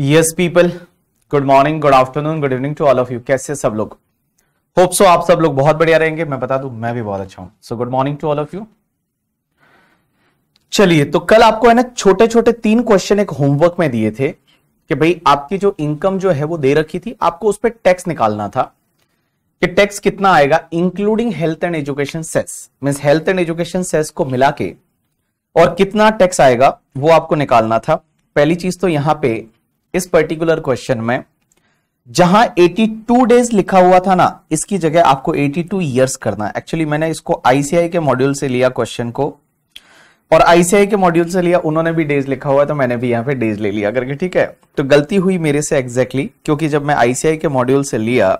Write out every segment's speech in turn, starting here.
Yes people good morning good afternoon good evening to all of you कैसे सब लोग hope so आप सब लोग बहुत बढ़िया रहेंगे मैं बता दू मैं भी बहुत अच्छा हूं so good morning to all of you चलिए तो कल आपको है ना छोटे छोटे तीन क्वेश्चन एक होमवर्क में दिए थे कि भाई आपकी जो इनकम जो है वो दे रखी थी आपको उस पर टैक्स निकालना था कि टैक्स कितना आएगा including health and education cess mean health and education cess को मिला के और कितना टैक्स आएगा वो आपको निकालना था पहली चीज तो यहाँ पे इस पर्टिकुलर क्वेश्चन में जहां 82 डेज लिखा हुआ था ना इसकी जगह आपको 82 इयर्स करना एक्चुअली मैंने इसको आईसीआई के मॉड्यूल से लिया क्वेश्चन को और आईसीआई के मॉड्यूल से लिया उन्होंने भी डेज लिखा हुआ तो मैंने भी यहां पे डेज ले लिया करके ठीक है तो गलती हुई मेरे से एग्जैक्टली exactly, क्योंकि जब मैं आईसीआई के मॉड्यूल से लिया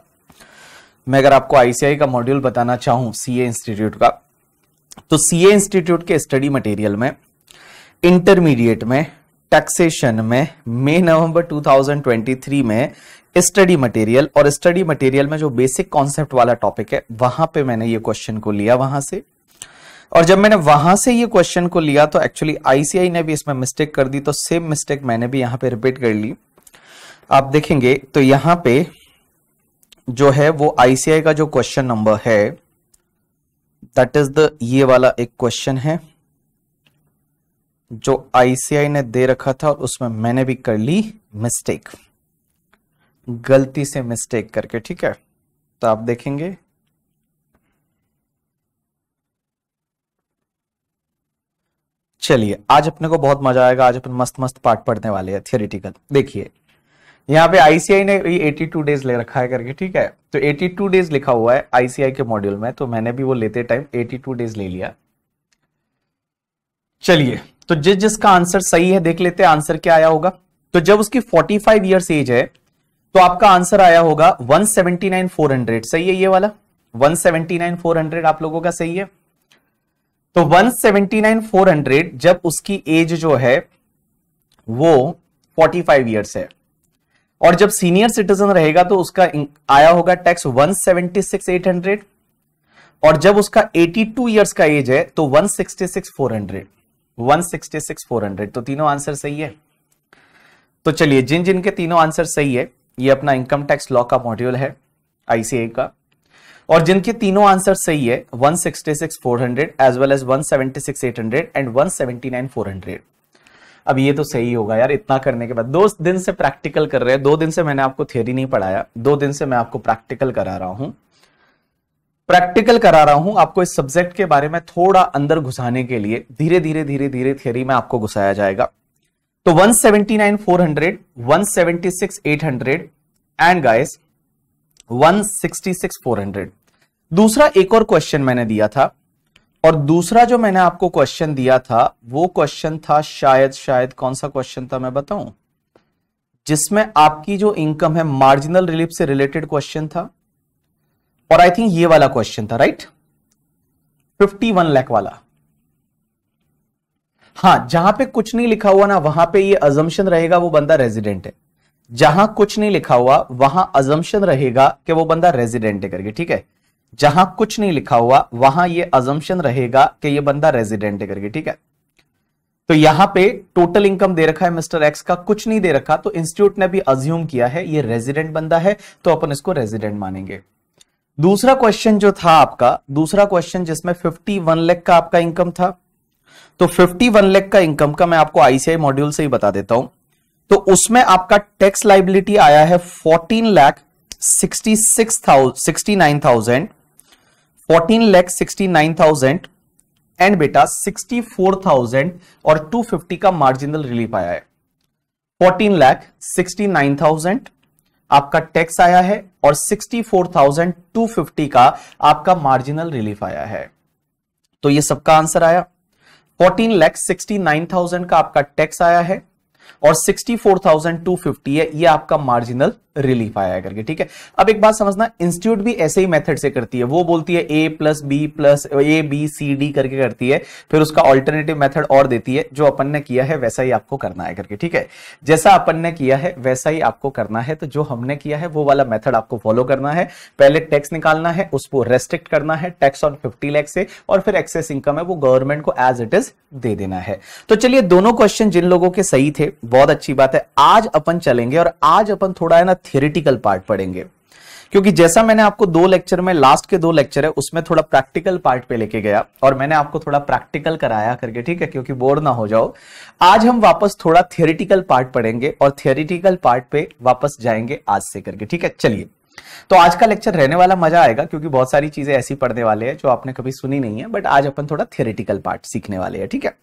मैं अगर आपको आईसीआई का मॉड्यूल बताना चाहूं सीए इंस्टीट्यूट का तो सीए इंस्टीट्यूट के स्टडी मटेरियल में इंटरमीडिएट में टैक्सेशन में मई नवंबर 2023 में स्टडी मटेरियल और स्टडी मटेरियल में जो बेसिक कॉन्सेप्ट वाला टॉपिक है वहां पे मैंने ये क्वेश्चन को लिया वहां से और जब मैंने वहां से ये क्वेश्चन को लिया तो एक्चुअली आईसीआई ने भी इसमें मिस्टेक कर दी तो सेम मिस्टेक मैंने भी यहां पे रिपीट कर ली आप देखेंगे तो यहां पे जो है वो आईसीआई का जो क्वेश्चन नंबर है दट इज द ये वाला एक क्वेश्चन है जो आईसीआई ने दे रखा था और उसमें मैंने भी कर ली मिस्टेक गलती से मिस्टेक करके ठीक है तो आप देखेंगे चलिए आज अपने को बहुत मजा आएगा आज अपन मस्त मस्त पार्ट पढ़ने वाले हैं थियोरिटिकल देखिए यहाँ पे आईसीआई ने ये 82 डेज ले रखा है करके ठीक है तो 82 डेज लिखा हुआ है आईसीआई के मॉड्यूल में तो मैंने भी वो लेते टाइम 82 डेज ले लिया चलिए तो जिस जिसका आंसर सही है देख लेते हैं आंसर क्या आया होगा तो जब उसकी 45 फाइव ईयर्स एज है तो आपका आंसर आया होगा 179,400 सही है ये वाला 179,400 आप लोगों का सही है तो 179,400 जब उसकी एज जो है वो 45 फाइव ईयर्स है और जब सीनियर सिटीजन रहेगा तो उसका आया होगा टैक्स 176,800 और जब उसका 82 इयर्स का एज है तो 166,400 166400 तो तीनों आंसर सही है तो चलिए जिन जिन के तीनों आंसर सही है ये अपना इनकम टैक्स लॉ का मॉड्यूल है आईसीए का और जिनके तीनों आंसर सही है 166400 एज वेल एज 176800 एंड 179400 अब ये तो सही होगा यार इतना करने के बाद दो दिन से प्रैक्टिकल कर रहे हैं दो दिन से मैंने आपको थियोरी नहीं पढ़ाया दो दिन से मैं आपको प्रैक्टिकल करा रहा हूं प्रैक्टिकल करा रहा हूं आपको इस सब्जेक्ट के बारे में थोड़ा अंदर घुसाने के लिए धीरे धीरे धीरे धीरे थियरी में आपको घुसाया जाएगा तो 179 400 176 एंड गाइस 166 400 दूसरा एक और क्वेश्चन मैंने दिया था और दूसरा जो मैंने आपको क्वेश्चन दिया था वो क्वेश्चन था शायद शायद कौन सा क्वेश्चन था मैं बताऊं जिसमें आपकी जो इनकम है मार्जिनल रिलीफ से रिलेटेड क्वेश्चन था और आई थिंक ये वाला क्वेश्चन था राइट फिफ्टी वन लैख वाला हाँ जहां पे कुछ नहीं लिखा हुआ ना वहां पे ये अजम्पन रहेगा वो बंदा रेजिडेंट है जहां कुछ नहीं लिखा हुआ वहां अजम्पन रहेगा कि वो बंदा रेजिडेंट है करके ठीक है जहां कुछ नहीं लिखा हुआ वहां ये अजम्पन रहेगा कि ये बंदा रेजिडेंट है करके ठीक है तो यहां पे टोटल इनकम दे रखा है मिस्टर एक्स का कुछ नहीं दे रखा तो इंस्टीट्यूट ने भी अज्यूम किया है ये रेजिडेंट बंदा है तो अपन इसको रेजिडेंट मानेंगे दूसरा क्वेश्चन जो था आपका दूसरा क्वेश्चन जिसमें फिफ्टी वन लेख का आपका इनकम था तो फिफ्टी वन लेख का इनकम का मैं आपको आईसीआई मॉड्यूल से ही बता देता हूं तो उसमें आपका टैक्स लाइबिलिटी आया है fourteen lakh sixty six thousand sixty nine thousand fourteen lakh sixty nine thousand and बेटा सिक्सटी फोर थाउजेंड और टू फिफ्टी का मार्जिनल रिलीफ आया है fourteen lakh sixty nine thousand आपका टैक्स आया है और 64,250 का आपका मार्जिनल रिलीफ आया है तो ये सबका आंसर आया fourteen lakh sixty nine thousand का आपका टैक्स आया है और 64,250 है ये आपका मार्जिनल रिलीफ आया करके ठीक है अब एक बात समझना इंस्टीट्यूट भी ऐसे ही मेथड से करती है वो बोलती है A plus B plus A B C D करके करती है फिर उसका ऑल्टरनेटिव मेथड और देती है जो अपन ने किया है वैसा ही आपको करना है करके ठीक है जैसा अपन ने किया है वैसा ही आपको करना है तो जो हमने किया है वो वाला मेथड आपको फॉलो करना है पहले टैक्स निकालना है उसको रेस्ट्रिक्ट करना है टैक्स ऑन फिफ्टी लैक्स से और फिर एक्सेस इनकम है वो गवर्नमेंट को एज इट इज दे देना है तो चलिए दोनों क्वेश्चन जिन लोगों के सही थे बहुत अच्छी बात है आज अपन चलेंगे और आज अपन थोड़ा है ना थियोरिटिकल पार्ट पढ़ेंगे क्योंकि जैसा मैंने आपको दो लेक्चर में लास्ट के दो लेक्चर है उसमें थोड़ा प्रैक्टिकल पार्ट पे लेके गया और मैंने आपको थोड़ा प्रैक्टिकल कराया करके ठीक है क्योंकि बोर ना हो जाओ आज हम वापस थोड़ा थियोरिटिकल पार्ट पढ़ेंगे और थियोरिटिकल पार्ट पे वापस जाएंगे आज से करके ठीक है चलिए तो आज का लेक्चर रहने वाला मजा आएगा क्योंकि बहुत सारी चीजें ऐसी पढ़ने वाले हैं जो आपने कभी सुनी नहीं है बट आज अपन थोड़ा थियोरिटिकल पार्ट सीखने वाले हैं ठीक है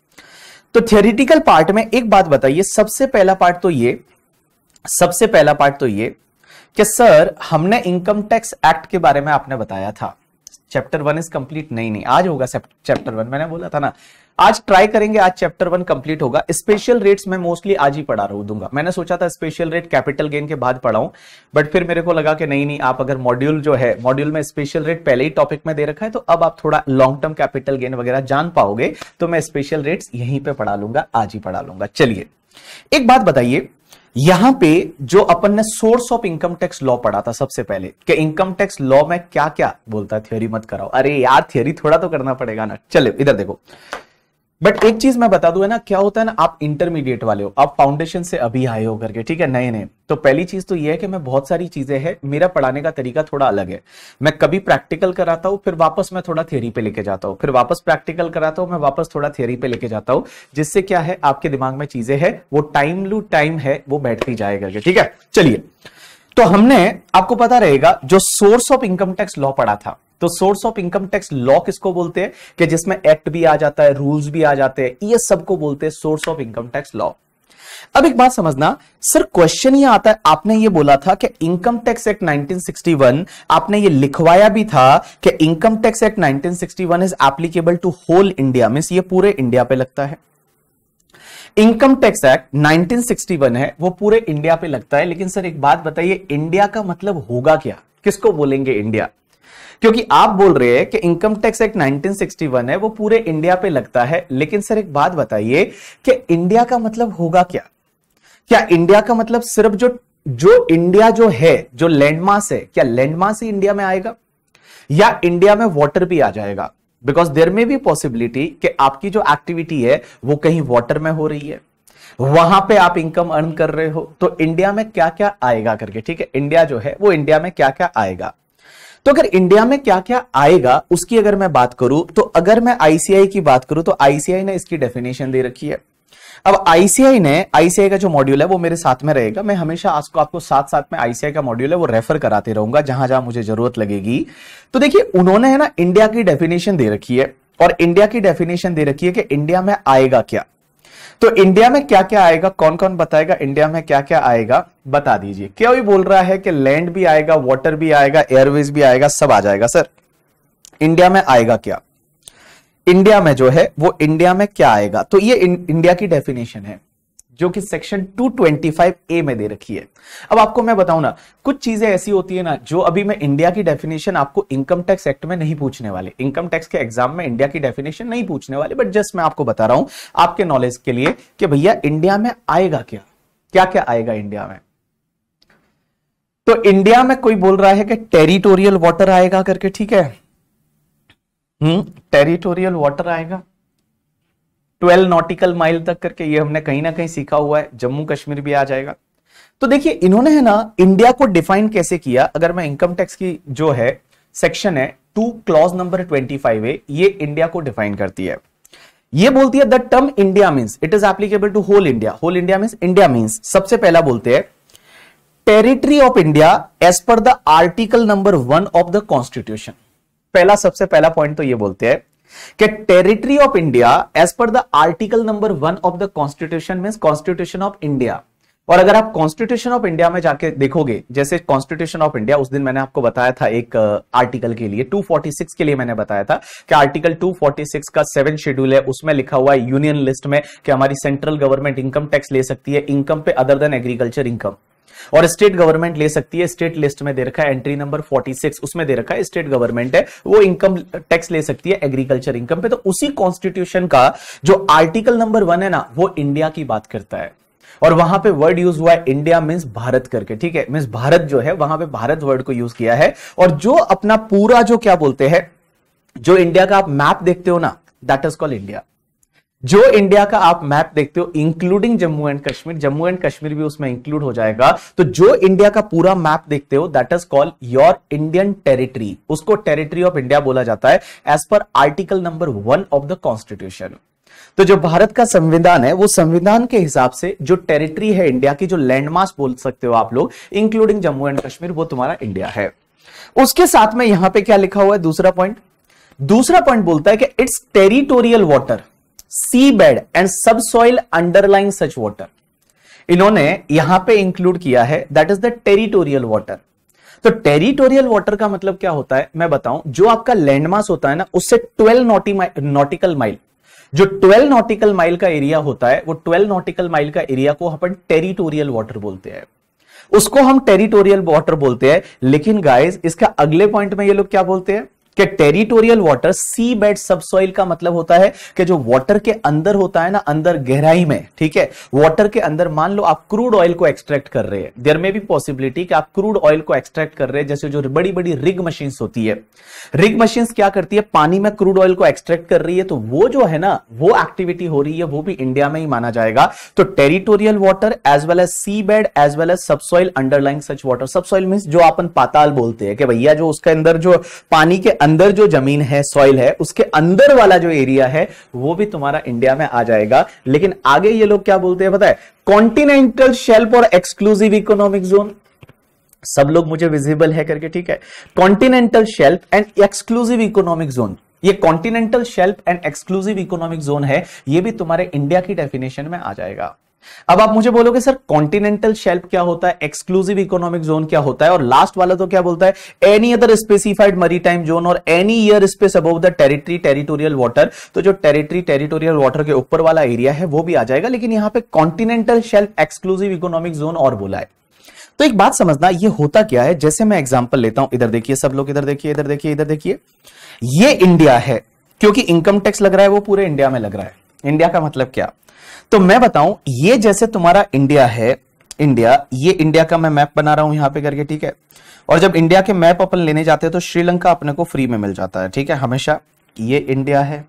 तो थियोरिटिकल पार्ट में एक बात बताइए सबसे पहला पार्ट तो ये सबसे पहला पार्ट तो ये कि सर हमने इनकम टैक्स एक्ट के बारे में आपने बताया था चैप्टर वन इज कंप्लीट नहीं नहीं आज होगा चैप्टर वन मैंने बोला था ना आज ट्राई करेंगे आज चैप्टर वन कंप्लीट होगा स्पेशल रेट्स मैं मोस्टली आज ही पढ़ा रहू दूंगा मैंने सोचा था स्पेशल रेट कैपिटल गेन के बाद पढ़ाऊं बट फिर मेरे को लगा कि नहीं नहीं आप अगर मॉड्यूल जो है मॉड्यूल में स्पेशल रेट पहले ही टॉपिक में दे रखा है तो अब आप थोड़ा लॉन्ग टर्म कैपिटल गेन वगैरह जान पाओगे तो मैं स्पेशल रेट्स यहीं पर पढ़ा लूंगा आज ही पढ़ा लूंगा चलिए एक बात बताइए यहां पे जो अपन ने source of income tax law पढ़ा था सबसे पहले कि इनकम टैक्स लॉ में क्या क्या बोलता है थ्योरी मत कराओ अरे यार थ्योरी थोड़ा तो करना पड़ेगा ना चलो इधर देखो बट एक चीज मैं बता दू है ना क्या होता है ना आप इंटरमीडिएट वाले हो आप फाउंडेशन से अभी आए हो करके ठीक है नए नए तो पहली चीज तो यह है कि मैं बहुत सारी चीजें हैं मेरा पढ़ाने का तरीका थोड़ा अलग है मैं कभी प्रैक्टिकल कराता हूँ फिर वापस मैं थोड़ा थ्योरी पे लेके जाता हूँ फिर वापस प्रैक्टिकल कराता हूँ मैं वापस थोड़ा थ्योरी पे लेके जाता हूँ जिससे क्या है आपके दिमाग में चीजें है वो टाइम लू टाइम है वो बैठती जाएगा ठीक है चलिए तो हमने आपको पता रहेगा जो source of income tax law पढ़ा था तो source of income tax law किसको बोलते हैं कि जिसमें एक्ट भी आ जाता है रूल्स भी आ जाते हैं ये सबको बोलते हैं source of income tax law अब एक बात समझना सर क्वेश्चन ये आता है आपने ये बोला था कि इनकम टैक्स एक्ट 1961 आपने ये लिखवाया भी था कि income tax act 1961 is applicable to whole India mean ये पूरे इंडिया पे लगता है इनकम टैक्स एक्ट 1961 है वो पूरे इंडिया पे लगता है लेकिन सर एक बात बताइए इंडिया का मतलब होगा क्या किसको बोलेंगे इंडिया क्योंकि आप बोल रहे हैं कि इनकम टैक्स एक्ट 1961 है वो पूरे इंडिया पे लगता है लेकिन सर एक बात बताइए कि इंडिया का मतलब होगा क्या क्या इंडिया का मतलब सिर्फ जो जो इंडिया जो है जो लैंडमार्क है क्या लैंडमार्क ही इंडिया में आएगा या इंडिया में वॉटर भी आ जाएगा बिकॉज देर में भी पॉसिबिलिटी कि आपकी जो एक्टिविटी है वो कहीं वॉटर में हो रही है वहां पे आप इनकम अर्न कर रहे हो तो इंडिया में क्या क्या आएगा करके ठीक है इंडिया जो है वो इंडिया में क्या क्या आएगा तो अगर इंडिया में क्या क्या आएगा उसकी अगर मैं बात करूं तो अगर मैं आईसीआई की बात करूं तो आईसीआई ने इसकी डेफिनेशन दे रखी है अब आईसीआई ने आईसीआई का जो मॉड्यूल है वो मेरे साथ में रहेगा मैं हमेशा आज को आपको साथ साथ में आईसीआई का मॉड्यूल है वो रेफर कराते रहूंगा जहां जहां मुझे जरूरत लगेगी तो देखिए उन्होंने है ना इंडिया की डेफिनेशन दे रखी है और इंडिया की डेफिनेशन दे रखी है कि इंडिया में आएगा क्या तो इंडिया में क्या क्या आएगा कौन कौन बताएगा इंडिया में क्या क्या आएगा बता दीजिए क्या भी बोल रहा है कि लैंड भी आएगा वाटर भी आएगा एयरवेज भी आएगा सब आ जाएगा सर इंडिया में आएगा क्या इंडिया में जो है वो इंडिया में क्या आएगा तो ये इंडिया की डेफिनेशन है जो कि सेक्शन 225 ए में दे रखी है अब आपको मैं बताऊं ना कुछ चीजें ऐसी होती है ना जो अभी मैं इंडिया की डेफिनेशन आपको इनकम टैक्स एक्ट में नहीं पूछने वाले इनकम टैक्स के एग्जाम में इंडिया की डेफिनेशन नहीं पूछने वाले बट जस्ट मैं आपको बता रहा हूं आपके नॉलेज के लिए कि भैया इंडिया में आएगा क्या क्या क्या आएगा इंडिया में तो इंडिया में कोई बोल रहा है कि टेरिटोरियल वाटर आएगा करके ठीक है हम्म टेरिटोरियल वाटर आएगा ट्वेल्व नॉटिकल माइल तक करके ये हमने कहीं ना कहीं सीखा हुआ है जम्मू कश्मीर भी आ जाएगा तो देखिए इन्होंने है ना इंडिया को डिफाइन कैसे किया अगर मैं इनकम टैक्स की जो है सेक्शन है two clause number twenty five ये इंडिया को डिफाइन करती है ये बोलती है the term India means it is applicable to whole India whole India means India means सबसे पहला बोलते हैं territory of India as per the article number one of the constitution पहला सबसे पहला पॉइंट तो ये बोलते हैं कि territory of India as per the article number one of the constitution mean constitution of India और अगर आप कॉन्स्टिट्यूशन ऑफ इंडिया में जाके देखोगे जैसे कॉन्स्टिट्यूशन ऑफ इंडिया उस दिन मैंने आपको बताया था एक आर्टिकल के लिए 246 के लिए मैंने बताया था कि आर्टिकल 246 का सेवन शेड्यूल है उसमें लिखा हुआ है यूनियन लिस्ट में कि हमारी सेंट्रल गवर्नमेंट इनकम टैक्स ले सकती है इनकम पे अदर देन एग्रीकल्चर इनकम और स्टेट गवर्नमेंट ले सकती है स्टेट लिस्ट में दे रखा है एंट्री नंबर 46 उसमें दे रखा है स्टेट गवर्नमेंट है वो इनकम टैक्स ले सकती है एग्रीकल्चर इनकम पे तो उसी कॉन्स्टिट्यूशन का जो आर्टिकल नंबर वन है ना वो इंडिया की बात करता है और वहां पे वर्ड यूज हुआ है इंडिया मीन्स भारत करके ठीक है मीन्स भारत जो है वहां पे भारत वर्ड को यूज किया है और जो अपना पूरा जो क्या बोलते हैं जो इंडिया का आप मैप देखते हो ना दैट इज कॉल इंडिया जो इंडिया का आप मैप देखते हो including Jammu and Kashmir Jammu and Kashmir भी उसमें इंक्लूड हो जाएगा तो जो इंडिया का पूरा मैप देखते हो that is call your Indian territory उसको टेरिटरी ऑफ इंडिया बोला जाता है as per article number one of the constitution तो जो भारत का संविधान है वो संविधान के हिसाब से जो टेरिटरी है इंडिया की जो लैंडमार्क बोल सकते हो आप लोग इंक्लूडिंग जम्मू एंड कश्मीर वो तुम्हारा इंडिया है उसके साथ में यहां पे क्या लिखा हुआ है दूसरा पॉइंट दूसरा पॉइंट बोलता है कि it's territorial water and subsoil underlying such water इन्होंने यहां पे इंक्लूड किया है that is the territorial water तो टेरिटोरियल वॉटर का मतलब क्या होता है मैं बताऊं जो आपका लैंडमास होता है ना उससे 12 नॉटिकल माइल जो 12 नॉटिकल माइल का एरिया होता है वो 12 नॉटिकल माइल का एरिया को अपन टेरिटोरियल वाटर बोलते हैं उसको हम टेरिटोरियल वाटर बोलते हैं लेकिन गाइस इसका अगले पॉइंट में ये लोग क्या बोलते हैं कि territorial water seabed subsoil का मतलब होता है कि जो वाटर के अंदर होता है ना अंदर गहराई में ठीक है वाटर के अंदर मान लो आप क्रूड ऑयल को एक्सट्रैक्ट कर रहे हैं देर में भी पॉसिबिलिटी कि आप क्रूड ऑयल को एक्सट्रैक्ट कर रहे हैं जैसे जो बड़ी बड़ी रिग मशीन होती है रिग मशीन क्या करती है पानी में क्रूड ऑयल को एक्सट्रैक्ट कर रही है तो वो जो है ना वो एक्टिविटी हो रही है वो भी इंडिया में ही माना जाएगा तो territorial water as well as seabed as well as subsoil underlying such water subsoil mean जो अपन पाताल बोलते हैं कि भैया जो उसके अंदर जो पानी के अंदर जो जमीन है सॉइल है उसके अंदर वाला जो एरिया है वो भी तुम्हारा इंडिया में आ जाएगा लेकिन आगे ये लोग क्या बोलते हैं पता है कॉन्टिनेंटल शेल्फ और एक्सक्लूसिव इकोनॉमिक जोन सब लोग मुझे विजिबल है करके ठीक है continental shelf and exclusive economic zone ये continental shelf and exclusive economic zone है ये भी तुम्हारे इंडिया की डेफिनेशन में आ जाएगा अब आप मुझे बोलोगे सर कॉन्टिनेंटल शेल्फ क्या होता है एक्सक्लूसिव इकोनॉमिक जोन क्या होता है और लास्ट वाला तो क्या बोलता है any other specified maritime zone और any air space above the territory territorial water तो जो टेरिटरी टेरिटोरियल वाटर के ऊपर वाला एरिया है वो भी आ जाएगा लेकिन यहां पर continental shelf exclusive economic zone और बोला है तो एक बात समझना ये होता क्या है जैसे मैं एग्जाम्पल लेता हूं इधर देखिए सब लोग इधर देखिए इधर देखिए इधर देखिए ये इंडिया है क्योंकि इनकम टैक्स लग रहा है वो पूरे इंडिया में लग रहा है इंडिया का मतलब क्या तो मैं बताऊं ये जैसे तुम्हारा इंडिया है इंडिया ये इंडिया का मैं मैप बना रहा हूं यहां पे करके ठीक है और जब इंडिया के मैप अपन लेने जाते हैं तो श्रीलंका अपने को फ्री में मिल जाता है ठीक है हमेशा ये इंडिया है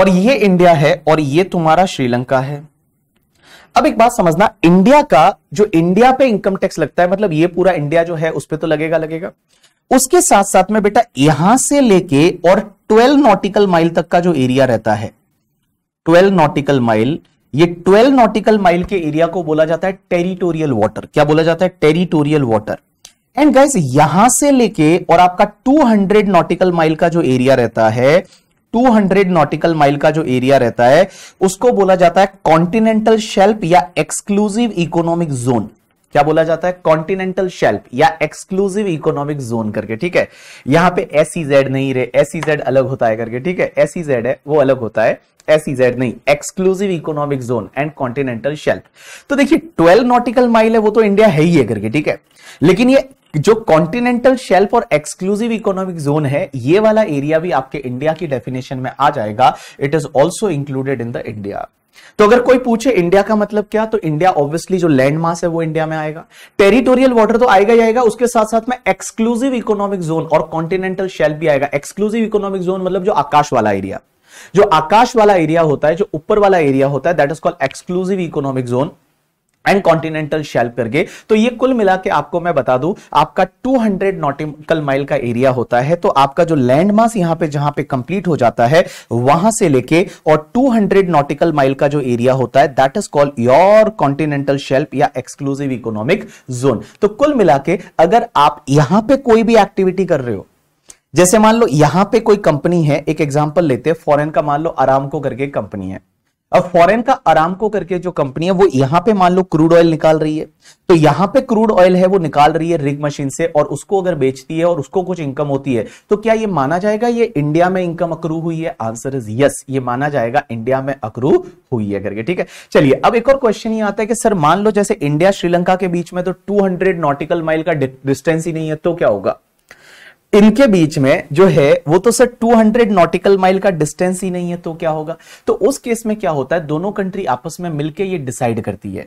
और ये इंडिया है और ये तुम्हारा श्रीलंका है अब एक बात समझना इंडिया का जो इंडिया पे इनकम टैक्स लगता है मतलब ये पूरा इंडिया जो है उस पर तो लगेगा लगेगा उसके साथ साथ में बेटा यहां से लेके और 12 नॉटिकल माइल तक का जो एरिया रहता है ट्वेल्व नॉटिकल माइल ये 12 नॉटिकल माइल के एरिया को बोला जाता है टेरिटोरियल वाटर क्या बोला जाता है टेरिटोरियल वाटर एंड गाइस यहां से लेके और आपका 200 नॉटिकल माइल का जो एरिया रहता है 200 नॉटिकल माइल का जो एरिया रहता है उसको बोला जाता है कॉन्टिनेंटल शेल्फ या एक्सक्लूसिव इकोनॉमिक जोन क्या बोला जाता है कॉन्टिनेंटल शेल्फ या एक्सक्लूसिव इकोनॉमिक जोन करके ठीक है यहां पे एस e नहीं रहे एसईजेड e अलग होता है करके ठीक है एसईजेड e है वो अलग होता है एस जेड e नहीं exclusive economic zone and continental shelf तो देखिए ट्वेल्व नॉटिकल माइल है वो तो इंडिया है ही है करके ठीक है लेकिन ये जो कॉन्टिनेंटल शेल्फ और एक्सक्लूसिव इकोनॉमिक जोन है ये वाला एरिया भी आपके इंडिया की डेफिनेशन में आ जाएगा it is also included in the India तो अगर कोई पूछे इंडिया का मतलब क्या तो इंडिया ऑब्वियसली जो लैंड मास है वो इंडिया में आएगा टेरिटोरियल वाटर तो आएगा ही आएगा उसके साथ साथ में एक्सक्लूसिव इकोनॉमिक जोन और कॉन्टिनेंटल शेल्फ भी आएगा एक्सक्लूसिव इकोनॉमिक जोन मतलब जो आकाश वाला एरिया जो आकाश वाला एरिया होता है जो ऊपर वाला एरिया होता है that is called exclusive economic zone and continental shelf करके तो ये कुल मिला के आपको मैं बता दूं आपका 200 नॉटिकल माइल का एरिया होता है तो आपका जो लैंड मास यहां पे जहां पे कंप्लीट हो जाता है वहां से लेके और 200 नॉटिकल माइल का जो एरिया होता है that is called your continental shelf या एक्सक्लूसिव इकोनॉमिक जोन तो कुल मिला के अगर आप यहां पर कोई भी एक्टिविटी कर रहे हो जैसे मान लो यहां पे कोई कंपनी है एक एग्जाम्पल लेते हैं फॉरेन का मान लो आराम को करके कंपनी है अब फॉरेन का आराम को करके जो कंपनी है वो यहां पे मान लो क्रूड ऑयल निकाल रही है तो यहां पे क्रूड ऑयल है वो निकाल रही है रिग मशीन से और उसको अगर बेचती है और उसको कुछ इनकम होती है तो क्या ये माना जाएगा ये इंडिया में इनकम अक्रू हुई है आंसर इज यस ये माना जाएगा इंडिया में अक्रू हुई है करके ठीक है चलिए अब एक और क्वेश्चन ये आता है कि सर मान लो जैसे इंडिया श्रीलंका के बीच में तो टू नॉटिकल माइल का डिस्टेंस ही नहीं है तो क्या होगा इनके बीच में जो है वो तो सर 200 नॉटिकल माइल का डिस्टेंस ही नहीं है तो क्या होगा तो उस केस में क्या होता है दोनों कंट्री आपस में मिलके ये डिसाइड करती है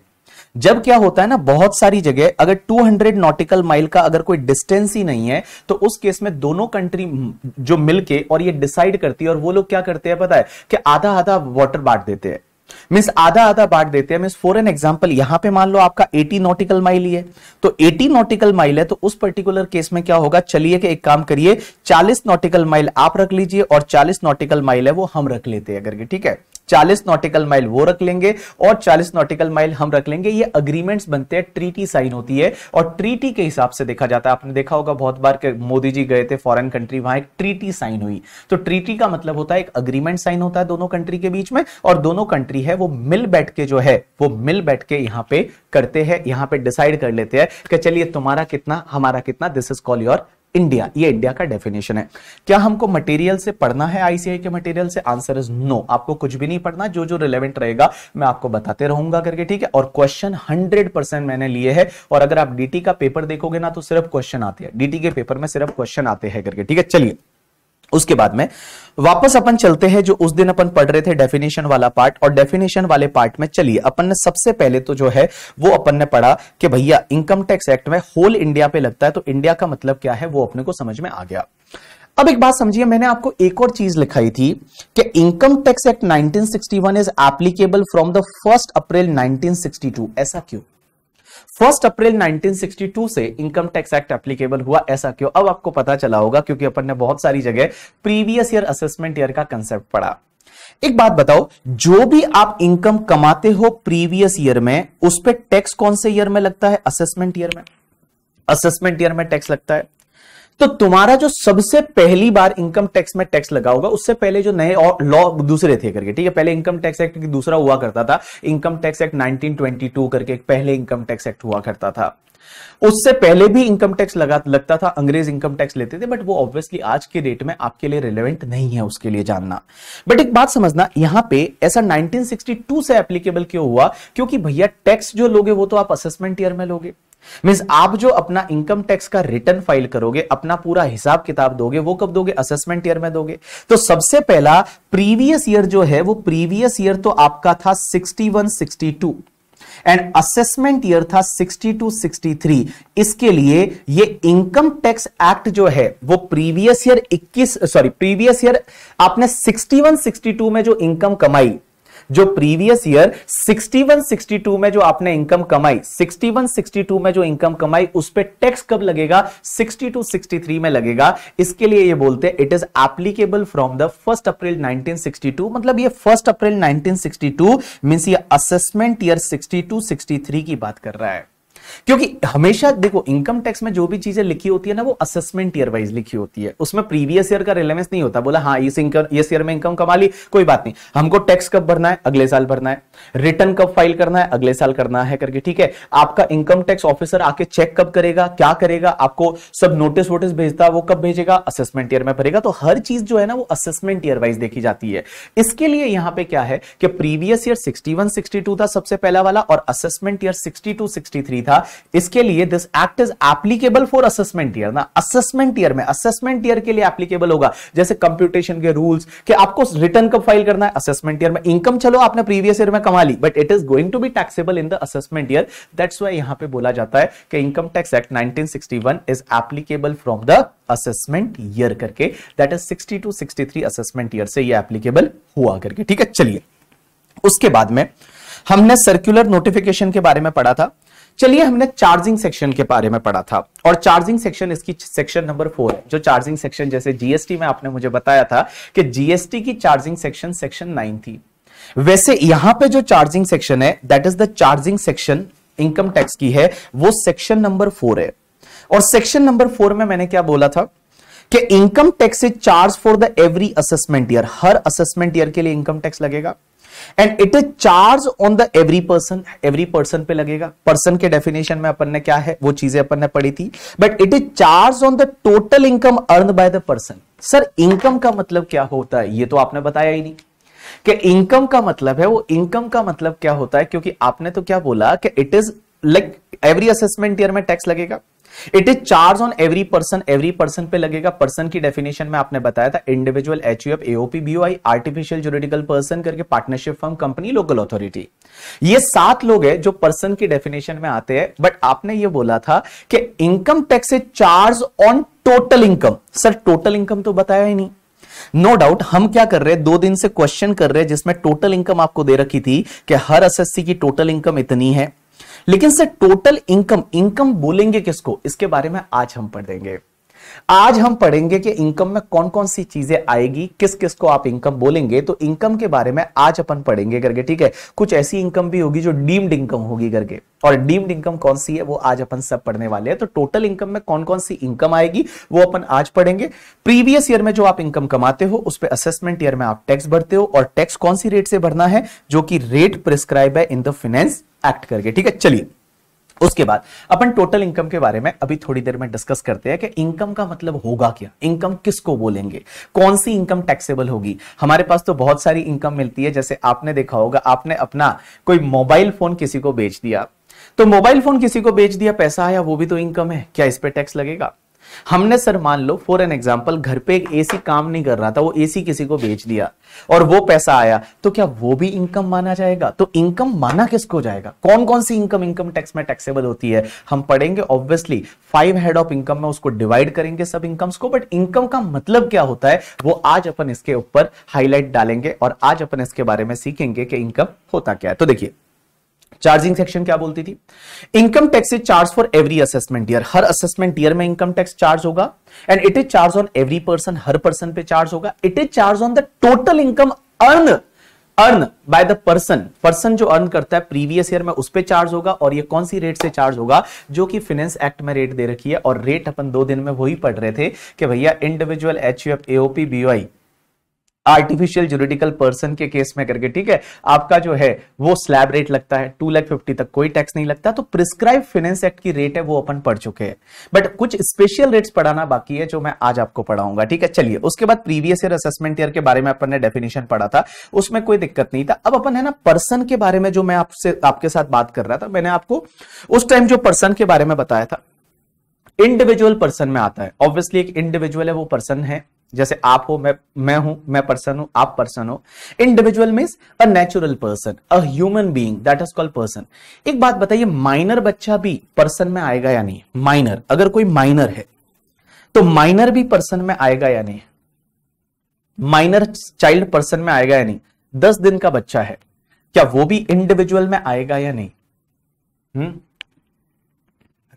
जब क्या होता है ना बहुत सारी जगह अगर 200 नॉटिकल माइल का अगर कोई डिस्टेंस ही नहीं है तो उस केस में दोनों कंट्री जो मिलके और ये डिसाइड करती है और वो लोग क्या करते हैं पता है कि आधा आधा वाटर बांट देते हैं मीन्स आधा आधा बांट देते हैं मीन्स फॉर एन एग्जाम्पल यहां पे मान लो आपका 80 नॉटिकल माइल ही है तो 80 नॉटिकल माइल है तो उस पर्टिकुलर केस में क्या होगा चलिए कि एक काम करिए 40 नॉटिकल माइल आप रख लीजिए और 40 नॉटिकल माइल है वो हम रख लेते हैं अगर ठीक है चालीस नॉटिकल माइल वो रख लेंगे और चालीस नॉटिकल माइल हम रख लेंगे ये अग्रीमेंट्स बनते हैं ट्रीटी साइन होती है और ट्रीटी के हिसाब से देखा जाता है आपने देखा होगा बहुत बार मोदी जी गए थे फॉरेन कंट्री वहां एक ट्रीटी साइन हुई तो ट्रीटी का मतलब होता है एक अग्रीमेंट साइन होता है दोनों कंट्री के बीच में और दोनों कंट्री है वो मिल बैठ के जो है वो मिल बैठ के यहाँ पे करते हैं यहाँ पे डिसाइड कर लेते हैं कि चलिए तुम्हारा कितना हमारा कितना this is call your India ये इंडिया का डेफिनेशन है क्या हमको मटेरियल से पढ़ना है आईसीआई के मटेरियल से आंसर इज नो आपको कुछ भी नहीं पढ़ना जो जो रिलेवेंट रहेगा मैं आपको बताते रहूंगा करके ठीक है और क्वेश्चन हंड्रेड परसेंट मैंने लिए है और अगर आप डीटी का पेपर देखोगे ना तो सिर्फ क्वेश्चन आते हैं डीटी के पेपर में सिर्फ क्वेश्चन आते हैं करके ठीक है चलिए उसके बाद में वापस अपन चलते हैं जो उस दिन अपन पढ़ रहे थे डेफिनेशन वाला पार्ट और डेफिनेशन वाले पार्ट में चलिए अपन ने सबसे पहले तो जो है वो अपन ने पढ़ा कि भैया इनकम टैक्स एक्ट में होल इंडिया पे लगता है तो इंडिया का मतलब क्या है वो अपने को समझ में आ गया अब एक बात समझिए मैंने आपको एक और चीज लिखाई थी कि income tax act 1961 is applicable from the first April 1962 ऐसा क्यों फर्स्ट अप्रैल 1962 से इनकम टैक्स एक्ट एप्लीकेबल हुआ ऐसा क्यों अब आपको पता चला होगा क्योंकि अपन ने बहुत सारी जगह प्रीवियस ईयर असेसमेंट ईयर का कंसेप्ट पढ़ा एक बात बताओ जो भी आप इनकम कमाते हो प्रीवियस ईयर में उस पर टैक्स कौन से ईयर में लगता है असेसमेंट ईयर में असेसमेंट ईयर में टैक्स लगता है तो तुम्हारा जो सबसे पहली बार इनकम टैक्स में टैक्स लगा होगा उससे पहले जो नए और लॉ दूसरे थे करके ठीक है पहले इनकम टैक्स एक्ट दूसरा हुआ करता था इनकम टैक्स एक्ट 1922 करके पहले इनकम टैक्स एक्ट हुआ करता था उससे पहले भी इनकम टैक्स लगा लगता था अंग्रेज इनकम टैक्स लेते थे बट वो ऑब्वियसली आज के डेट में आपके लिए रिलेवेंट नहीं है उसके लिए जानना बट एक बात समझना यहां पे ऐसा 1962 से एप्लीकेबल क्यों हुआ क्योंकि भैया टैक्स जो लोगे वो तो आप असेसमेंट ईयर में लोगे मीन्स आप जो अपना इनकम टैक्स का रिटर्न फाइल करोगे अपना पूरा हिसाब किताब दोगे वो कब दोगे असेसमेंट ईयर में दोगे तो सबसे पहला प्रीवियस ईयर जो है वो प्रीवियस ईयर तो आपका था 61 62 एंड असेसमेंट ईयर था 62 63 इसके लिए ये इनकम टैक्स एक्ट जो है वो previous year 21 sorry previous year आपने 61 62 में जो इनकम कमाई जो प्रीवियस ईयर 61 62 में जो आपने इनकम कमाई 61 62 में जो इनकम कमाई उस पर टैक्स कब लगेगा 62 63 में लगेगा इसके लिए ये बोलते हैं it is applicable from the first April 1962 मतलब ये फर्स्ट अप्रैल 1962 मींस ये असेसमेंट ईयर सिक्सटी 63 की बात कर रहा है क्योंकि हमेशा देखो इनकम टैक्स में जो भी चीजें लिखी होती है ना वो असेसमेंट ईयर वाइज लिखी होती है उसमें प्रीवियस ईयर का रिलेवेंस नहीं होता बोला हाँ इस इनकम इस ईयर में इनकम कमा ली कोई बात नहीं हमको टैक्स कब भरना है अगले साल भरना है रिटर्न कब फाइल करना है अगले साल करना है करके ठीक है आपका इनकम टैक्स ऑफिसर आके चेक कब करेगा क्या करेगा आपको सब नोटिस वोटिस भेजता वो कब भेजेगा असेसमेंट ईयर में भरेगा तो हर चीज जो है ना वो असेसमेंट ईयर वाइज देखी जाती है इसके लिए यहां पे क्या है कि प्रीवियस ईयर सिक्सटी वन था सबसे पहला वाला और असेसमेंट ईयर सिक्सटी टू था था इसके लिए this act is applicable for assessment year ना असेसमेंट ईयर में असेसमेंट ईयर के लिए एप्लीकेबल होगा जैसे कंप्यूटेशन के रूल्स कि आपको रिटर्न कब फाइल करना है असेसमेंट ईयर में इनकम चलो आपने प्रीवियस ईयर में कमा ली but it is going to be taxable in the assessment year that's why यहां पे बोला जाता है कि income tax act 1961 is applicable from the assessment year करके that is 60 to 63 assessment year से ये एप्लीकेबल हुआ करके ठीक है चलिए उसके बाद में हमने सर्कुलर नोटिफिकेशन के बारे में पढ़ा था चलिए हमने चार्जिंग सेक्शन के बारे में पढ़ा था और चार्जिंग सेक्शन इसकी सेक्शन नंबर फोर है जो चार्जिंग सेक्शन जैसे जीएसटी में आपने मुझे बताया था कि जीएसटी की चार्जिंग सेक्शन सेक्शन नाइन थी वैसे यहां पे जो चार्जिंग सेक्शन है that is the charging section income tax की है वो सेक्शन नंबर फोर है और सेक्शन नंबर फोर में मैंने क्या बोला था कि income tax is charge for the every assessment year हर असेसमेंट ईयर के लिए इनकम टैक्स लगेगा and it is charge on the every person every person पे लगेगा पर्सन के डेफिनेशन में अपन ने क्या है वो चीजें अपन ने पढ़ी थी but it is charge on the total income earn by the person sir income का मतलब क्या होता है ये तो आपने बताया ही नहीं कि इनकम का मतलब है वो इनकम का मतलब क्या होता है क्योंकि आपने तो क्या बोला कि it is like every assessment year में टैक्स लगेगा it is charge on every person every person पे लगेगा पर्सन की डेफिनेशन में आपने बताया था individual HUF AOP BOI artificial juridical person करके partnership firm company local authority ये सात लोग हैं जो पर्सन की डेफिनेशन में आते हैं बट आपने ये बोला था कि income tax is charge on total income sir total income तो बताया ही नहीं नो no डाउट हम क्या कर रहे हैं दो दिन से क्वेश्चन कर रहे हैं जिसमें टोटल इनकम आपको दे रखी थी कि हर एसएससी की टोटल इनकम इतनी है लेकिन सर टोटल इनकम इनकम बोलेंगे किसको इसके बारे में आज हम पढ़ देंगे आज हम पढ़ेंगे कि इनकम में कौन कौन सी चीजें आएगी किस किस को आप इनकम बोलेंगे तो इनकम के बारे में आज अपन पढ़ेंगे करके ठीक है कुछ ऐसी इनकम भी होगी जो डीम्ड इनकम होगी करके और डीम्ड इनकम कौन सी है वो आज अपन सब पढ़ने वाले हैं तो टोटल इनकम में कौन कौन सी इनकम आएगी वो अपन आज पढ़ेंगे प्रीवियस ईयर में जो आप इनकम कमाते हो उस पर असेसमेंट ईयर में आप टैक्स भरते हो और टैक्स कौन सी रेट से भरना है जो कि रेट प्रिस्क्राइब है इन द फिनेंस एक्ट करके ठीक है चलिए उसके बाद अपन टोटल इनकम के बारे में अभी थोड़ी देर में डिस्कस करते हैं कि इनकम का मतलब होगा क्या इनकम किसको बोलेंगे कौन सी इनकम टैक्सेबल होगी हमारे पास तो बहुत सारी इनकम मिलती है जैसे आपने देखा होगा आपने अपना कोई मोबाइल फोन किसी को बेच दिया तो मोबाइल फोन किसी को बेच दिया पैसा आया वो भी तो इनकम है क्या इस पर टैक्स लगेगा हमने सर मान लो फॉर एन एग्जाम्पल घर पे एक एसी काम नहीं कर रहा था वो एसी किसी को बेच दिया और वो पैसा आया तो क्या वो भी इनकम माना जाएगा तो इनकम माना किसको जाएगा कौन कौन सी इनकम इनकम टैक्स में टैक्सेबल होती है हम पढ़ेंगे obviously five head of income में उसको डिवाइड करेंगे सब इनकम्स को बट इनकम का मतलब क्या होता है वो आज अपन इसके ऊपर हाईलाइट डालेंगे और आज अपन इसके बारे में सीखेंगे कि इनकम होता क्या है तो देखिए चार्जिंग सेक्शन क्या बोलती थी income tax is charge for every assessment year हर असेसमेंट ईयर में इनकम टैक्स चार्ज होगा and it is charge on every person हर पर्सन पे चार्ज होगा it is charge on the total income earn earn by the person person जो earn करता है previous year में उस पर चार्ज होगा और ये कौन सी रेट से चार्ज होगा जो कि फिनेंस एक्ट में रेट दे रखी है और रेट अपन दो दिन में वही पढ़ रहे थे कि भैया individual H U F AOP BOI artificial juridical person के केस में करके ठीक है आपका जो है वो स्लैब रेट लगता है टू लैख फिफ्टी तक कोई टैक्स नहीं लगता तो प्रिस्क्राइब फाइनेंस एक्ट की रेट है वो अपन पढ़ चुके हैं बट कुछ स्पेशल रेट्स पढ़ाना बाकी है जो मैं आज आपको पढ़ाऊंगा ठीक है चलिए उसके बाद प्रीवियस ईयर असेसमेंट ईयर के बारे में अपन ने डेफिनेशन पढ़ा था उसमें कोई दिक्कत नहीं था अब अपन है ना पर्सन के बारे में जो मैं आपसे आपके साथ बात कर रहा था मैंने आपको उस टाइम जो पर्सन के बारे में बताया था इंडिविजुअल पर्सन में आता है ऑब्वियसली एक इंडिविजुअल है वो पर्सन है जैसे आप हो मैं मैं हूं मैं पर्सन हूं आप पर्सन हो individual means a natural person a human being that is called person एक बात बताइए माइनर बच्चा भी पर्सन में आएगा या नहीं माइनर अगर कोई माइनर है तो माइनर भी पर्सन में आएगा या नहीं माइनर चाइल्ड पर्सन में आएगा या नहीं दस दिन का बच्चा है क्या वो भी इंडिविजुअल में आएगा या नहीं हुँ? हम्म?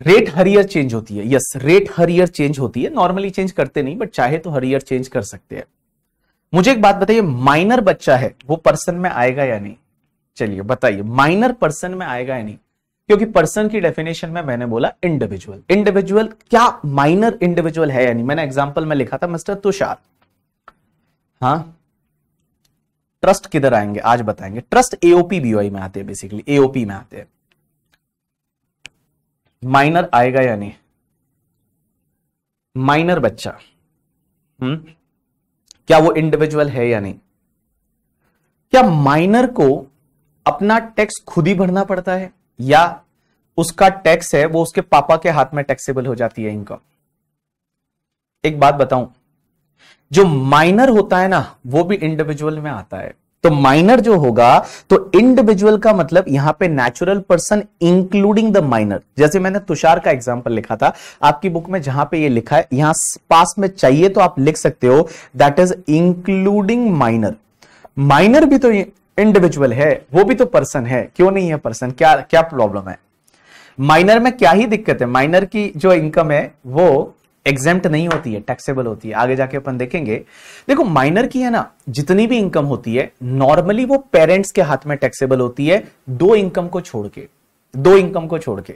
रेट हर ईयर चेंज होती है यस रेट हर ईयर चेंज होती है नॉर्मली चेंज करते नहीं बट चाहे तो हर ईयर चेंज कर सकते हैं मुझे एक बात बताइए माइनर बच्चा है वो पर्सन में आएगा या नहीं चलिए बताइए माइनर पर्सन में आएगा या नहीं क्योंकि पर्सन की डेफिनेशन में मैंने बोला इंडिविजुअल इंडिविजुअल क्या माइनर इंडिविजुअल है यानी मैंने एग्जाम्पल में लिखा था मिस्टर तुषार हाँ ट्रस्ट किधर आएंगे आज बताएंगे ट्रस्ट एओपी बीओ में आते हैं बेसिकली एओपी में आते हैं माइनर आएगा या नहीं माइनर बच्चा हम्म क्या वो इंडिविजुअल है या नहीं क्या माइनर को अपना टैक्स खुद ही भरना पड़ता है या उसका टैक्स है वो उसके पापा के हाथ में टैक्सेबल हो जाती है इनकम एक बात बताऊं जो माइनर होता है ना वो भी इंडिविजुअल में आता है तो माइनर जो होगा तो इंडिविजुअल का मतलब यहां पे natural person including the minor जैसे मैंने तुषार का एग्जांपल लिखा था आपकी बुक में जहां पे ये लिखा है यहां पास में चाहिए तो आप लिख सकते हो that is including minor minor भी तो इंडिविजुअल है वो भी तो पर्सन है क्यों नहीं है पर्सन क्या क्या प्रॉब्लम है माइनर में क्या ही दिक्कत है माइनर की जो इनकम है वो एग्जेम्प्ट नहीं होती है टैक्सेबल होती है आगे जाके अपन देखेंगे देखो माइनर की है ना जितनी भी इनकम होती है नॉर्मली वो पेरेंट्स के हाथ में टैक्सेबल होती है दो इनकम को छोड़ के दो इनकम को छोड़ के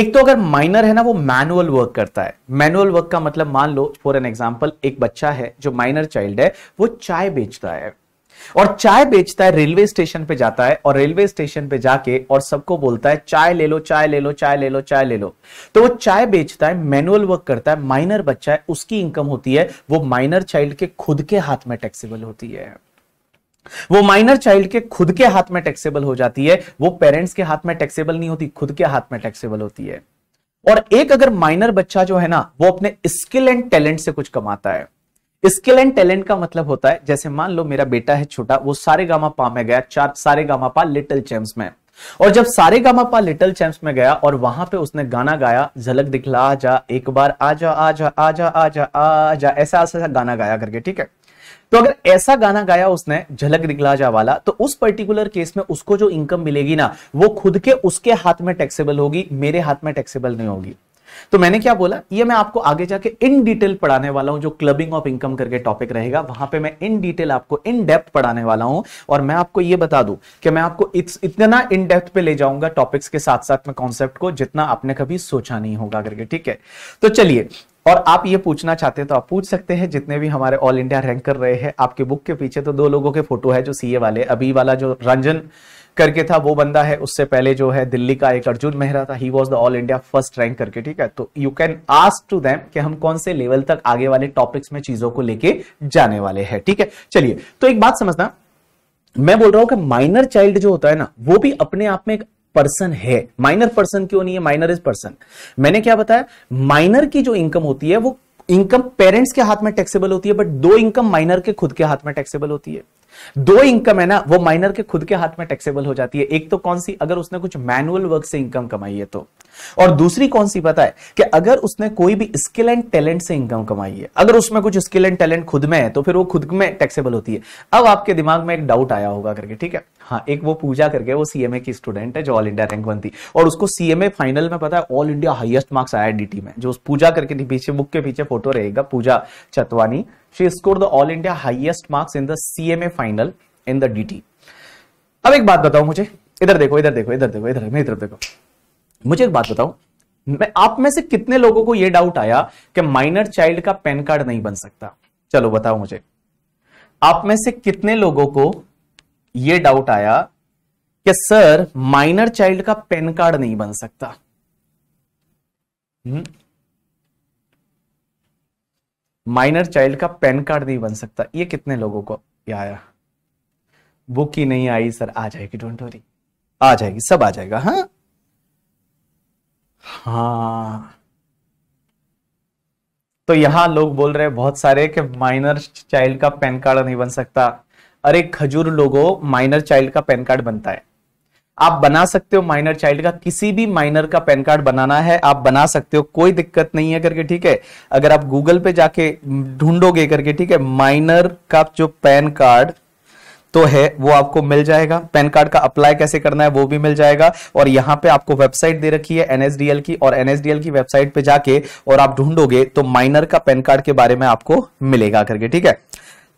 एक तो अगर माइनर है ना वो मैनुअल वर्क करता है मैनुअल वर्क का मतलब मान लो फॉर एन एग्जाम्पल एक बच्चा है जो माइनर चाइल्ड है वो चाय बेचता है और चाय बेचता है रेलवे स्टेशन पे जाता है और रेलवे स्टेशन पे जाके और सबको बोलता है चाय ले लो चाय ले लो चाय ले लो चाय ले लो तो वो चाय बेचता है मैनुअल वर्क करता है माइनर बच्चा है उसकी इनकम होती है वो माइनर चाइल्ड के खुद के हाथ में टैक्सेबल होती है वो माइनर चाइल्ड के खुद के हाथ में टैक्सेबल हो जाती है वो पेरेंट्स के हाथ में टैक्सेबल नहीं होती खुद के हाथ में टैक्सेबल होती है और एक अगर माइनर बच्चा जो है ना वो अपने स्किल एंड टैलेंट से कुछ कमाता है स्किल एंड टैलेंट का मतलब होता है जैसे मान लो मेरा बेटा है छोटा वो सारे गामा पा में गया चार सारे गामा पा लिटिल चैम्स में और जब सारे गामा पा लिटिल चैम्स में गया और वहां पे उसने गाना गाया झलक दिखला आ जा एक बार आ जा आ जा आ जा आ जा आ जा ऐसा ऐसा गाना गाया करके ठीक है तो अगर ऐसा गाना गाया उसने झलक दिखला जा वाला तो उस पर्टिकुलर केस में उसको जो इनकम मिलेगी ना वो खुद के उसके हाथ में टैक्सेबल होगी मेरे हाथ में टैक्सेबल नहीं होगी तो मैंने क्या बोला ये मैं आपको आगे जाके इन डिटेल पढ़ाने वाला हूं जो क्लबिंग ऑफ इनकम करके टॉपिक रहेगा वहां पे मैं इन डिटेल आपको इन डेप्थ पढ़ाने वाला हूं और मैं आपको ये बता दूं कि मैं आपको इतना इन डेप्थ पे ले जाऊंगा टॉपिक्स के साथ साथ में कॉन्सेप्ट को जितना आपने कभी सोचा नहीं होगा करके ठीक है तो चलिए और आप ये पूछना चाहते हैं तो आप पूछ सकते हैं जितने भी हमारे ऑल इंडिया रैंक कर रहे हैं आपके बुक के पीछे तो दो लोगों के फोटो है जो सीए वाले अभी वाला जो रंजन करके था वो बंदा है उससे पहले जो है दिल्ली का एक अर्जुन मेहरा था he was the all India first rank करके ठीक है तो you can ask to them कि हम कौन से लेवल तक आगे वाले टॉपिक्स में चीजों को लेके जाने वाले हैं ठीक है चलिए तो एक बात समझना मैं बोल रहा हूं कि माइनर चाइल्ड जो होता है ना वो भी अपने आप में एक पर्सन है माइनर पर्सन क्यों नहीं है माइनर इज पर्सन मैंने क्या बताया माइनर की जो इनकम होती है वो इनकम पेरेंट्स के हाथ में टैक्सेबल होती है बट दो इनकम माइनर के खुद के हाथ में टैक्सेबल होती है दो इनकम है ना वो माइनर के खुद के हाथ में टैक्सेबल हो जाती है एक तो कौन सी अगर उसने कुछ मैनुअल वर्क से इनकम कमाई है तो और दूसरी कौन सी पता है कि अगर उसने कोई भी स्किल एंड टैलेंट से इनकम कमाई है अगर उसमें कुछ स्किल एंड टैलेंट खुद में है तो फिर वो खुद में टैक्सेबल होती है अब आपके दिमाग में एक डाउट आया होगा करके ठीक है हाँ एक वो पूजा करके वो सीएमए की स्टूडेंट है जो ऑल इंडिया रैंक वन थी और उसको सीएमए फाइनल में पता है ऑल इंडिया हाईएस्ट मार्क्स आया डीटी में जो पूजा करके पीछे बुक के पीछे फोटो रहेगा पूजा चतवानी she scored the all india highest marks in the cma final in the dt अब एक बात बताओ मुझे इधर देखो इधर देखो इधर देखो इधर मेरी तरफ देखो मुझे एक बात बताओ मैं आप में से कितने लोगों को यह डाउट आया कि माइनर चाइल्ड का पैन कार्ड नहीं बन सकता चलो बताओ मुझे आप में से कितने लोगों को यह डाउट आया कि सर माइनर चाइल्ड का पैन कार्ड नहीं बन सकता हुँ? हम्म? माइनर चाइल्ड का पैन कार्ड नहीं बन सकता ये कितने लोगों को आया बुक ही नहीं आई सर आ जाएगी डोंट वरी आ जाएगी सब आ जाएगा हाँ हाँ तो यहां लोग बोल रहे हैं बहुत सारे कि माइनर चाइल्ड का पैन कार्ड नहीं बन सकता अरे खजूर लोगों माइनर चाइल्ड का पैन कार्ड बनता है आप बना सकते हो माइनर चाइल्ड का किसी भी माइनर का पैन कार्ड बनाना है आप बना सकते हो कोई दिक्कत नहीं है करके ठीक है अगर आप गूगल पे जाके ढूंढोगे करके ठीक है माइनर का जो पैन कार्ड तो है वो आपको मिल जाएगा पैन कार्ड का अप्लाई कैसे करना है वो भी मिल जाएगा और यहाँ पे आपको वेबसाइट दे रखी है एनएसडीएल की और एनएसडीएल की वेबसाइट पे जाके और आप ढूंढोगे तो माइनर का पैन कार्ड के बारे में आपको मिलेगा करके ठीक है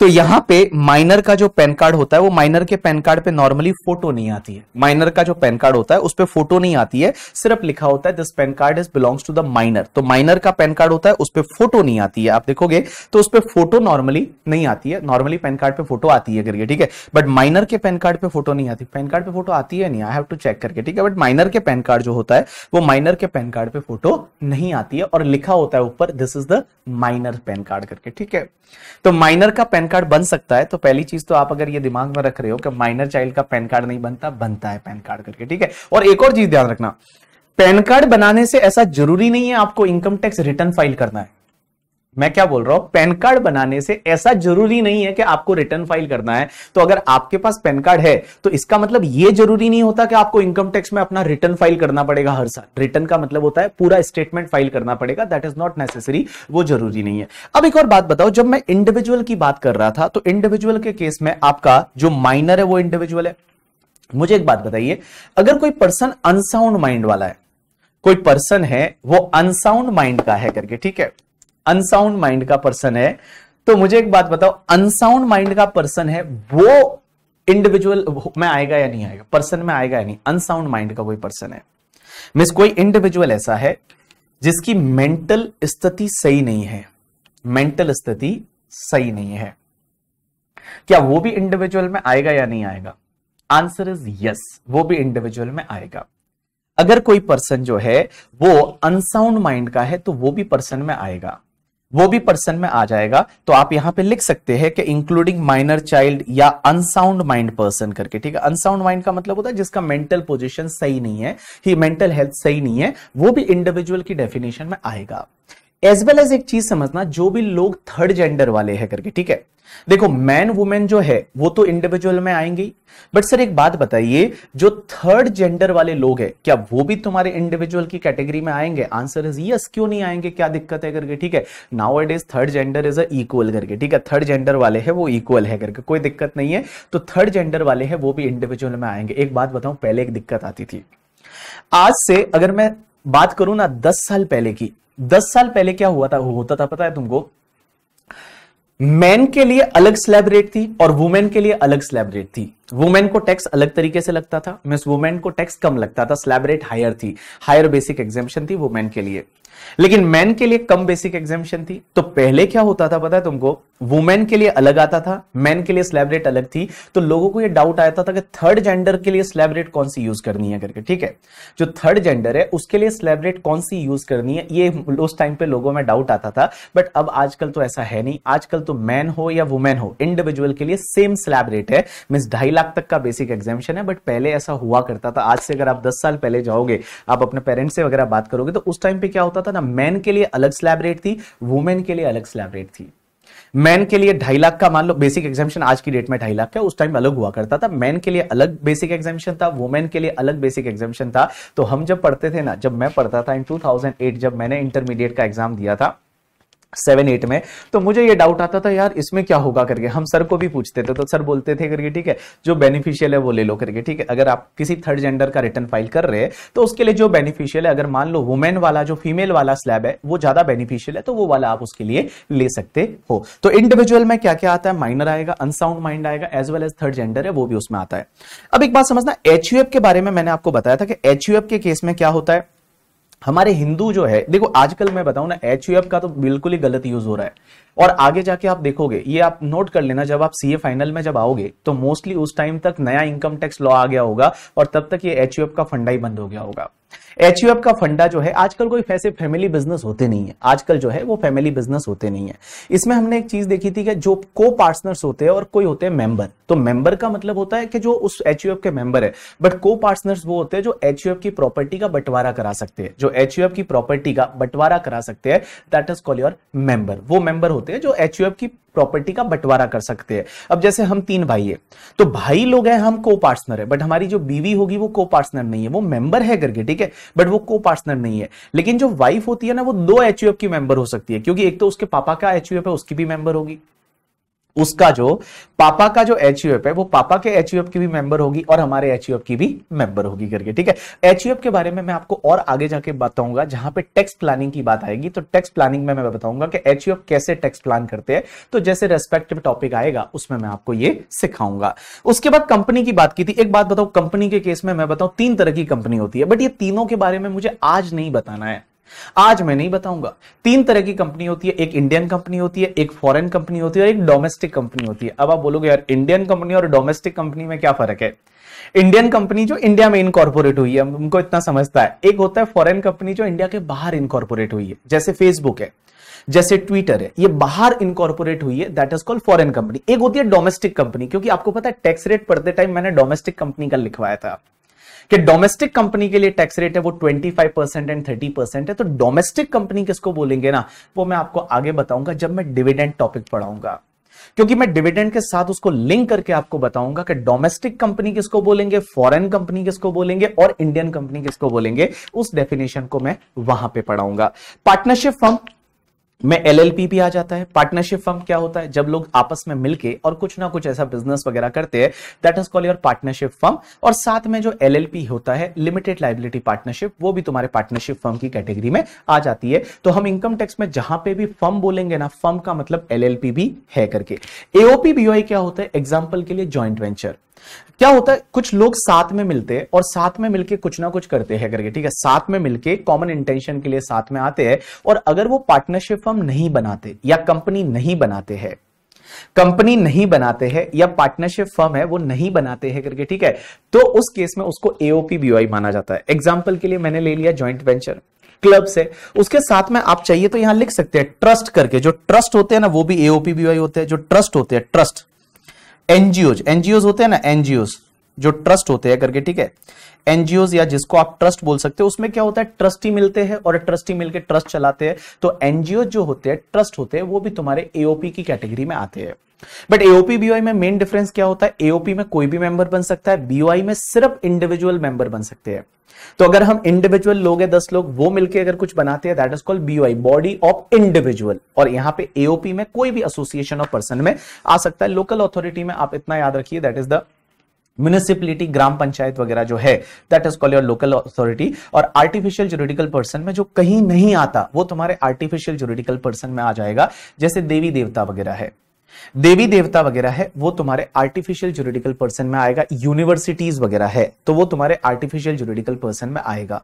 तो यहां पे माइनर का जो पैन कार्ड होता है वो माइनर के पैन कार्ड पे नॉर्मली फोटो नहीं आती है माइनर का जो पैन कार्ड होता है उस पर फोटो नहीं आती है सिर्फ लिखा होता है this PAN card is belongs to the minor तो माइनर का पैन कार्ड होता है उस पर फोटो नहीं आती है आप देखोगे तो उस पर फोटो नॉर्मली नहीं आती है नॉर्मली पैन कार्ड पे फोटो आती है करके ठीक है बट माइनर के पैन कार्ड पे फोटो नहीं आती पैन कार्ड पे फोटो आती है नहीं आई हैव टू चेक करके ठीक है बट माइनर के पैन कार्ड जो होता है वो माइनर के पैन कार्ड पे फोटो नहीं आती है और लिखा होता है ऊपर this is the minor PAN card करके ठीक है तो माइनर का पैन कार्ड बन सकता है तो पहली चीज तो आप अगर ये दिमाग में रख रहे हो कि माइनर चाइल्ड का पैन कार्ड नहीं बनता बनता है पैन कार्ड करके ठीक है और एक और चीज ध्यान रखना पैन कार्ड बनाने से ऐसा जरूरी नहीं है आपको इनकम टैक्स रिटर्न फाइल करना है मैं क्या बोल रहा हूं पैन कार्ड बनाने से ऐसा जरूरी नहीं है कि आपको रिटर्न फाइल करना है तो अगर आपके पास पैन कार्ड है तो इसका मतलब यह जरूरी नहीं होता कि आपको इनकम टैक्स में अपना रिटर्न फाइल करना पड़ेगा हर साल रिटर्न का मतलब होता है पूरा स्टेटमेंट फाइल करना पड़ेगा दैट इज नॉट नेसेसरी वो जरूरी नहीं है अब एक और बात बताओ जब मैं इंडिविजुअल की बात कर रहा था तो इंडिविजुअल के केस में आपका जो माइनर है वो इंडिविजुअल है मुझे एक बात बताइए अगर कोई पर्सन अनसाउंड माइंड वाला है कोई पर्सन है वो अनसाउंड माइंड का है करके ठीक है अनसाउंड माइंड का पर्सन है तो मुझे एक बात बताओ अनसाउंड माइंड का पर्सन है वो इंडिविजुअल में आएगा या नहीं आएगा पर्सन में आएगा या नहीं अनसाउंड माइंड का कोई पर्सन है मिस कोई इंडिविजुअल ऐसा है जिसकी मेंटल स्थिति सही नहीं है मेंटल स्थिति सही नहीं है क्या वो भी इंडिविजुअल में आएगा या नहीं आएगा आंसर इज यस वो भी इंडिविजुअल में आएगा अगर कोई पर्सन जो है वो अनसाउंड माइंड का है तो वो भी पर्सन में आएगा वो भी पर्सन में आ जाएगा तो आप यहां पे लिख सकते हैं कि इंक्लूडिंग माइनर चाइल्ड या अनसाउंड माइंड पर्सन करके ठीक है अनसाउंड माइंड का मतलब होता है जिसका मेंटल पोजीशन सही नहीं है ही मेंटल हेल्थ सही नहीं है वो भी इंडिविजुअल की डेफिनेशन में आएगा एज वेल एज एक चीज समझना जो भी लोग थर्ड जेंडर वाले हैं करके ठीक है देखो मैन वुमेन जो है वो तो इंडिविजुअल में आएंगे बट सर एक बात बताइए जो थर्ड जेंडर वाले लोग हैं क्या वो भी तुम्हारे इंडिविजुअल की कैटेगरी में आएंगे आंसर इज यस क्यों नहीं आएंगे क्या दिक्कत है करके ठीक है now it is third gender is equal equal करके ठीक है थर्ड जेंडर वाले है वो इक्वल है करके कोई दिक्कत नहीं है तो थर्ड जेंडर वाले है वो भी इंडिविजुअल में आएंगे एक बात बताऊं पहले एक दिक्कत आती थी आज से अगर मैं बात करूं ना दस साल पहले की दस साल पहले क्या हुआ था होता था पता है तुमको मैन के लिए अलग स्लैब रेट थी और वुमेन के लिए अलग स्लैब रेट थी वुमेन को टैक्स अलग तरीके से लगता था मिस वुमेन को टैक्स कम लगता था स्लैब रेट हायर थी हायर बेसिक एग्जामेशन थी वुमेन के लिए लेकिन मैन के लिए कम बेसिक एग्जामेशन थी तो पहले क्या होता था पता है तुमको वुमेन के लिए अलग आता था मैन के लिए स्लैब रेट अलग थी तो लोगों को ये डाउट आया था कि थर्ड जेंडर के लिए स्लैब रेट कौन सी यूज करनी है करके ठीक है जो थर्ड जेंडर है उसके लिए स्लैब रेट कौन सी यूज करनी है ये उस टाइम पे लोगों में डाउट आता था बट अब आजकल तो ऐसा है नहीं आजकल तो मैन हो या वुमेन हो इंडिविजुअल के लिए सेम स्लैब रेट है मीन ढाई लाख तक का बेसिक एग्जामेशन है बट पहले ऐसा हुआ करता था आज से अगर आप दस साल पहले जाओगे आप अपने पेरेंट्स से वगैरह बात करोगे तो उस टाइम पे क्या होता था ना मैन के लिए अलग स्लैब रेट थी वुमेन के लिए अलग स्लैब रेट थी मैन के लिए ढाई लाख का मान लो बेसिक एग्जामेशन आज की डेट में ढाई लाख का उस टाइम अलग हुआ करता था मैन के लिए अलग बेसिक एग्जामेशन था वुमेन के लिए अलग बेसिक एग्जामेशन था तो हम जब पढ़ते थे ना जब मैं पढ़ता था इन 2008 जब मैंने इंटरमीडिएट का एग्जाम दिया था सेवन एट में तो मुझे ये डाउट आता था यार इसमें क्या होगा करके हम सर को भी पूछते थे तो सर बोलते थे करके ठीक है जो बेनिफिशियल है वो ले लो करके ठीक है अगर आप किसी थर्ड जेंडर का रिटर्न फाइल कर रहे हैं तो उसके लिए जो बेनिफिशियल है अगर मान लो वुमेन वाला जो फीमेल वाला स्लैब है वो ज्यादा बेनिफिशियल है तो वो वाला आप उसके लिए ले सकते हो तो इंडिविजुअल में क्या क्या आता है माइनर आएगा अनसाउंड माइंड आएगा as well as third gender है वो भी उसमें आता है अब एक बात समझना एच के बारे में मैंने आपको बताया था कि एच के केस में क्या होता है हमारे हिंदू जो है देखो आजकल मैं बताऊं ना एच का तो बिल्कुल ही गलत यूज हो रहा है और आगे जाके आप देखोगे ये आप नोट कर लेना जब आप सीए फाइनल में जब आओगे तो मोस्टली उस टाइम तक नया इनकम टैक्स लॉ आ गया होगा और तब तक ये एच का फंडा ही बंद हो गया होगा एच का फंडा जो है आजकल कोई फैसे फैमिली बिजनेस होते नहीं है आजकल जो है वो फैमिली बिजनेस होते नहीं है इसमें हमने एक चीज देखी थी कि जो को पार्टनर्स होते हैं और कोई होते हैं मेंबर तो मेंबर का मतलब होता है कि जो उस एच के मेंबर है बट को पार्टनर्स वो होते हैं जो एच की प्रॉपर्टी का बंटवारा करा सकते हैं जो एच की प्रॉपर्टी का बंटवारा करा सकते हैं that is call your member वो मेंबर होते हैं जो एच की प्रॉपर्टी का बंटवारा कर सकते हैं अब जैसे हम तीन भाई है तो भाई लोग हैं हम को पार्टनर है बट हमारी जो बीवी होगी वो को पार्टनर नहीं है वो मेंबर है के ठीक है बट वो को पार्टनर नहीं है लेकिन जो वाइफ होती है ना वो दो एच की मेंबर हो सकती है क्योंकि एक तो उसके पापा का एच है उसकी भी मेंबर होगी उसका जो पापा का जो एच है वो पापा के एच की भी मेंबर होगी और हमारे एच की भी मेंबर होगी करके ठीक है एच के बारे में मैं आपको और आगे जाके बताऊंगा जहां पे टैक्स प्लानिंग की बात आएगी तो टैक्स प्लानिंग में मैं बताऊंगा कि एच कैसे टैक्स प्लान करते हैं तो जैसे रेस्पेक्टिव टॉपिक आएगा उसमें मैं आपको ये सिखाऊंगा उसके बाद कंपनी की बात की थी एक बात बताऊ कंपनी के केस में मैं बताऊं तीन तरह की कंपनी होती है बट ये तीनों के बारे में मुझे आज नहीं बताना है आज मैं नहीं बताऊंगा तीन तरह की कंपनी होती है एक इंडियन कंपनी होती है एक फॉरेन कंपनी होती है और एक डोमेस्टिक कंपनी होती है अब आप बोलोगे यार इंडियन कंपनी और डोमेस्टिक कंपनी में क्या फर्क है इंडियन कंपनी जो इंडिया में इनकॉर्पोरेट हुई है उनको इतना समझता है एक होता है फॉरेन कंपनी जो इंडिया के बाहर इनकॉर्पोरेट हुई है जैसे फेसबुक है जैसे ट्विटर है ये बाहर इनकॉर्पोरेट हुई है that is called foreign company एक होती है डोमेस्टिक कंपनी क्योंकि आपको पता है टैक्स रेट पढ़ते टाइम मैंने डोमेस्टिक कंपनी का लिखवाया था कि डोमेस्टिक कंपनी के लिए टैक्स रेट है वो 25 परसेंट एंड 30 परसेंट है तो डोमेस्टिक कंपनी किसको बोलेंगे ना वो मैं आपको आगे बताऊंगा जब मैं डिविडेंड टॉपिक पढ़ाऊंगा क्योंकि मैं डिविडेंड के साथ उसको लिंक करके आपको बताऊंगा कि डोमेस्टिक कंपनी किसको बोलेंगे फॉरेन कंपनी किसको बोलेंगे और इंडियन कंपनी किसको बोलेंगे उस डेफिनेशन को मैं वहां पे पढ़ाऊंगा पार्टनरशिप फर्म में एलएलपी भी आ जाता है पार्टनरशिप फर्म क्या होता है जब लोग आपस में मिलके और कुछ ना कुछ ऐसा बिजनेस वगैरह करते हैं that is call your partnership firm और साथ में जो एलएलपी होता है लिमिटेड लाइबिलिटी पार्टनरशिप वो भी तुम्हारे पार्टनरशिप फर्म की कैटेगरी में आ जाती है तो हम इनकम टैक्स में जहां पे भी फर्म बोलेंगे ना फर्म का मतलब पी भी है करके एओपी बीओआई क्या होता है एग्जाम्पल के लिए ज्वाइंट वेंचर क्या होता है कुछ लोग साथ में मिलते हैं और साथ में मिलके कुछ ना कुछ करते हैं करके ठीक है साथ में मिलके कॉमन इंटेंशन के लिए साथ में आते हैं और अगर वो पार्टनरशिप हम नहीं बनाते या कंपनी नहीं बनाते हैं कंपनी नहीं बनाते हैं या पार्टनरशिप फर्म है वो नहीं बनाते हैं करके ठीक है तो उस केस में उसको एओपी बीओआई माना जाता है एग्जाम्पल के लिए मैंने ले लिया ज्वाइंट वेंचर क्लब से उसके साथ में आप चाहिए तो यहां लिख सकते हैं ट्रस्ट करके जो ट्रस्ट होते हैं ना वो भी एओपी बीओआई होते हैं जो ट्रस्ट होते हैं ट्रस्ट एनजीओज एनजीओज होते हैं ना एनजीओज जो ट्रस्ट होते हैं करके ठीक है एनजीओज या जिसको आप ट्रस्ट बोल सकते हो उसमें क्या होता है ट्रस्टी मिलते हैं और ट्रस्टी मिलकर ट्रस्ट चलाते हैं तो एनजीओ जो होते हैं ट्रस्ट होते हैं वो भी तुम्हारे एओपी की कैटेगरी में आते हैं बट एओपी बीओआई में मेन डिफरेंस क्या होता है एओपी में कोई भी मेंबर बन सकता है बीओआई में सिर्फ इंडिविजुअल मेंबर बन सकते हैं तो अगर हम इंडिविजुअल लोग हैं दस लोग वो मिलके अगर कुछ बनाते हैं that is called BOI body of individual और यहां पे एओपी में कोई भी एसोसिएशन ऑफ पर्सन में आ सकता है लोकल अथॉरिटी में आप इतना याद रखिए that is the municipality gram panchayat वगैरह जो है that is call your local authority और आर्टिफिशियल जुरिडिकल पर्सन में जो कहीं नहीं आता वो तुम्हारे आर्टिफिशियल जुरिडिकल पर्सन में आ जाएगा जैसे देवी देवता वगैरह है देवी देवता वगैरह है वो तुम्हारे आर्टिफिशियल जुरिडिकल पर्सन में आएगा यूनिवर्सिटीज वगैरह है तो वो तुम्हारे आर्टिफिशियल जुरिडिकल पर्सन में आएगा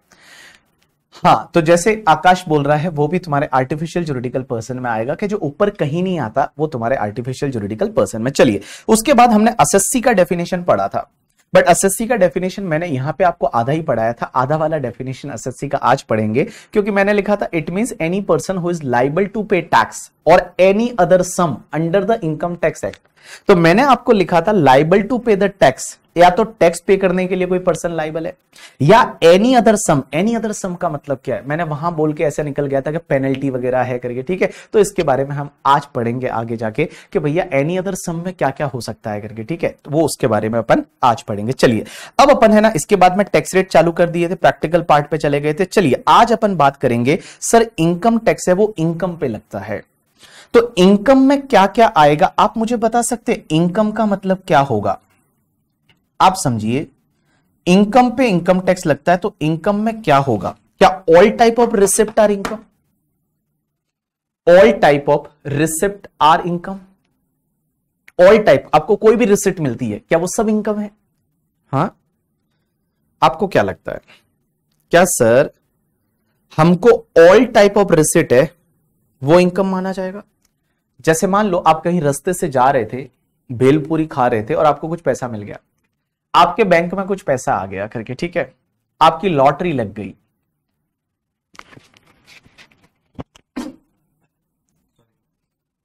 हाँ तो जैसे आकाश बोल रहा है वो भी तुम्हारे आर्टिफिशियल जुरिडिकल पर्सन में आएगा कि जो ऊपर कहीं नहीं आता वो तुम्हारे आर्टिफिशियल जुरिडिकल पर्सन में चलिए उसके बाद हमने असेस्सी का डेफिनेशन पढ़ा था बट एसएससी का डेफिनेशन मैंने यहाँ पे आपको आधा ही पढ़ाया था आधा वाला डेफिनेशन एसएससी का आज पढ़ेंगे क्योंकि मैंने लिखा था it means any person who is liable to pay tax और any other sum under the income tax act तो मैंने आपको लिखा था liable to pay the tax या तो टैक्स पे करने के लिए कोई पर्सन लाइबल है या any other sum any other sum का मतलब क्या है मैंने वहां बोल के ऐसा निकल गया था कि पेनल्टी वगैरह है करके ठीक है तो इसके बारे में हम आज पढ़ेंगे आगे जाके कि भैया एनी अदर सम में क्या क्या हो सकता है करके ठीक है तो वो उसके बारे में अपन आज पढ़ेंगे चलिए अब अपन है ना इसके बाद में टैक्स रेट चालू कर दिए थे प्रैक्टिकल पार्ट पे चले गए थे चलिए आज अपन बात करेंगे सर इनकम टैक्स है वो इनकम पे लगता है तो इनकम में क्या क्या आएगा आप मुझे बता सकते इनकम का मतलब क्या होगा आप समझिए इनकम पे इनकम टैक्स लगता है तो इनकम में क्या होगा क्या all type of receipt are income all type of receipt are income all type आपको कोई भी रिसिप्ट मिलती है क्या वो सब इनकम है हाँ आपको क्या लगता है क्या सर हमको ऑल टाइप ऑफ रिसिप्ट है वो इनकम माना जाएगा जैसे मान लो आप कहीं रस्ते से जा रहे थे भेलपूरी खा रहे थे और आपको कुछ पैसा मिल गया आपके बैंक में कुछ पैसा आ गया करके ठीक है आपकी लॉटरी लग गई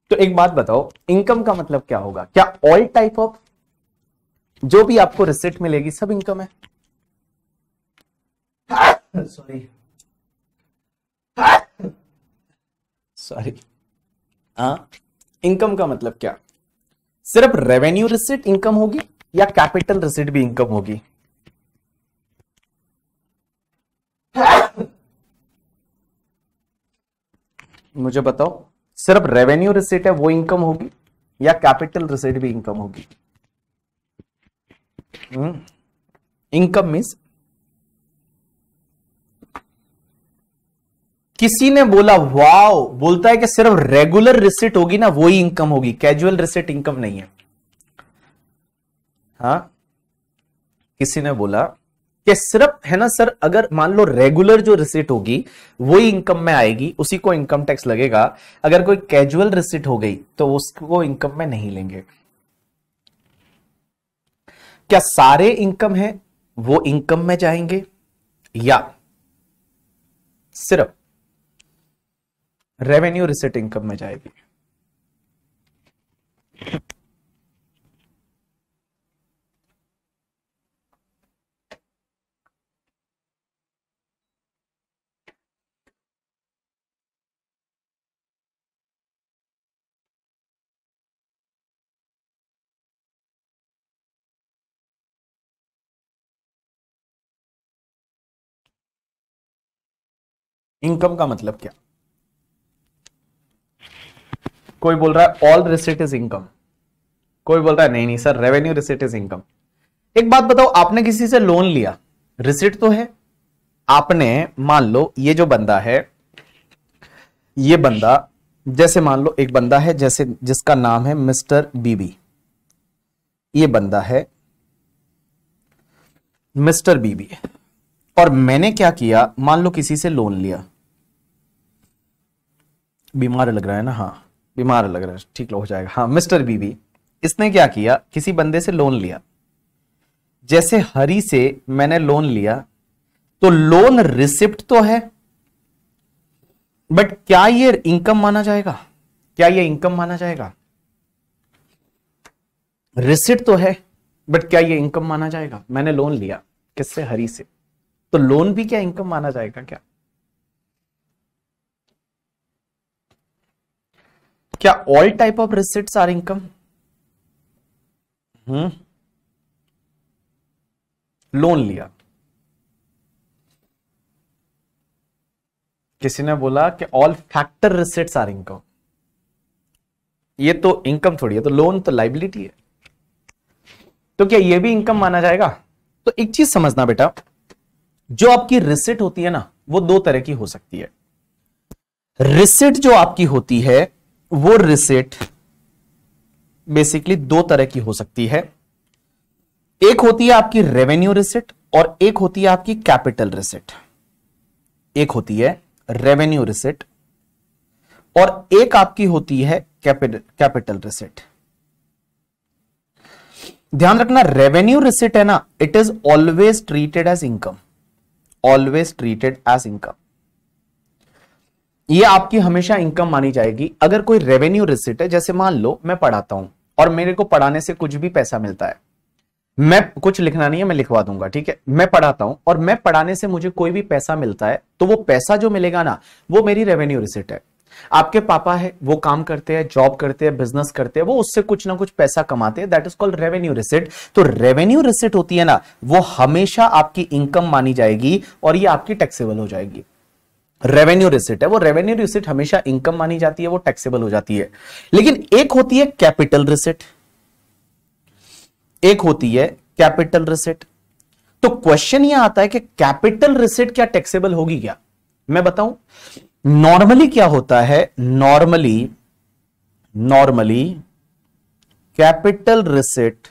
तो एक बात बताओ इनकम का मतलब क्या होगा क्या ऑल टाइप ऑफ जो भी आपको रिसिट मिलेगी सब इनकम है सॉरी सॉरी हाँ इनकम का मतलब क्या सिर्फ रेवेन्यू रिसिट इनकम होगी या कैपिटल रिसिट भी इनकम होगी मुझे बताओ सिर्फ रेवेन्यू रिसिट है वो इनकम होगी या कैपिटल रिसिट भी इनकम होगी इनकम हम्म, मीन्स किसी ने बोला वाओ बोलता है कि सिर्फ रेगुलर रिसिट होगी ना वही इनकम होगी कैजुअल रिसिट इनकम नहीं है हा किसी ने बोला कि सिर्फ है ना सर अगर मान लो रेगुलर जो रिसिट होगी वही इनकम में आएगी उसी को इनकम टैक्स लगेगा अगर कोई कैजुअल रिसिट हो गई तो उसको इनकम में नहीं लेंगे क्या सारे इनकम है वो इनकम में जाएंगे या सिर्फ रेवेन्यू रिसेट इनकम में जाएगी इनकम का मतलब क्या कोई बोल रहा है ऑल रिसिट इज इनकम कोई बोल रहा है नहीं नहीं sir revenue receipt is income एक बात बताओ आपने किसी से लोन लिया रिसिट तो है आपने मान लो ये जो बंदा है ये बंदा जैसे मान लो एक बंदा है जैसे जिसका नाम है मिस्टर बीबी ये बंदा है मिस्टर बीबी और मैंने क्या किया मान लो किसी से लोन लिया बीमार लग रहा है ना हाँ बीमार लग रहा है ठीक हो जाएगा हाँ मिस्टर बीबी इसने क्या किया किसी बंदे से लोन लिया जैसे हरी से मैंने लोन लिया तो लोन रिसिप्ट तो है बट क्या ये इनकम माना जाएगा क्या ये इनकम माना जाएगा रिसिप्ट तो है बट क्या ये इनकम माना जाएगा मैंने लोन लिया किससे हरी से तो लोन भी क्या इनकम माना जाएगा क्या क्या all type of receipts are income hmm loan लिया किसी ने बोला कि all factor receipts are income ये तो इनकम थोड़ी है तो लोन तो लाइबिलिटी है तो क्या ये भी इनकम माना जाएगा तो एक चीज समझना बेटा जो आपकी रिसिट होती है ना वो दो तरह की हो सकती है रिसिट जो आपकी होती है वो रिसेट बेसिकली दो तरह की हो सकती है एक होती है आपकी रेवेन्यू रिसेट और एक होती है आपकी कैपिटल रिसेट एक होती है रेवेन्यू रिसेट और एक आपकी होती है कैपिटल कैपिटल रिसेट ध्यान रखना रेवेन्यू रिसिट है ना it is always treated as income always treated as income ये आपकी हमेशा इनकम मानी जाएगी अगर कोई रेवेन्यू रिसिट है जैसे मान लो मैं पढ़ाता हूं और मेरे को पढ़ाने से कुछ भी पैसा मिलता है मैं कुछ लिखना नहीं है मैं लिखवा दूंगा ठीक है मैं पढ़ाता हूं और मैं पढ़ाने से मुझे कोई भी पैसा मिलता है तो वो पैसा जो मिलेगा ना वो मेरी रेवेन्यू रिसिट है आपके पापा है वो काम करते हैं जॉब करते हैं बिजनेस करते हैं वो उससे कुछ ना कुछ पैसा कमाते हैं that is called revenue receipt तो रेवेन्यू रिसिट होती है ना वो हमेशा आपकी इनकम मानी जाएगी और ये आपकी टैक्सेबल हो जाएगी रेवेन्यू रिसिट है वो रेवेन्यू रिसिट हमेशा इनकम मानी जाती है वो टैक्सेबल हो जाती है लेकिन एक होती है कैपिटल रिसिट एक होती है कैपिटल रिसिट तो क्वेश्चन ये आता है कि कैपिटल रिसिट क्या टैक्सेबल होगी क्या मैं बताऊं नॉर्मली क्या होता है normally normally capital receipt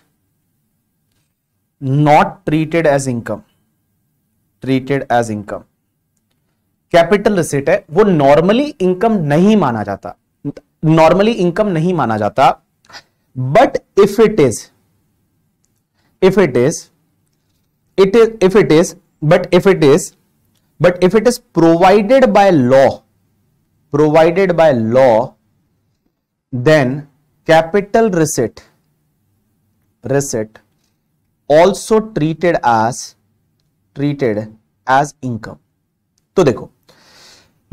not treated as income treated as income capital receipt है वो नॉर्मली इनकम नहीं माना जाता नॉर्मली इनकम नहीं माना जाता but if it is if it is it is if it is but if it is but if it is provided by law provided by law then capital receipt receipt also treated as treated as income तो देखो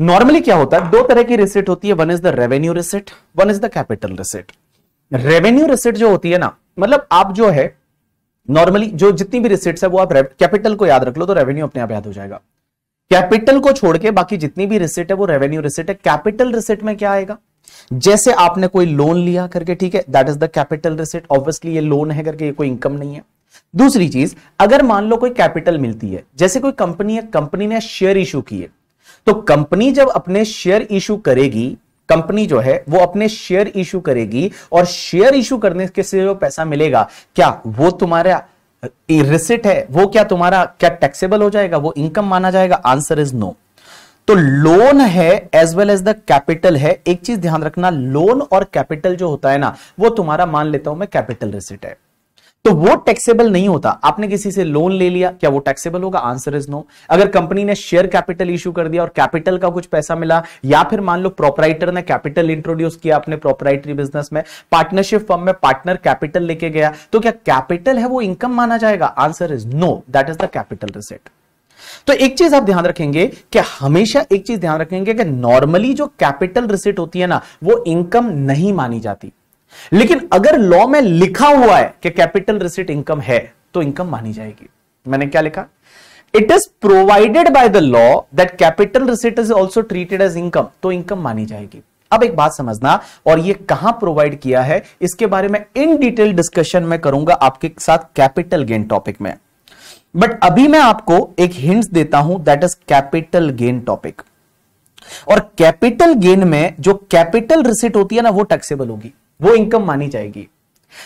normally क्या होता है दो तरह की receipt होती है one is the revenue receipt one is the capital receipt revenue receipt जो होती है ना मतलब आप जो है नॉर्मली जो जितनी भी रिसिट्स है वो आप कैपिटल को याद रख लो तो रेवेन्यू अपने आप याद हो जाएगा कैपिटल को छोड़ के बाकी जितनी भी रिसिट है वो रेवेन्यू रिसिट है कैपिटल रिसिट में क्या आएगा जैसे आपने कोई लोन लिया करके ठीक है that is the capital receipt obviously ये लोन है करके ये कोई इनकम नहीं है दूसरी चीज अगर मान लो कोई कैपिटल मिलती है जैसे कोई कंपनी है कंपनी ने शेयर इशू किए तो कंपनी जब अपने शेयर इशू करेगी कंपनी जो है वो अपने शेयर इशू करेगी और शेयर इशू करने के से जो पैसा मिलेगा क्या वो तुम्हारा रिसिट है वो क्या तुम्हारा क्या टैक्सेबल हो जाएगा वो इनकम माना जाएगा आंसर इज नो तो लोन है as well as the capital है एक चीज ध्यान रखना लोन और कैपिटल जो होता है ना वो तुम्हारा मान लेता हूं मैं कैपिटल रिसिट है तो वो टैक्सेबल नहीं होता आपने किसी से लोन ले लिया क्या वो टैक्सेबल होगा आंसर इज नो अगर कंपनी ने शेयर कैपिटल इशू कर दिया और कैपिटल का कुछ पैसा मिला या फिर मान लो प्रोपराइटर ने कैपिटल इंट्रोड्यूस किया अपने प्रोपराइटरी बिजनेस में पार्टनरशिप फर्म में पार्टनर कैपिटल लेके गया तो क्या कैपिटल है वो इनकम माना जाएगा answer is no that is the capital receipt तो एक चीज आप ध्यान रखेंगे कि हमेशा एक चीज ध्यान रखेंगे कि नॉर्मली जो कैपिटल रिसेट होती है ना वो इनकम नहीं मानी जाती लेकिन अगर लॉ में लिखा हुआ है कि कैपिटल रिसिट इनकम है तो इनकम मानी जाएगी मैंने क्या लिखा it is provided by the law that capital receipt is also treated as income तो इनकम मानी जाएगी अब एक बात समझना और ये कहां प्रोवाइड किया है इसके बारे में इन डिटेल डिस्कशन में करूंगा आपके साथ कैपिटल गेन टॉपिक में बट अभी मैं आपको एक हिंट देता हूं that is capital gain topic और कैपिटल गेन में जो कैपिटल रिसिट होती है ना वो टैक्सेबल होगी वो इनकम मानी जाएगी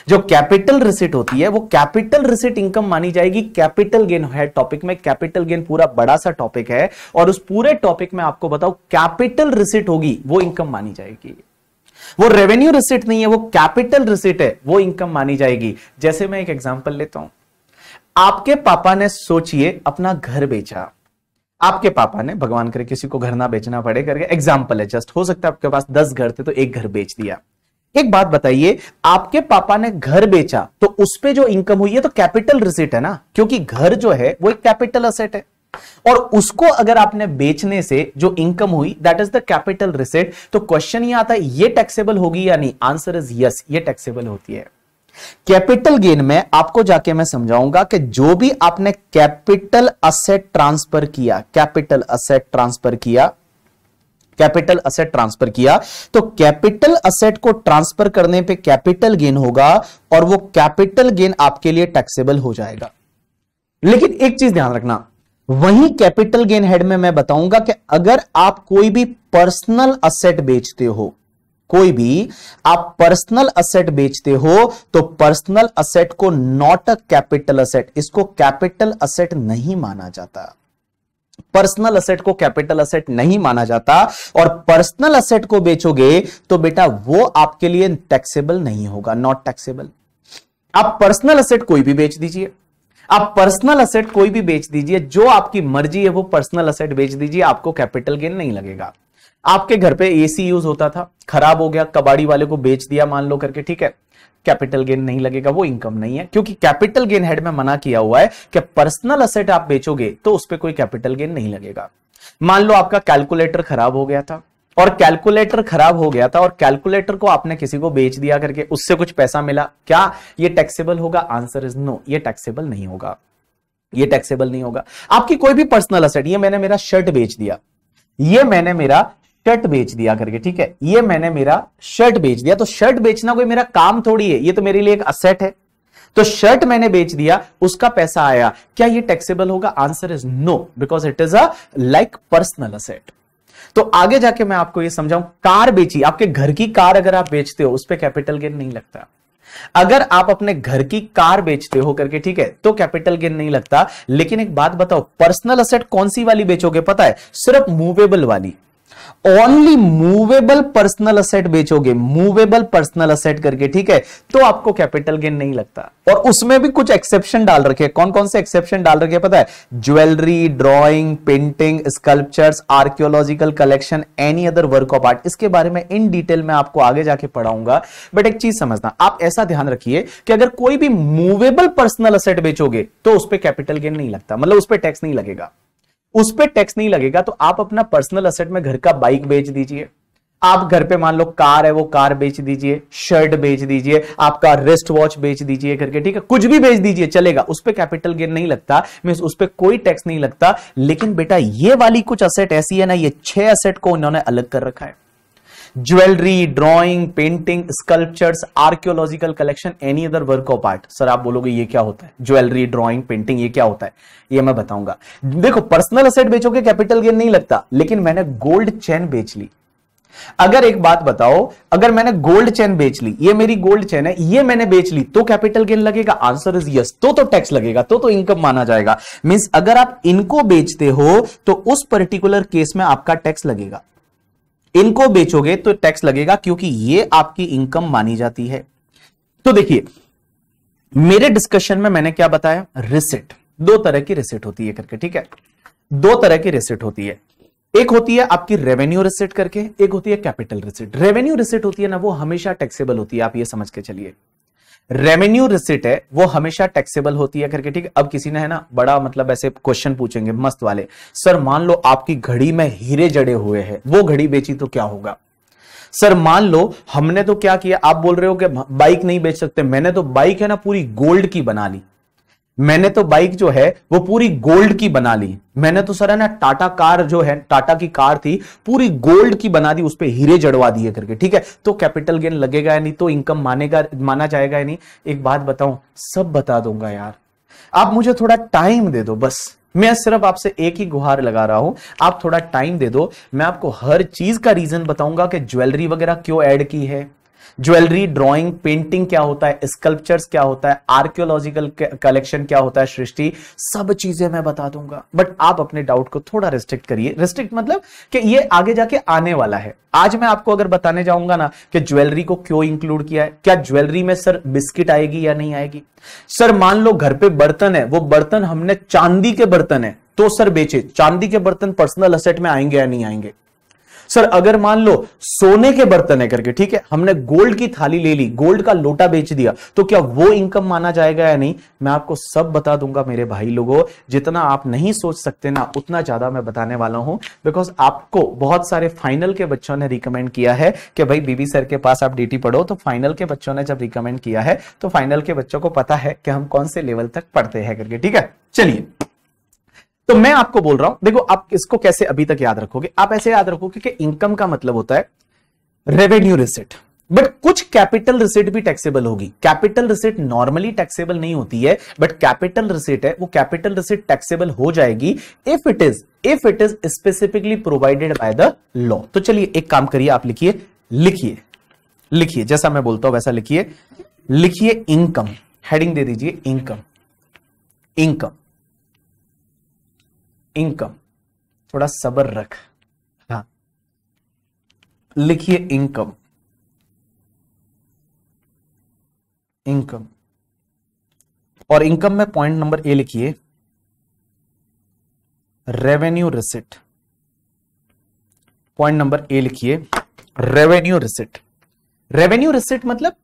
जो कैपिटल रिसिट होती है वो कैपिटल रिसिट इनकम मानी जाएगी कैपिटल गेन है टॉपिक में कैपिटल गेन पूरा बड़ा सा टॉपिक है और उस पूरे टॉपिक में आपको बताओ कैपिटल रिसिट होगी वो इनकम मानी जाएगी वो रेवेन्यू रिसिट नहीं है वो कैपिटल रिसिट है वो इनकम मानी जाएगी जैसे मैं एक एग्जाम्पल लेता हूं आपके पापा ने सोचिए अपना घर बेचा आपके पापा ने भगवान करे किसी को घर ना बेचना पड़े करके एग्जाम्पल है जस्ट हो सकता है आपके पास दस घर थे तो एक घर बेच दिया एक बात बताइए आपके पापा ने घर बेचा तो उस जो इनकम हुई है तो कैपिटल रिसिट है ना क्योंकि घर जो है वो एक कैपिटल असेट है और उसको अगर आपने बेचने से जो इनकम हुई that is the capital receipt तो क्वेश्चन ये आता है ये टैक्सेबल होगी या नहीं आंसर इज यस ये टैक्सेबल होती है कैपिटल गेन में आपको जाके मैं समझाऊंगा कि जो भी आपने कैपिटल असेट ट्रांसफर किया कैपिटल असेट ट्रांसफर किया कैपिटल असेट ट्रांसफर किया तो कैपिटल असेट को ट्रांसफर करने पे कैपिटल गेन होगा और वो कैपिटल गेन आपके लिए टैक्सेबल हो जाएगा लेकिन एक चीज ध्यान रखना वही कैपिटल गेन हेड में मैं बताऊंगा कि अगर आप कोई भी पर्सनल असेट बेचते हो कोई भी आप पर्सनल असेट बेचते हो तो पर्सनल असेट को नॉट अ कैपिटल असेट इसको कैपिटल असेट नहीं माना जाता पर्सनल असेट को कैपिटल असेट नहीं माना जाता और पर्सनल असेट को बेचोगे तो बेटा वो आपके लिए टैक्सेबल नहीं होगा नॉट टैक्सेबल आप पर्सनल असेट कोई भी बेच दीजिए आप पर्सनल असेट कोई भी बेच दीजिए जो आपकी मर्जी है वो पर्सनल असेट बेच दीजिए आपको कैपिटल गेन नहीं लगेगा आपके घर पे एसी यूज होता था खराब हो गया कबाड़ी वाले को बेच दिया मान लो करके ठीक है कैपिटल गेन नहीं लगेगा वो इनकम नहीं है क्योंकि कैपिटल गेन हेड में मना किया हुआ है कि पर्सनल असेट आप बेचोगे तो उस पर कोई कैपिटल गेन नहीं लगेगा मान लो आपका कैलकुलेटर खराब हो गया था और कैलकुलेटर खराब हो गया था और कैलकुलेटर को आपने किसी को बेच दिया करके उससे कुछ पैसा मिला क्या ये टैक्सेबल होगा आंसर इज नो ये टैक्सेबल नहीं होगा ये टैक्सेबल नहीं होगा आपकी कोई भी पर्सनल असेट ये मैंने मेरा शर्ट बेच दिया ये मैंने मेरा शर्ट बेच दिया करके ठीक है ये मैंने मेरा शर्ट बेच दिया तो शर्ट बेचना कोई मेरा काम थोड़ी है ये तो मेरे लिए एक असेट है तो शर्ट मैंने बेच दिया उसका पैसा आया क्या ये टैक्सेबल होगा answer is no because it is a like personal asset तो आगे जाके मैं आपको ये समझाऊं कार बेची आपके घर की कार अगर आप बेचते हो उस पर कैपिटल गेन नहीं लगता अगर आप अपने घर की कार बेचते हो करके ठीक है तो कैपिटल गेन नहीं लगता लेकिन एक बात बताओ पर्सनल असेट कौन सी वाली बेचोगे पता है सिर्फ मूवेबल वाली ओनली मूवेबल पर्सनल असेट बेचोगे मूवेबल पर्सनल असेट करके ठीक है तो आपको कैपिटल गेन नहीं लगता और उसमें भी कुछ एक्सेप्शन डाल रखे कौन कौन से एक्सेप्शन डाल रखे पता है jewellery drawing painting sculptures archaeological collection any other work of art इसके बारे में इन डिटेल में आपको आगे जाके पढ़ाऊंगा बट एक चीज समझना आप ऐसा ध्यान रखिए कि अगर कोई भी मूवेबल पर्सनल असेट बेचोगे तो उस पर कैपिटल गेन नहीं लगता मतलब उस पर टैक्स नहीं लगेगा उस पर टैक्स नहीं लगेगा तो आप अपना पर्सनल असेट में घर का बाइक बेच दीजिए आप घर पे मान लो कार है वो कार बेच दीजिए शर्ट बेच दीजिए आपका रिस्ट वॉच बेच दीजिए करके ठीक है कुछ भी बेच दीजिए चलेगा उस पर कैपिटल गेन नहीं लगता मीन उस पर कोई टैक्स नहीं लगता लेकिन बेटा ये वाली कुछ असेट ऐसी है ना ये छह असेट को उन्होंने अलग कर रखा है jewellery drawing painting sculptures archaeological collection any other work of art sir आप बोलोगे ये क्या होता है ज्वेलरी ड्रॉइंग पेंटिंग ये क्या होता है ये मैं बताऊंगा देखो पर्सनल असेट बेचोगे कैपिटल गेन नहीं लगता लेकिन मैंने गोल्ड चेन बेच ली अगर एक बात बताओ अगर मैंने गोल्ड चेन बेच ली ये मेरी गोल्ड चेन है ये मैंने बेच ली तो कैपिटल गेन लगेगा आंसर इज यस तो तो टैक्स लगेगा तो तो इनकम माना जाएगा मींस अगर आप इनको बेचते हो तो उस पर्टिकुलर केस में आपका टैक्स लगेगा इनको बेचोगे तो टैक्स लगेगा क्योंकि ये आपकी इनकम मानी जाती है तो देखिए मेरे डिस्कशन में मैंने क्या बताया रिसिट दो तरह की रिसिट होती है करके ठीक है दो तरह की रिसिट होती है एक होती है आपकी रेवेन्यू रिसेट करके एक होती है कैपिटल रिसिट रेवेन्यू रिसिट होती है ना वो हमेशा टैक्सेबल होती है आप ये समझ के चलिए रेवेन्यू रिसिट है वो हमेशा टैक्सेबल होती है करके ठीक अब किसी ने है ना बड़ा मतलब ऐसे क्वेश्चन पूछेंगे मस्त वाले सर मान लो आपकी घड़ी में हीरे जड़े हुए हैं वो घड़ी बेची तो क्या होगा सर मान लो हमने तो क्या किया आप बोल रहे हो कि बाइक नहीं बेच सकते मैंने तो बाइक है ना पूरी गोल्ड की बना ली मैंने तो बाइक जो है वो पूरी गोल्ड की बना ली मैंने तो सर है ना टाटा कार जो है टाटा की कार थी पूरी गोल्ड की बना दी उस पर हीरे जड़वा दिए करके ठीक है तो कैपिटल गेन लगेगा या नहीं तो इनकम मानेगा माना जाएगा या नहीं एक बात बताऊं सब बता दूंगा यार आप मुझे थोड़ा टाइम दे दो बस मैं सिर्फ आपसे एक ही गुहार लगा रहा हूं आप थोड़ा टाइम दे दो मैं आपको हर चीज का रीजन बताऊंगा कि ज्वेलरी वगैरह क्यों ऐड की है ज्वेलरी ड्राइंग पेंटिंग क्या होता है स्कल्पचर्स क्या होता है आर्कियोलॉजिकल कलेक्शन क्या होता है सृष्टि सब चीजें मैं बता दूंगा बट आप अपने डाउट को थोड़ा रिस्ट्रिक्ट करिए रिस्ट्रिक्ट मतलब कि ये आगे जाके आने वाला है आज मैं आपको अगर बताने जाऊंगा ना कि ज्वेलरी को क्यों इंक्लूड किया है क्या ज्वेलरी में सर बिस्किट आएगी या नहीं आएगी सर मान लो घर पे बर्तन है वो बर्तन हमने चांदी के बर्तन है तो सर बेचे चांदी के बर्तन पर्सनल असेट में आएंगे या नहीं आएंगे सर अगर मान लो सोने के बर्तन है करके ठीक है हमने गोल्ड की थाली ले ली गोल्ड का लोटा बेच दिया तो क्या वो इनकम माना जाएगा या नहीं मैं आपको सब बता दूंगा मेरे भाई लोगों जितना आप नहीं सोच सकते ना उतना ज्यादा मैं बताने वाला हूं बिकॉज आपको बहुत सारे फाइनल के बच्चों ने रिकमेंड किया है कि भाई बीबी सर के पास आप डीटी पढ़ो तो फाइनल के बच्चों ने जब रिकमेंड किया है तो फाइनल के बच्चों को पता है कि हम कौन से लेवल तक पढ़ते हैं करके ठीक है चलिए तो मैं आपको बोल रहा हूं देखो आप इसको कैसे अभी तक याद रखोगे आप ऐसे याद रखोगे कि इनकम का मतलब होता है रेवेन्यू रिसिट बट कुछ कैपिटल रिसिट भी टैक्सेबल होगी कैपिटल रिसिट नॉर्मली टैक्सेबल नहीं होती है बट कैपिटल रिसिट है वो कैपिटल रिसिट टैक्सेबल हो जाएगी if it is if it is specifically provided by the law तो चलिए एक काम करिए आप लिखिए लिखिए लिखिए जैसा मैं बोलता हूं वैसा लिखिए लिखिए इनकम हेडिंग दे दीजिए इनकम इनकम इनकम थोड़ा सबर रख हाँ लिखिए इनकम इनकम और इनकम में पॉइंट नंबर ए लिखिए revenue receipt point number A लिखिए रेवेन्यू रिसिट रेवेन्यू रिसिट मतलब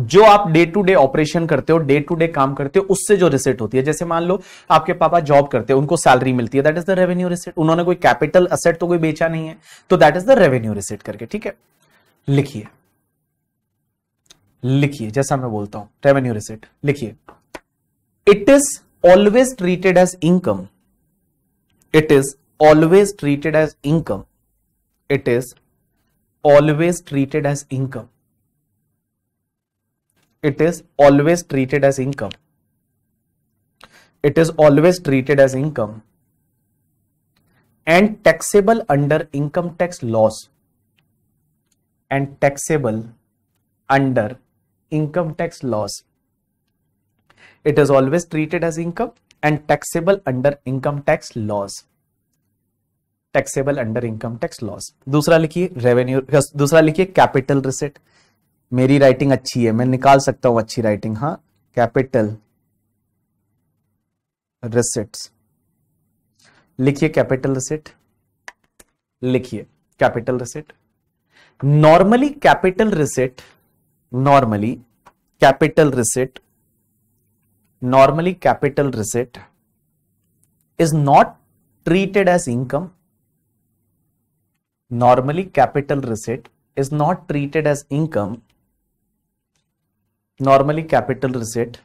जो आप डे टू डे ऑपरेशन करते हो डे टू डे काम करते हो उससे जो रिसेट होती है जैसे मान लो आपके पापा जॉब करते हैं उनको सैलरी मिलती है that is the revenue receipt उन्होंने कोई कैपिटल असेट तो कोई बेचा नहीं है तो that is the revenue receipt करके ठीक है लिखिए लिखिए जैसा मैं बोलता हूं रेवेन्यू रिसेट लिखिए it is always treated as income it is always treated as income it is always treated as income it is always treated as income it is always treated as income and taxable under income tax laws and taxable under income tax laws it is always treated as income and taxable under income tax laws taxable under income tax laws दूसरा लिखिए revenue दूसरा लिखिए capital reset मेरी writing अच्छी है मैं निकाल सकता हूं अच्छी राइटिंग हाँ कैपिटल रिसिट्स लिखिए कैपिटल रिसिट लिखिए capital receipt normally capital receipt normally capital receipt normally capital receipt is not treated as income normally capital receipt is not treated as income normally capital receipt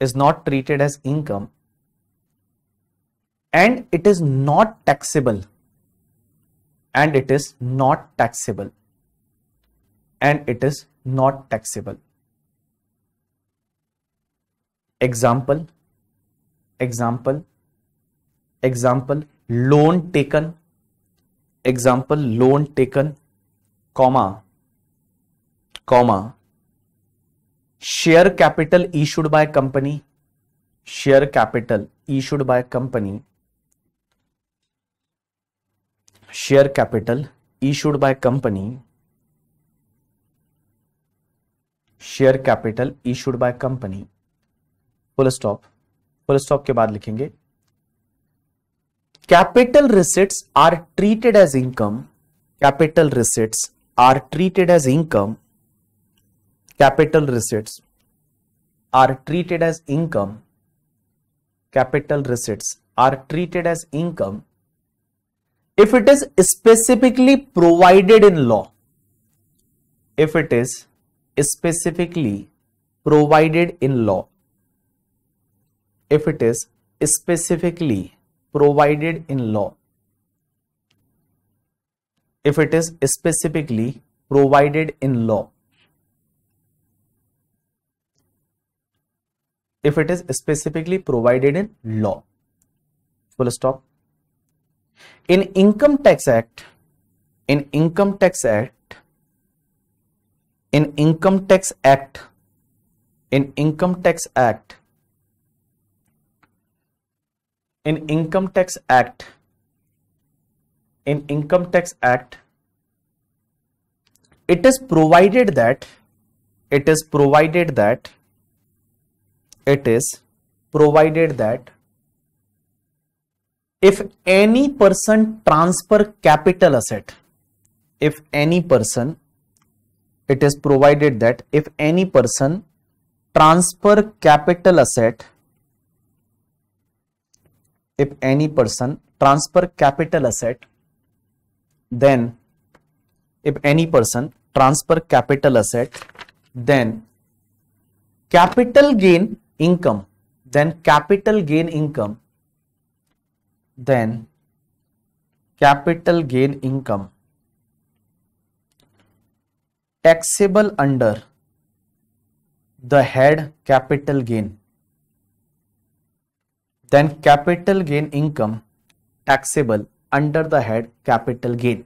is not treated as income and it is not taxable and it is not taxable and it is not taxable example example example loan taken example loan taken comma comma share capital issued by company share capital issued by company share capital issued by company share capital issued by company full stop full stop के बाद लिखेंगे capital receipts are treated as income capital receipts are treated as income capital receipts are treated as income capital receipts are treated as income if it is specifically provided in law if it is specifically provided in law if it is specifically provided in law if it is specifically provided in law if it is specifically provided in law. Full stop. In Income Tax Act, in Income Tax Act, in Income Tax Act, in Income Tax Act, in Income Tax Act, in Income Tax Act, it is provided that, it is provided that it is provided that if any person transfer capital asset, if any person, it is provided that if any person transfer capital asset, if any person transfer capital asset, then if any person transfer capital asset, then capital gain income, then capital gain income, then capital gain income taxable under the head capital gain then capital gain income taxable under the head capital gain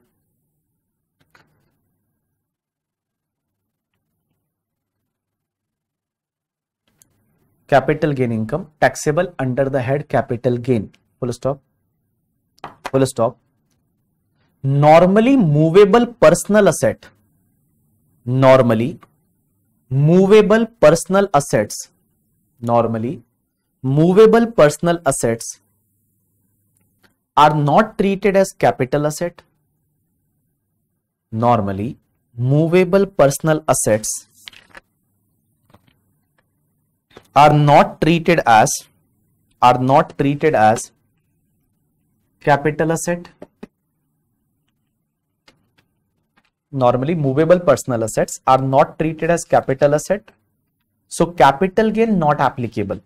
capital gain income taxable under the head capital gain full stop full stop normally movable personal asset normally movable personal assets normally movable personal assets are not treated as capital asset normally movable personal assets are not treated as are not treated as capital asset normally movable personal assets are not treated as capital asset so capital gain not applicable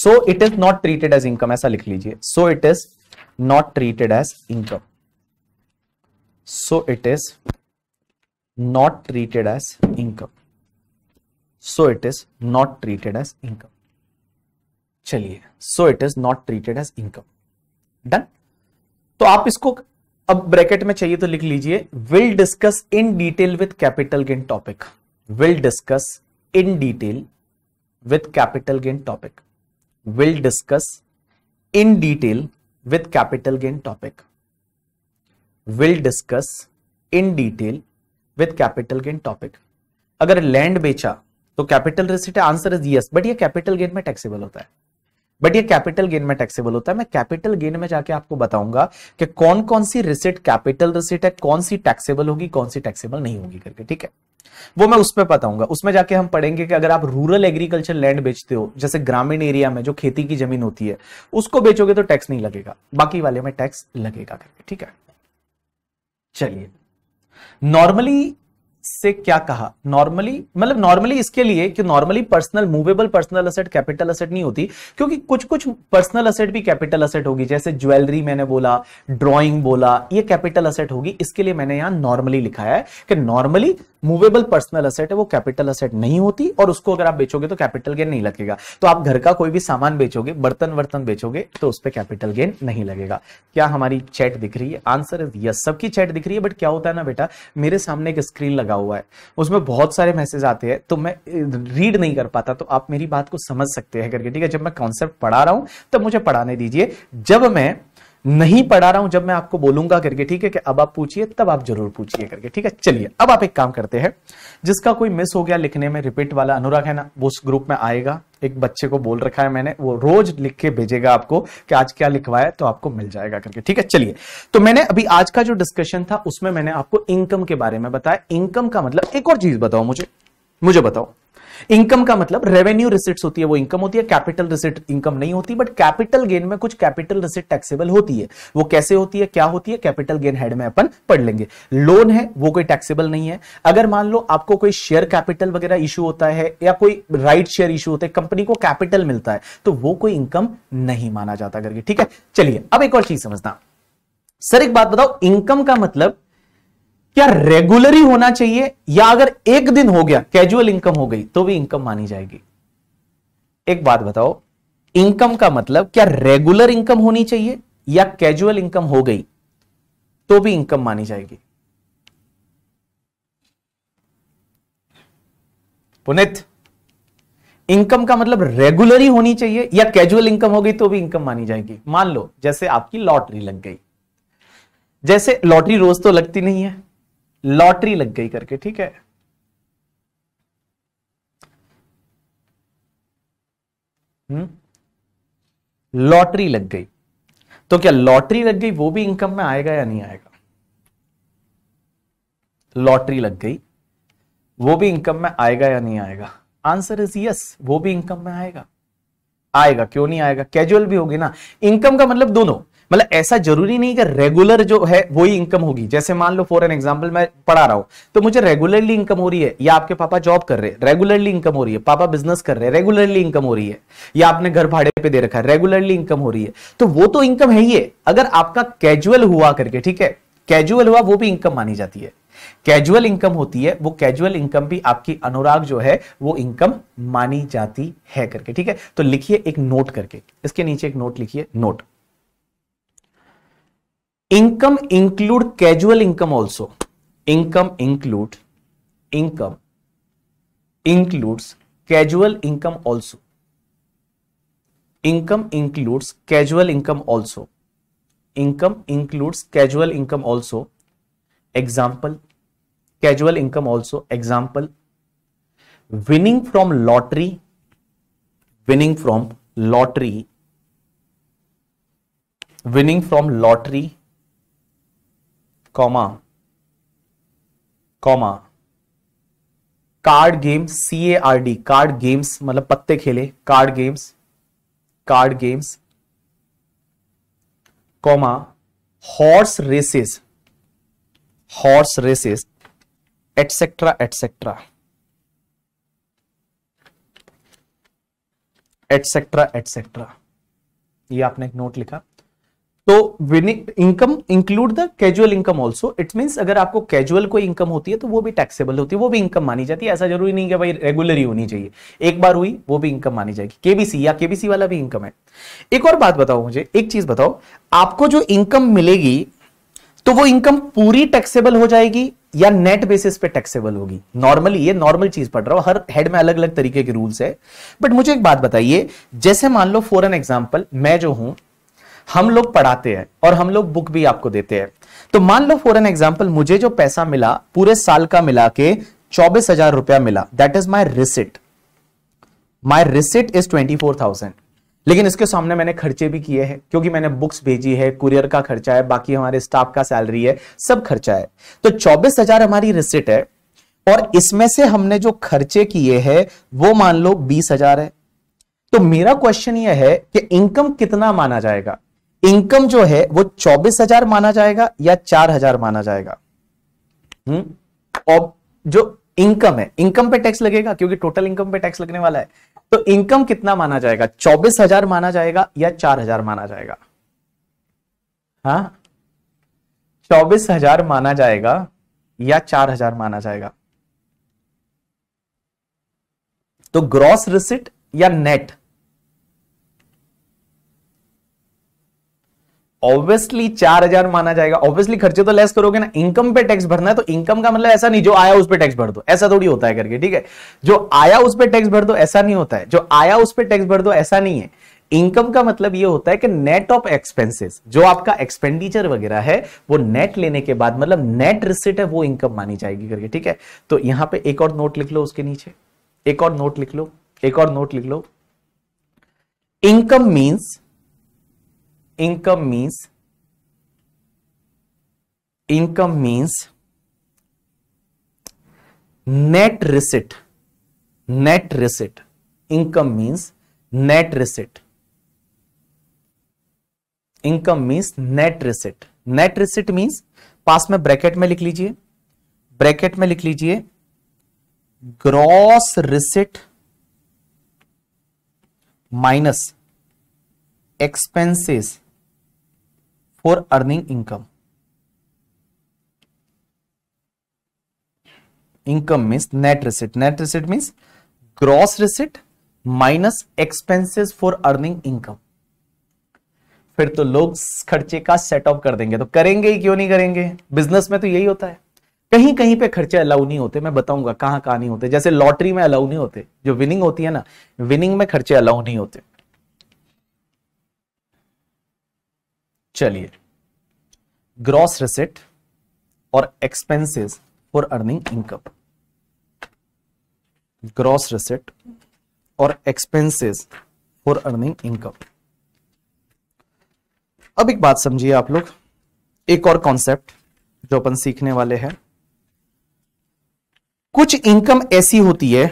so it is not treated as income ऐसा लिख लीजिए so it is not treated as income so it is not treated as income so it is not treated as income चलिए so it is not treated as income done तो आप इसको अब bracket में चाहिए तो लिख लीजिए will discuss in detail with capital gain topic will discuss in detail with capital gain topic will discuss in detail with capital gain topic will discuss in detail with capital gain topic अगर land बेचा तो capital receipt answer is yes but ये capital gain में taxable होता है but ये capital gain में taxable होता है मैं कैपिटल गेन में जाके आपको बताऊंगा कि कौन कौन सी रिसिट कैपिटल रिसिट है कौन सी टैक्सेबल होगी कौन सी टैक्सेबल नहीं होगी करके ठीक है वो मैं उसमें बताऊंगा उसमें जाके हम पढ़ेंगे कि अगर आप रूरल एग्रीकल्चर लैंड बेचते हो जैसे ग्रामीण एरिया में जो खेती की जमीन होती है उसको बेचोगे तो टैक्स नहीं लगेगा बाकी वाले में टैक्स लगेगा करके ठीक है चलिए नॉर्मली से क्या कहा नॉर्मली मतलब नॉर्मली इसके लिए कि normally personal movable personal asset capital asset नहीं होती क्योंकि कुछ कुछ पर्सनल असेट भी कैपिटल असेट होगी जैसे ज्वेलरी मैंने बोला ड्राइंग बोला ये कैपिटल असेट होगी इसके लिए मैंने यहां नॉर्मली लिखा है कि नॉर्मली मूवेबल पर्सनल असेट है वो कैपिटल असेट नहीं होती और उसको अगर आप बेचोगे तो कैपिटल गेन नहीं लगेगा तो आप घर का कोई भी सामान बेचोगे बर्तन वर्तन बेचोगे तो उस पर कैपिटल गेन नहीं लगेगा क्या हमारी चैट दिख रही है आंसर इज यस सबकी चैट दिख रही है बट क्या होता है ना बेटा मेरे सामने एक स्क्रीन लगा हुआ है उसमें बहुत सारे मैसेज आते हैं तो मैं रीड नहीं कर पाता तो आप मेरी बात को समझ सकते हैं करके ठीक है जब मैं कॉन्सेप्ट पढ़ा रहा हूं तब मुझे पढ़ाने दीजिए जब मैं नहीं पढ़ा रहा हूं जब मैं आपको बोलूंगा करके ठीक है कि अब आप पूछिए तब आप जरूर पूछिए करके ठीक है चलिए अब आप एक काम करते हैं जिसका कोई मिस हो गया लिखने में रिपीट वाला अनुराग है ना वो उस ग्रुप में आएगा एक बच्चे को बोल रखा है मैंने वो रोज लिख के भेजेगा आपको कि आज क्या लिखवाया तो आपको मिल जाएगा करके ठीक है चलिए तो मैंने अभी आज का जो डिस्कशन था उसमें मैंने आपको इनकम के बारे में बताया इनकम का मतलब एक और चीज बताओ मुझे मुझे बताओ इनकम का मतलब रेवेन्यू रिसिट्स होती है वो इनकम होती है कैपिटल रिसिट इनकम नहीं होती बट कैपिटल गेन में कुछ कैपिटल रिसिट टैक्सेबल होती है वो कैसे होती है क्या होती है कैपिटल गेन हेड में अपन पढ़ लेंगे लोन है वो कोई टैक्सेबल नहीं है अगर मान लो आपको कोई शेयर कैपिटल वगैरह इशू होता है या कोई राइट शेयर इशू होता है कंपनी को कैपिटल मिलता है तो वो कोई इनकम नहीं माना जाता करके ठीक है चलिए अब एक और चीज समझना सर एक बात बताओ इनकम का मतलब क्या रेगुलर ही होना चाहिए या अगर एक दिन हो गया कैजुअल इनकम हो गई तो भी इनकम मानी जाएगी एक बात बताओ इनकम का मतलब क्या रेगुलर इनकम होनी चाहिए या कैजुअल इनकम हो गई तो भी इनकम मानी जाएगी पुनित इनकम का मतलब रेगुलर ही होनी चाहिए या कैजुअल इनकम हो गई तो भी इनकम मानी जाएगी मान लो जैसे आपकी लॉटरी लग गई जैसे लॉटरी रोज तो लगती नहीं है लॉटरी लग गई करके ठीक है हम्म? लॉटरी लग गई तो क्या लॉटरी लग गई वो भी इनकम में आएगा या नहीं आएगा लॉटरी लग गई वो भी इनकम में आएगा या नहीं आएगा आंसर इज यस वो भी इनकम में आएगा आएगा क्यों नहीं आएगा कैजुअल भी होगी ना इनकम का मतलब दोनों मतलब ऐसा जरूरी नहीं कि रेगुलर जो है वही इनकम होगी जैसे मान लो फॉर एन एग्जाम्पल मैं पढ़ा रहा हूं तो मुझे रेगुलरली इनकम हो रही है या आपके पापा जॉब कर रहे हैं रेगुलरली इनकम हो रही है पापा बिजनेस कर रहे हैं रेगुलरली इनकम हो रही है या आपने घर भाड़े पे दे रखा है रेगुलरली इनकम हो रही है तो वो तो इनकम है ही है अगर आपका कैजुअल हुआ करके ठीक है कैजुअल हुआ वो भी इनकम मानी जाती है कैजुअल इनकम होती है वो कैजुअल इनकम भी आपकी अनुराग जो है वो इनकम मानी जाती है करके ठीक है तो लिखिए एक नोट करके इसके नीचे एक नोट लिखिए note income include casual income also income include income includes casual income also income includes casual income also income includes casual income also example casual income also example winning from lottery winning from lottery winning from lottery comma comma card games C A R D card games मतलब पत्ते खेले card games card games comma horse races horse races etcetera etcetera etcetera etcetera ये आपने एक note लिखा तो income include the casual income also it mean अगर आपको कैजुअल कोई इनकम होती है तो वो भी टैक्सेबल होती है वो भी इनकम मानी जाती है ऐसा जरूरी नहीं है भाई रेगुलर ही होनी चाहिए एक बार हुई वो भी इनकम मानी जाएगी केबीसी या केबीसी वाला भी इनकम है एक और बात बताओ मुझे एक चीज बताओ आपको जो इनकम मिलेगी तो वो इनकम पूरी टैक्सेबल हो जाएगी या नेट बेसिस पे टैक्सेबल होगी नॉर्मली ये नॉर्मल चीज पढ़ रहा हूं हर हेड में अलग अलग तरीके के रूल्स है बट मुझे एक बात बताइए जैसे मान लो फॉर एन एग्जाम्पल मैं जो हूं हम लोग पढ़ाते हैं और हम लोग बुक भी आपको देते हैं तो मान लो फॉर एन एग्जाम्पल मुझे जो पैसा मिला पूरे साल का मिला के चौबीस हजार रुपया मिला that is my receipt my receipt is twenty four thousand लेकिन इसके सामने मैंने खर्चे भी किए हैं क्योंकि मैंने बुक्स भेजी है कुरियर का खर्चा है बाकी हमारे स्टाफ का सैलरी है सब खर्चा है तो चौबीस हजार हमारी रिसिट है और इसमें से हमने जो खर्चे किए हैं वो मान लो बीस हजार है तो मेरा क्वेश्चन ये है कि इनकम कितना माना जाएगा इनकम जो है वो चौबीस हजार माना जाएगा या चार हजार माना जाएगा हम्म और जो इनकम है इनकम पे टैक्स लगेगा क्योंकि टोटल इनकम पे टैक्स लगने वाला है तो इनकम कितना माना जाएगा चौबीस हजार माना जाएगा या चार हजार माना जाएगा हा चौबीस हजार माना जाएगा या चार हजार माना जाएगा तो ग्रॉस रिसिट या नेट ऑब्वियसली चार हजार माना जाएगा ऑब्वियसली खर्चे तो लेस करोगे ना इनकम पे टैक्स भरना है तो इनकम का मतलब ऐसा नहीं जो आया उस पर टैक्स भर दो ऐसा थोड़ी होता है करके ठीक है जो आया उस पर टैक्स भर दो ऐसा नहीं होता है जो आया उस पर टैक्स भर दो ऐसा नहीं है इनकम का मतलब ये होता है कि नेट ऑफ एक्सपेंसेस जो आपका एक्सपेंडिचर वगैरह है वो नेट लेने के बाद मतलब नेट रिसिट है वो इनकम मानी जाएगी करके ठीक है तो यहां पे एक और नोट लिख लो उसके नीचे एक और नोट लिख लो एक और नोट लिख लो income means income means income means net receipt net receipt income means net receipt income means net receipt net receipt means पास में ब्रैकेट में लिख लीजिए ब्रैकेट में लिख लीजिए gross receipt minus expenses for earning income income means net receipt net receipt means gross receipt minus expenses for earning income फिर तो लोग खर्चे का सेट ऑफ कर देंगे तो करेंगे ही क्यों नहीं करेंगे बिजनेस में तो यही होता है कहीं कहीं पे खर्चे अलाउ नहीं होते मैं बताऊंगा कहां कहां नहीं होते जैसे लॉटरी में अलाउ नहीं होते जो विनिंग होती है ना विनिंग में खर्चे अलाउ नहीं होते चलिए ग्रॉस रिसेट और expenses for earning income gross receipt और एक्सपेंसेस फॉर अर्निंग इनकम अब एक बात समझिए आप लोग एक और कॉन्सेप्ट जो अपन सीखने वाले हैं कुछ इनकम ऐसी होती है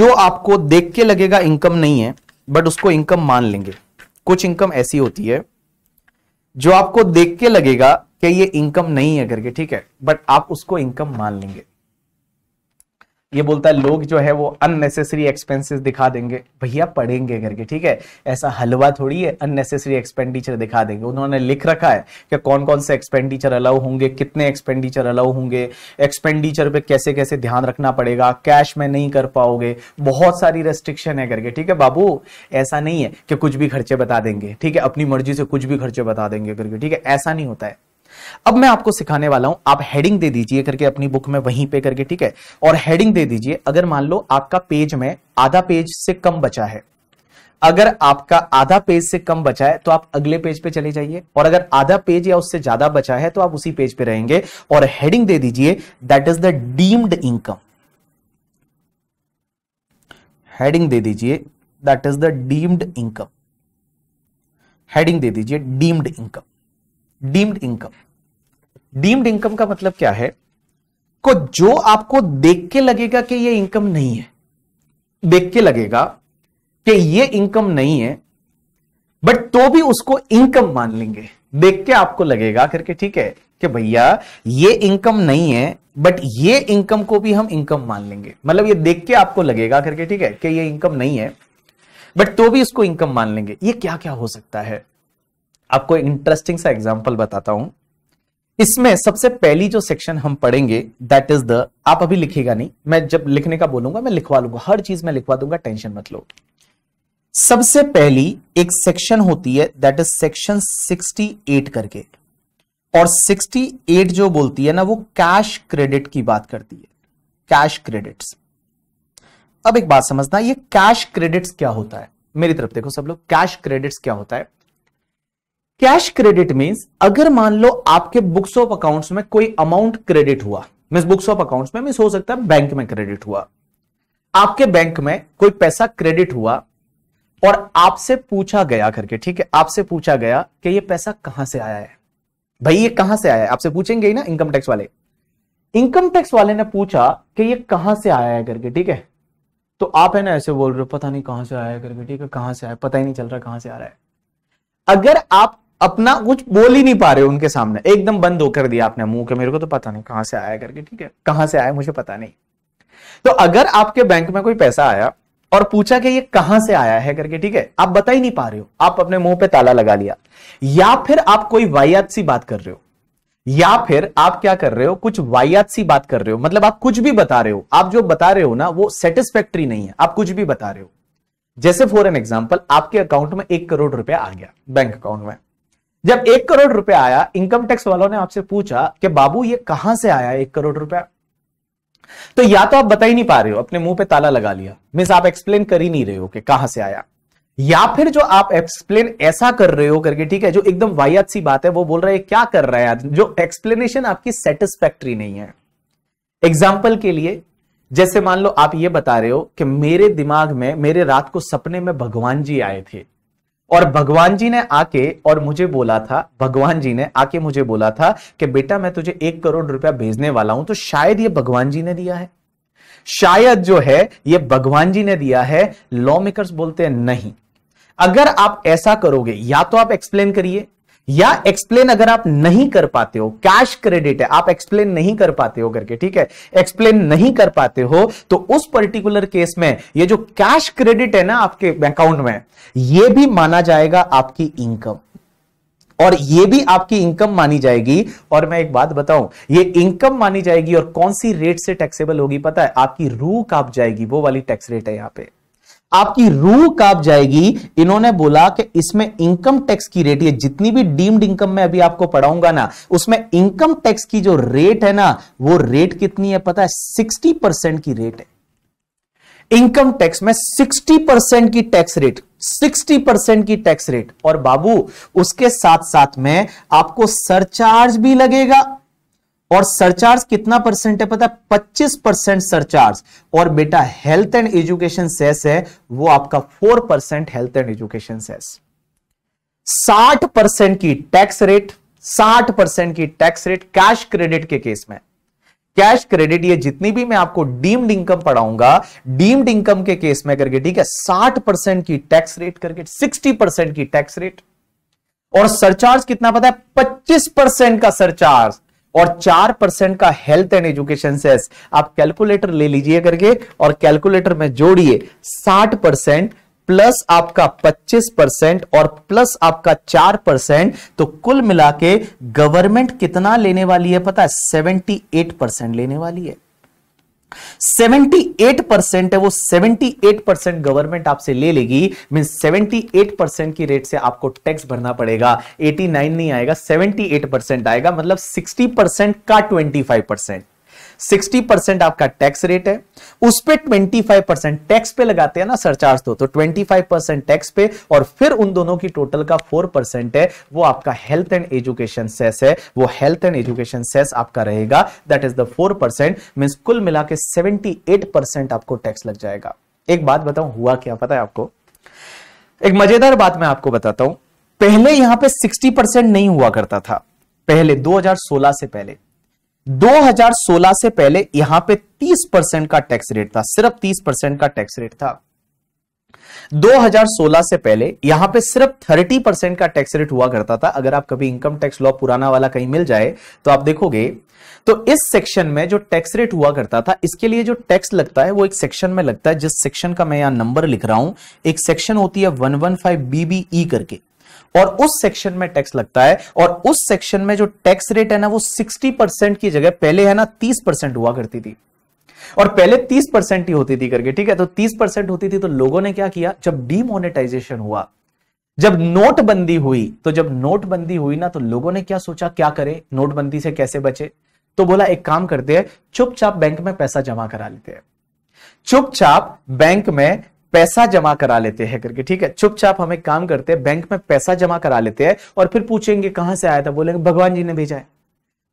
जो आपको देख के लगेगा इनकम नहीं है बट उसको इनकम मान लेंगे कुछ इनकम ऐसी होती है जो आपको देख के लगेगा कि ये इनकम नहीं है करके ठीक है बट आप उसको इनकम मान लेंगे ये बोलता है लोग जो है वो अननेसेसरी एक्सपेंसेस दिखा देंगे भैया पढ़ेंगे करके ठीक है ऐसा हलवा थोड़ी है अननेसेसरी एक्सपेंडिचर दिखा देंगे उन्होंने लिख रखा है कि कौन कौन से एक्सपेंडिचर अलाउ होंगे कितने एक्सपेंडिचर अलाउ होंगे एक्सपेंडिचर पे कैसे कैसे ध्यान रखना पड़ेगा कैश में नहीं कर पाओगे बहुत सारी रेस्ट्रिक्शन है करके ठीक है बाबू ऐसा नहीं है कि कुछ भी खर्चे बता देंगे ठीक है अपनी मर्जी से कुछ भी खर्चे बता देंगे करके ठीक है ऐसा नहीं होता है अब मैं आपको सिखाने वाला हूं आप हेडिंग दे दीजिए करके अपनी बुक में वहीं पे करके ठीक है और हेडिंग दे दीजिए अगर मान लो आपका पेज में आधा पेज से कम बचा है अगर आपका आधा पेज से कम बचा है तो आप अगले पेज पे चले जाइए और अगर आधा पेज या उससे ज्यादा बचा है तो आप उसी पेज पे रहेंगे और हेडिंग दे दीजिए that is the deemed income heading दे दीजिए that is the deemed income heading दे दीजिए deemed income deemed income deemed income का मतलब क्या है को जो आपको देख के लगेगा कि ये इनकम नहीं है देख के लगेगा कि ये इनकम नहीं है बट तो भी उसको इनकम मान लेंगे देख के आपको लगेगा करके ठीक है कि भैया ये इनकम नहीं है बट ये इनकम को भी हम इनकम मान लेंगे मतलब ये देख के आपको लगेगा करके ठीक है कि ये इनकम नहीं है बट तो भी इसको इनकम मान लेंगे ये क्या क्या हो सकता है आपको इंटरेस्टिंग सा एग्जाम्पल बताता हूं इसमें सबसे पहली जो सेक्शन हम पढ़ेंगे दैट इज द आप अभी लिखेगा नहीं मैं जब लिखने का बोलूंगा मैं लिखवा लूंगा हर चीज मैं लिखवा दूंगा टेंशन मत लो सबसे पहली एक सेक्शन होती है दैट इज सेक्शन 68 करके और 68 जो बोलती है ना वो कैश क्रेडिट की बात करती है कैश क्रेडिट्स अब एक बात समझना ये कैश क्रेडिट्स क्या होता है मेरी तरफ देखो सब लोग कैश क्रेडिट्स क्या होता है कैश क्रेडिट मीन्स अगर मान लो आपके बुक्स ऑफ अकाउंट्स में कोई अमाउंट क्रेडिट हुआ मीन्स बुक्स ऑफ अकाउंट्स में मीन्स हो सकता है बैंक में क्रेडिट हुआ आपके बैंक में कोई पैसा क्रेडिट हुआ और आपसे पूछा गया करके ठीक है आपसे पूछा गया कि ये पैसा कहां से आया है भाई ये कहां से आया है आपसे पूछेंगे ही ना इनकम टैक्स वाले इनकम टैक्स वाले ने पूछा कि ये कहां से आया है करके ठीक है तो आप है ना ऐसे बोल रहे हो पता नहीं कहां से आया करके ठीक है कहां से आया पता ही नहीं चल रहा कहां से आ रहा है अगर आप अपना कुछ बोल ही नहीं पा रहे हो उनके सामने एकदम बंद होकर दिया आपने मुंह के मेरे को तो पता नहीं कहां से आया करके ठीक है कहां से आया मुझे पता नहीं तो अगर आपके बैंक में कोई पैसा आया और पूछा कि ये कहां से आया है करके ठीक है आप बता ही नहीं पा रहे हो आप अपने मुंह पे ताला लगा लिया या फिर आप कोई वायात सी बात कर रहे हो या फिर आप क्या कर रहे हो कुछ वायात सी बात कर रहे हो मतलब आप कुछ भी बता रहे हो आप जो बता रहे हो ना वो सेटिस्फैक्ट्री नहीं है आप कुछ भी बता रहे हो जैसे फॉर एन एग्जाम्पल आपके अकाउंट में एक करोड़ रुपया आ गया बैंक अकाउंट में जब एक करोड़ रुपया आया इनकम टैक्स वालों ने आपसे पूछा कि बाबू ये कहां से आया एक करोड़ रुपया तो या तो आप बता ही नहीं पा रहे हो अपने मुंह पे ताला लगा लिया मीन्स आप एक्सप्लेन कर ही नहीं रहे हो कि कहां से आया या फिर जो आप एक्सप्लेन ऐसा कर रहे हो करके ठीक है जो एकदम वायत सी बात है वो बोल रहे हैं क्या कर रहा है जो एक्सप्लेनेशन आपकी सेटिस्फैक्ट्री नहीं है एग्जाम्पल के लिए जैसे मान लो आप ये बता रहे हो कि मेरे दिमाग में मेरे रात को सपने में भगवान जी आए थे और भगवान जी ने आके और मुझे बोला था भगवान जी ने आके मुझे बोला था कि बेटा मैं तुझे एक करोड़ रुपया भेजने वाला हूं तो शायद ये भगवान जी ने दिया है शायद जो है ये भगवान जी ने दिया है लॉ मेकर्स बोलते हैं नहीं अगर आप ऐसा करोगे या तो आप एक्सप्लेन करिए या एक्सप्लेन अगर आप नहीं कर पाते हो कैश क्रेडिट है आप एक्सप्लेन नहीं कर पाते हो करके ठीक है एक्सप्लेन नहीं कर पाते हो तो उस पर्टिकुलर केस में ये जो कैश क्रेडिट है ना आपके अकाउंट में ये भी माना जाएगा आपकी इनकम और ये भी आपकी इनकम मानी जाएगी और मैं एक बात बताऊं ये इनकम मानी जाएगी और कौन सी रेट से टैक्सेबल होगी पता है आपकी रू काप जाएगी वो वाली टैक्स रेट है यहां पर आपकी रूह काप जाएगी इन्होंने बोला कि इसमें इनकम टैक्स की रेट है जितनी भी डीम्ड इनकम में अभी आपको पढ़ाऊंगा ना उसमें इनकम टैक्स की जो रेट है ना वो रेट कितनी है पता है सिक्सटी परसेंट की रेट है इनकम टैक्स में सिक्सटी परसेंट की टैक्स रेट सिक्सटी परसेंट की टैक्स रेट और बाबू उसके साथ साथ में आपको सरचार्ज भी लगेगा और सरचार्ज कितना परसेंट है पता है पच्चीस परसेंट सरचार्ज और बेटा हेल्थ एंड एजुकेशन सेस है वो आपका four percent health and education cess साठ परसेंट की टैक्स रेट साठ परसेंट की टैक्स रेट कैश क्रेडिट के केस में कैश क्रेडिट ये जितनी भी मैं आपको डीम्ड इनकम पढ़ाऊंगा डीम्ड इनकम के केस में करके ठीक है साठ परसेंट की टैक्स रेट करके सिक्सटी परसेंट की टैक्स रेट और सरचार्ज कितना पता है पच्चीस परसेंट का सरचार्ज और चार परसेंट का हेल्थ एंड एजुकेशन सेस आप कैलकुलेटर ले लीजिए करके और कैलकुलेटर में जोड़िए साठ परसेंट प्लस आपका 25 परसेंट और प्लस आपका 4 परसेंट तो कुल मिला के गवर्नमेंट कितना लेने वाली है पता है 78 परसेंट लेने वाली है 78 परसेंट है वो 78 परसेंट गवर्नमेंट आपसे ले लेगी मीन 78 परसेंट की रेट से आपको टैक्स भरना पड़ेगा 89 नहीं आएगा 78 परसेंट आएगा मतलब 60 परसेंट का 25 परसेंट सिक्सटी परसेंट आपका टैक्स रेट है उस पर ट्वेंटी फाइव परसेंट टैक्स पे लगाते हैं ना सरचार्ज तो, तो ट्वेंटी फाइव परसेंट टैक्स पे और फिर उन दोनों की टोटल का फोर परसेंट है वो आपका हेल्थ एंड एजुकेशन सेस है वो हेल्थ एंड एजुकेशन सेस आपका रहेगा that is the four percent mean कुल मिला के सेवेंटी आपको टैक्स लग जाएगा एक बात बताऊं हुआ क्या पता है आपको एक मजेदार बात मैं आपको बताता हूं पहले यहां पे 60 नहीं हुआ करता था पहले 2016 से पहले 2016 से पहले यहां पे 30 परसेंट का टैक्स रेट था सिर्फ 30 परसेंट का टैक्स रेट था 2016 से पहले यहां पे सिर्फ 30 परसेंट का टैक्स रेट हुआ करता था अगर आप कभी इनकम टैक्स लॉ पुराना वाला कहीं मिल जाए तो आप देखोगे तो इस सेक्शन में जो टैक्स रेट हुआ करता था इसके लिए जो टैक्स लगता है वो एक सेक्शन में लगता है जिस सेक्शन का मैं यहां नंबर लिख रहा हूं एक सेक्शन होती है वन वन फाइव बीबीई करके और उस सेक्शन में टैक्स लगता है और उस सेक्शन में जो टैक्स रेट है ना वो 60 परसेंट की जगह पहले है ना 30 परसेंट हुआ करती थी और पहले 30 परसेंट ही होती थी करके ठीक है तो 30 परसेंट होती थी तो लोगों ने क्या किया जब डीमोनेटाइजेशन हुआ जब नोटबंदी हुई तो जब नोटबंदी हुई ना तो लोगों ने क्या सोचा क्या करे नोटबंदी से कैसे बचे तो बोला एक काम करते हैं चुपचाप बैंक में पैसा जमा करा लेते हैं चुपचाप बैंक में पैसा जमा करा लेते हैं करके ठीक है चुपचाप हम एक काम करते हैं बैंक में पैसा जमा करा लेते हैं और फिर पूछेंगे कहां से आया था बोले भगवान जी ने भेजा है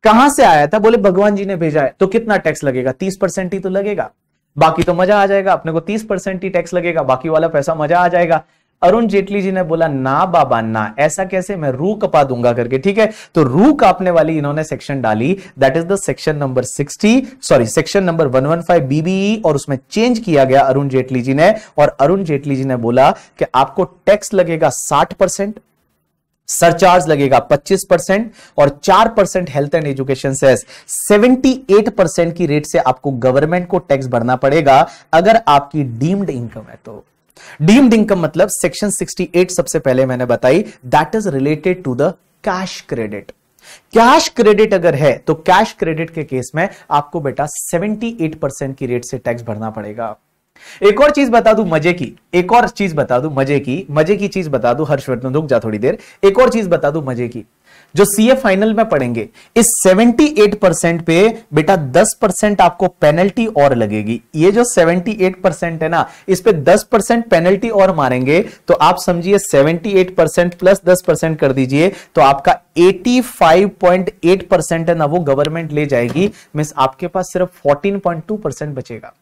कहां से आया था बोले भगवान जी ने भेजा है तो कितना टैक्स लगेगा तीस परसेंट ही तो लगेगा बाकी तो मजा आ जाएगा अपने को तीस परसेंट ही टैक्स लगेगा बाकी वाला पैसा मजा आ जाएगा अरुण जेटली जी ने बोला ना बाबा ना ऐसा कैसे मैं रू कपा दूंगा करके ठीक है तो रू कापने वाली इन्होंने सेक्शन डाली that is the section number sixty sorry section number one one five BBE और उसमें चेंज किया गया अरुण जेटली जी ने और अरुण जेटली जी ने बोला कि आपको टैक्स लगेगा साठ सरचार्ज लगेगा 25 परसेंट और 4 percent health and education cess 78 percent की रेट से आपको गवर्नमेंट को टैक्स भरना पड़ेगा अगर आपकी डीम्ड इनकम है तो डीम्ड इनकम मतलब सेक्शन 68 सबसे पहले मैंने बताई that is related to the cash credit cash credit अगर है तो कैश क्रेडिट के केस में आपको बेटा 78 परसेंट की रेट से टैक्स भरना पड़ेगा एक और चीज बता दू मजे की एक और चीज बता दू मजे की मजे की चीज बता दू हर्षवर्धन रुक जा थोड़ी देर एक और चीज बता दू मजे की जो सीए फाइनल में पढ़ेंगे इस 78 परसेंट पे बेटा 10 परसेंट आपको पेनल्टी और लगेगी ये जो 78 परसेंट है ना इस पे 10 परसेंट पेनल्टी और मारेंगे तो आप समझिए 78 परसेंट प्लस दस परसेंट कर दीजिए तो आपका 85.8 परसेंट है ना वो गवर्नमेंट ले जाएगी मीन आपके पास सिर्फ 14.2 परसेंट बचेगा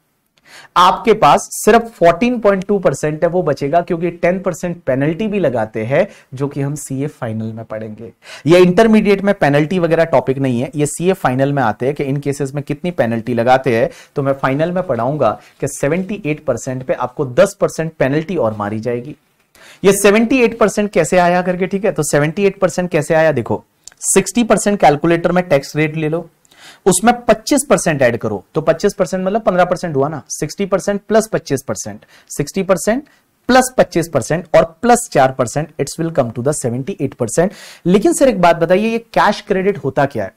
आपके पास सिर्फ 14.2 परसेंट है वो बचेगा क्योंकि 10 परसेंट पेनल्टी भी लगाते हैं जो कि हम सीए फाइनल में पढ़ेंगे ये इंटरमीडिएट में पेनल्टी वगैरह टॉपिक नहीं है ये सीए फाइनल में आते हैं कि इन केसेस में कितनी पेनल्टी लगाते हैं तो मैं फाइनल में पढ़ाऊंगा कि 78 परसेंट पे आपको 10 परसेंट पेनल्टी और मारी जाएगी ये 78 परसेंट कैसे आया करके ठीक है तो 78 परसेंट कैसे आया देखो 60 परसेंट कैलकुलेटर में टैक्स रेट ले लो उसमें 25 परसेंट एड करो तो 25 परसेंट मतलब 15 परसेंट हुआ ना 60 percent plus 25 percent sixty percent plus 25 percent और plus 4 percent it's will come to the 78 percent लेकिन सर एक बात बताइए ये कैश क्रेडिट होता क्या है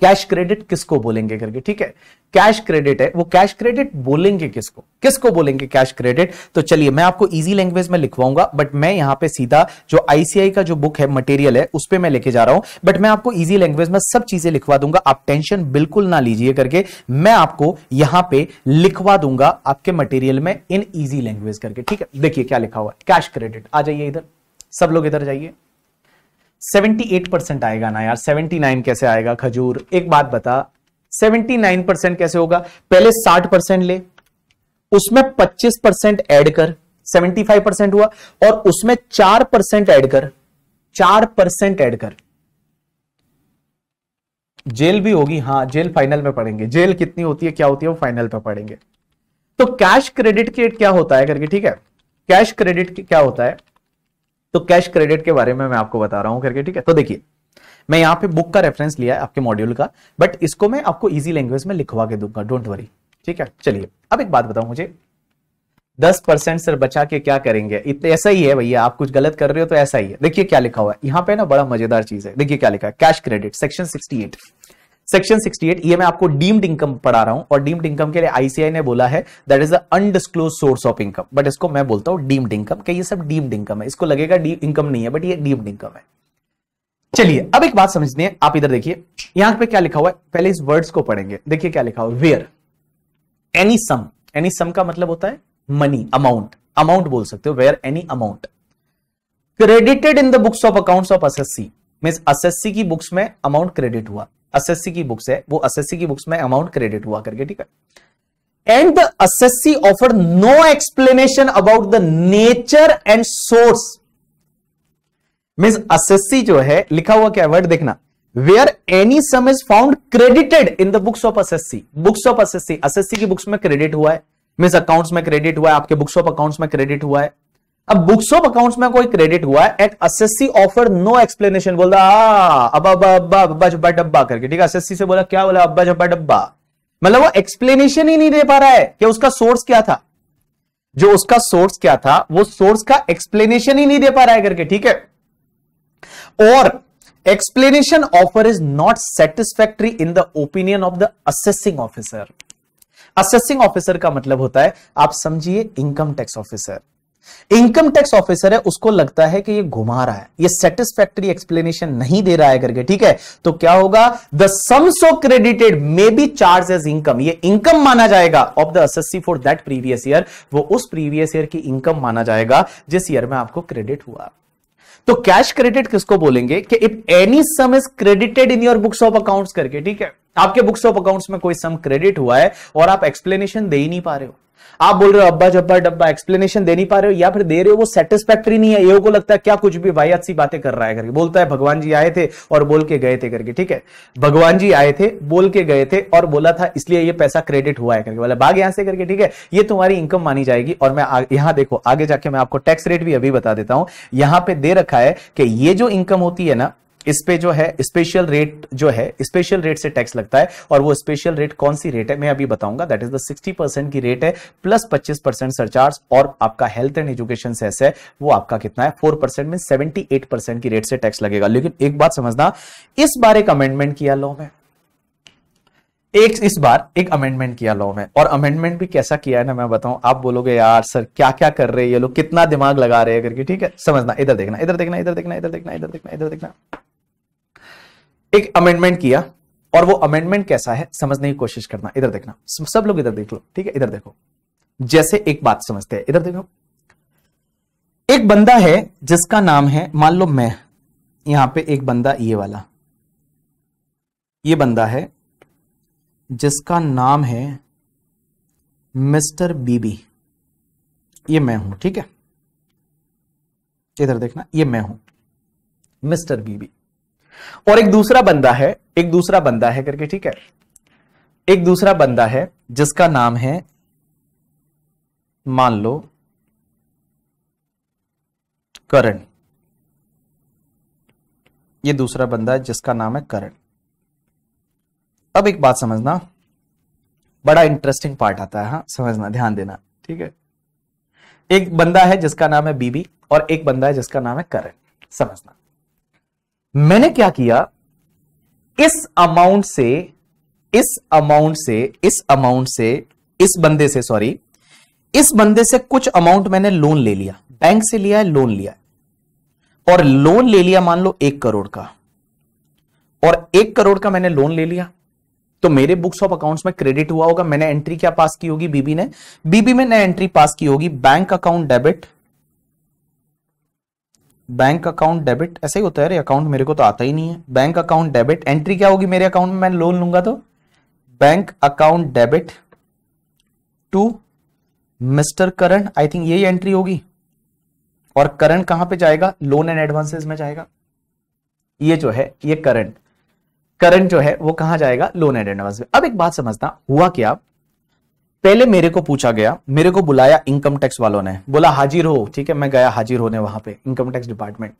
कैश क्रेडिट किसको बोलेंगे करके ठीक है कैश क्रेडिट है वो कैश क्रेडिट बोलेंगे किसको किसको बोलेंगे कैश क्रेडिट तो चलिए मैं आपको इजी लैंग्वेज में लिखवाऊंगा बट मैं यहाँ पे सीधा जो आईसीआई का जो बुक है मटेरियल है उस पर मैं लेके जा रहा हूं बट मैं आपको इजी लैंग्वेज में सब चीजें लिखवा दूंगा आप टेंशन बिल्कुल ना लीजिए करके मैं आपको यहां पे लिखवा दूंगा आपके मटेरियल में इन ईजी लैंग्वेज करके ठीक है देखिए क्या लिखा हुआ है कैश क्रेडिट आ जाइए इधर सब लोग इधर जाइए सेवेंटी एट परसेंट आएगा ना यार सेवेंटी नाइन कैसे आएगा खजूर एक बात बता सेवेंटी नाइन परसेंट कैसे होगा पहले साठ परसेंट ले उसमें पच्चीस परसेंट एड कर सेवेंटी फाइव परसेंट हुआ और उसमें चार परसेंट एड कर चार परसेंट एड कर जेल भी होगी हाँ जेल फाइनल में पढ़ेंगे जेल कितनी होती है क्या होती है वो फाइनल पे पढ़ेंगे तो कैश क्रेडिट क्या होता है करके ठीक है कैश क्रेडिट क्या होता है तो कैश क्रेडिट के बारे में मैं आपको बता रहा हूं करके ठीक है तो देखिए मैं यहाँ पे बुक का रेफरेंस लिया है आपके मॉड्यूल का बट इसको मैं आपको इजी लैंग्वेज में लिखवा के दूंगा डोंट वरी ठीक है चलिए अब एक बात बताओ मुझे दस परसेंट सर बचा के क्या करेंगे इतने ऐसा ही है भैया आप कुछ गलत कर रहे हो तो ऐसा ही है देखिए क्या लिखा हुआ है यहाँ पे ना बड़ा मजेदार चीज है देखिए क्या लिखा है cash credit section sixty eight section 68 ये मैं आपको डीम्ड इनकम पढ़ा रहा हूं और डीम्ड इनकम के लिए आईसीआई ने बोला है that is the undisclosed source of income but इसको मैं बोलता हूं डीम्ड इनकम ये सब डीम्ड इनकम है इसको लगेगा इनकम नहीं है बट ये डीम्ड इनकम है चलिए अब एक बात समझते हैं आप इधर देखिए यहां पे क्या लिखा हुआ है पहले इस वर्ड्स को पढ़ेंगे देखिए क्या लिखा हुआ है where any sum any sum का मतलब होता है मनी अमाउंट अमाउंट बोल सकते हो where any amount credited in the books of accounts of assessee mean assessee की बुक्स में अमाउंट क्रेडिट हुआ एसएससी की बुक्स है वो एसएससी की बुक्स में अमाउंट क्रेडिट हुआ करके ठीक है and the assessee offer no explanation about the nature and source mean assessee जो है लिखा हुआ क्या वर्ड देखना where any sum is found credited in the books of assessee books of assessee assessee की बुक्स में क्रेडिट हुआ है मीन्स अकाउंट्स में क्रेडिट हुआ है आपके बुक्स ऑफ अकाउंट्स में क्रेडिट हुआ है अब बुक्स ऑफ अकाउंट्स में कोई क्रेडिट हुआ है at assessee offer no explanation बोल रहा अब अब्बा अब्बा अब्बा झब्बा डब्बा करके ठीक है एसएससी से बोला क्या बोला अब्बा झब्बा डब्बा मतलब वो एक्सप्लेनेशन ही नहीं दे पा रहा है कि उसका सोर्स क्या था जो उसका सोर्स क्या था वो सोर्स का एक्सप्लेनेशन ही नहीं दे पा रहा है करके ठीक है और explanation offer is not satisfactory in the opinion of the assessing officer assessing officer का मतलब होता है आप समझिए income tax officer income tax officer है उसको लगता है कि ये घुमा रहा है ये सेटिस्फैक्टरी एक्सप्लेनेशन नहीं दे रहा है करके ठीक है तो क्या होगा the sums of credited may be charged as income ये इनकम माना जाएगा of the assessee for that previous year वो उस प्रीवियस ईयर की इनकम माना जाएगा जिस ईयर में आपको क्रेडिट हुआ तो कैश क्रेडिट किसको बोलेंगे कि if any sum is credited in your books of accounts करके ठीक है आपके बुक्स ऑफ अकाउंट्स में कोई सम क्रेडिट हुआ है और आप एक्सप्लेनेशन दे ही नहीं पा रहे हो आप बोल रहे हो अब्बा जब्बा डब्बा एक्सप्लेनेशन दे नहीं पा रहे हो या फिर दे रहे हो वो सेटिस्फैक्ट्री नहीं है ये को लगता है क्या कुछ भी वाहियात सी बातें कर रहा है करके बोलता है भगवान जी आए थे और बोल के गए थे करके ठीक है भगवान जी आए थे बोल के गए थे और बोला था इसलिए ये पैसा क्रेडिट हुआ है करके बोला बाग यहां से करके ठीक है ये तुम्हारी इनकम मानी जाएगी और मैं यहां देखो आगे जाके मैं आपको टैक्स रेट भी अभी बता देता हूं यहां पर दे रखा है कि ये जो इनकम होती है ना इस पे जो है स्पेशल रेट जो है स्पेशल रेट से टैक्स लगता है और वो स्पेशल रेट कौन सी रेट है मैं अभी बताऊंगा दैट इज द 60 परसेंट की रेट है प्लस 25 परसेंट सरचार्ज और आपका हेल्थ एंड एजुकेशन सेस है वो आपका कितना है फोर परसेंट में सेवेंटी परसेंट की रेट से टैक्स लगेगा लेकिन एक बात समझना इस बार एक अमेंडमेंट किया लॉ में एक इस बार एक अमेंडमेंट किया लॉ में और अमेंडमेंट भी कैसा किया है ना मैं बताऊं आप बोलोगे यार सर क्या क्या कर रहे हैं ये लोग कितना दिमाग लगा रहे हैं करके ठीक है समझना इधर देखना इधर देखना इधर देखना इधर देखना इधर देखना इधर देखना एक अमेंडमेंट किया और वो अमेंडमेंट कैसा है समझने की कोशिश करना इधर देखना सब लोग इधर देख लो ठीक है इधर देखो जैसे एक बात समझते हैं इधर देखो एक बंदा है जिसका नाम है मान लो मैं यहां पे एक बंदा ये वाला ये बंदा है जिसका नाम है मिस्टर बीबी ये मैं हूं ठीक है इधर देखना ये मैं हूं मिस्टर बीबी और एक दूसरा बंदा है एक दूसरा बंदा है करके ठीक है एक दूसरा बंदा है जिसका नाम है मान लो करण ये दूसरा बंदा है जिसका नाम है करण अब एक बात समझना बड़ा इंटरेस्टिंग पार्ट आता है हाँ समझना ध्यान देना ठीक है एक बंदा है जिसका नाम है बीबी और एक बंदा है जिसका नाम है करण समझना मैंने क्या किया इस अमाउंट से इस अमाउंट से इस अमाउंट से इस बंदे से सॉरी इस बंदे से कुछ अमाउंट मैंने लोन ले लिया बैंक से लिया है लोन लिया है और लोन ले लिया मान लो एक करोड़ का और एक करोड़ का मैंने लोन ले लिया तो मेरे बुक्स ऑफ अकाउंट्स में क्रेडिट हुआ होगा मैंने एंट्री क्या पास की होगी बीबी ने बीबी में ने एंट्री पास की होगी bank account debit bank account debit ऐसा ही होता है अकाउंट मेरे को तो आता ही नहीं है बैंक अकाउंट डेबिट एंट्री क्या होगी मेरे अकाउंट में मैं लोन लूंगा तो bank account debit to mister Karan I think यही एंट्री होगी और करण कहां पे जाएगा लोन एंड एडवांसेस में जाएगा ये जो है ये करंट करंट जो है वो कहां जाएगा लोन एंड एडवांस में अब एक बात समझता हुआ क्या पहले मेरे को पूछा गया मेरे को बुलाया इनकम टैक्स वालों ने बोला हाजिर हो ठीक है मैं गया हाजिर होने वहां पे इनकम टैक्स डिपार्टमेंट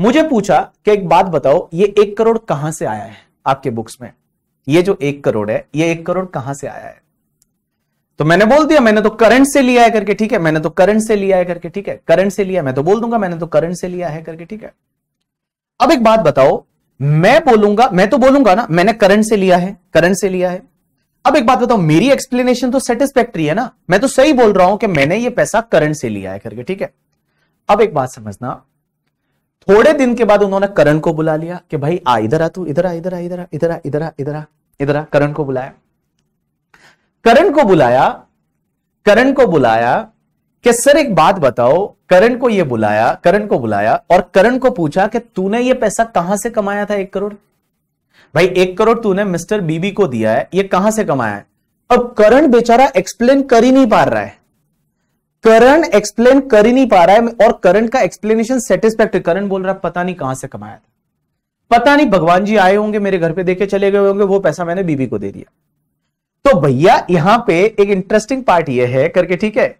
मुझे पूछा कि एक बात बताओ ये एक करोड़ कहां से आया है आपके बुक्स में ये जो एक करोड़ है ये एक करोड़ कहां से आया है तो मैंने बोल दिया मैंने तो करंट से लिया है करके ठीक है मैंने तो करंट से लिया है करके ठीक है करंट से लिया मैं तो बोल दूंगा मैंने तो करंट से लिया है करके ठीक है अब एक बात बताओ मैं बोलूंगा मैं तो बोलूंगा ना मैंने करंट से लिया है करंट से लिया है अब एक बात बताओ मेरी एक्सप्लेनेशन तो सेटिस्फैक्ट्री है ना मैं तो सही बोल रहा हूं कि मैंने ये पैसा करंट से लिया है करके ठीक है अब एक बात समझना थोड़े दिन के बाद उन्होंने करण को बुला लिया कि भाई आ इधर आ तू इधर आ इधर आ इधर आ इधर आ इधर आ इधर आ इधर आ करण को बुलाया करण को बुलाया करण को बुलाया कि सर एक बात बताओ करण को यह बुलाया करण को बुलाया और करण को पूछा कि तूने ये पैसा कहां से कमाया था एक करोड़ भाई एक करोड़ तूने मिस्टर बीबी को दिया है ये कहां से कमाया है अब करण बेचारा एक्सप्लेन कर ही नहीं पा रहा है करण एक्सप्लेन कर ही नहीं पा रहा है और करण का एक्सप्लेनेशन सेटिस्फैक्ट्री करण बोल रहा है पता नहीं कहां से कमाया था पता नहीं भगवान जी आए होंगे मेरे घर पे देखे चले गए होंगे वो पैसा मैंने बीबी को दे दिया तो भैया यहां पे एक इंटरेस्टिंग पार्ट ये है करके ठीक है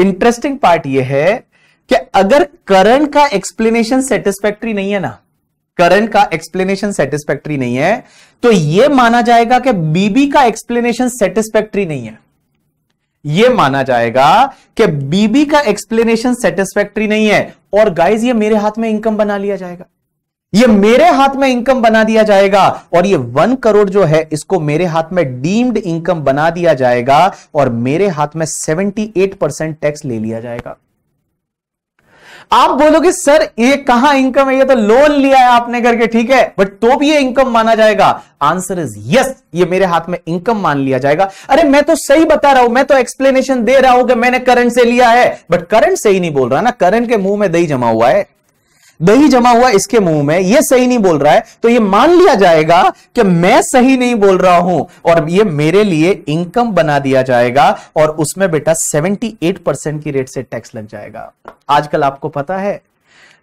इंटरेस्टिंग पार्ट ये है कि अगर करण का एक्सप्लेनेशन सेटिस्फैक्ट्री नहीं है ना करंट का एक्सप्लेनेशन सेटिस्फैक्ट्री नहीं है तो यह माना जाएगा कि बीबी का एक्सप्लेनेशन सेटिस्फैक्ट्री नहीं है यह माना जाएगा कि बीबी का एक्सप्लेनेशन सेटिस्फैक्ट्री नहीं है और गाइज ये मेरे हाथ में इनकम बना लिया जाएगा ये मेरे हाथ में इनकम बना दिया जाएगा और ये वन करोड़ जो है इसको मेरे हाथ में डीम्ड इनकम बना दिया जाएगा और मेरे हाथ में सेवेंटी एट परसेंट टैक्स ले लिया जाएगा आप बोलोगे सर ये कहां इनकम है ये तो लोन लिया है आपने करके ठीक है बट तो भी ये इनकम माना जाएगा आंसर इज यस ये मेरे हाथ में इनकम मान लिया जाएगा अरे मैं तो सही बता रहा हूं मैं तो एक्सप्लेनेशन दे रहा हूं कि मैंने करंट से लिया है बट करंट से ही नहीं बोल रहा ना करंट के मुंह में दही जमा हुआ है दही जमा हुआ इसके मुंह में ये सही नहीं बोल रहा है तो ये मान लिया जाएगा कि मैं सही नहीं बोल रहा हूं और ये मेरे लिए इनकम बना दिया जाएगा और उसमें बेटा 78 परसेंट की रेट से टैक्स लग जाएगा आजकल आपको पता है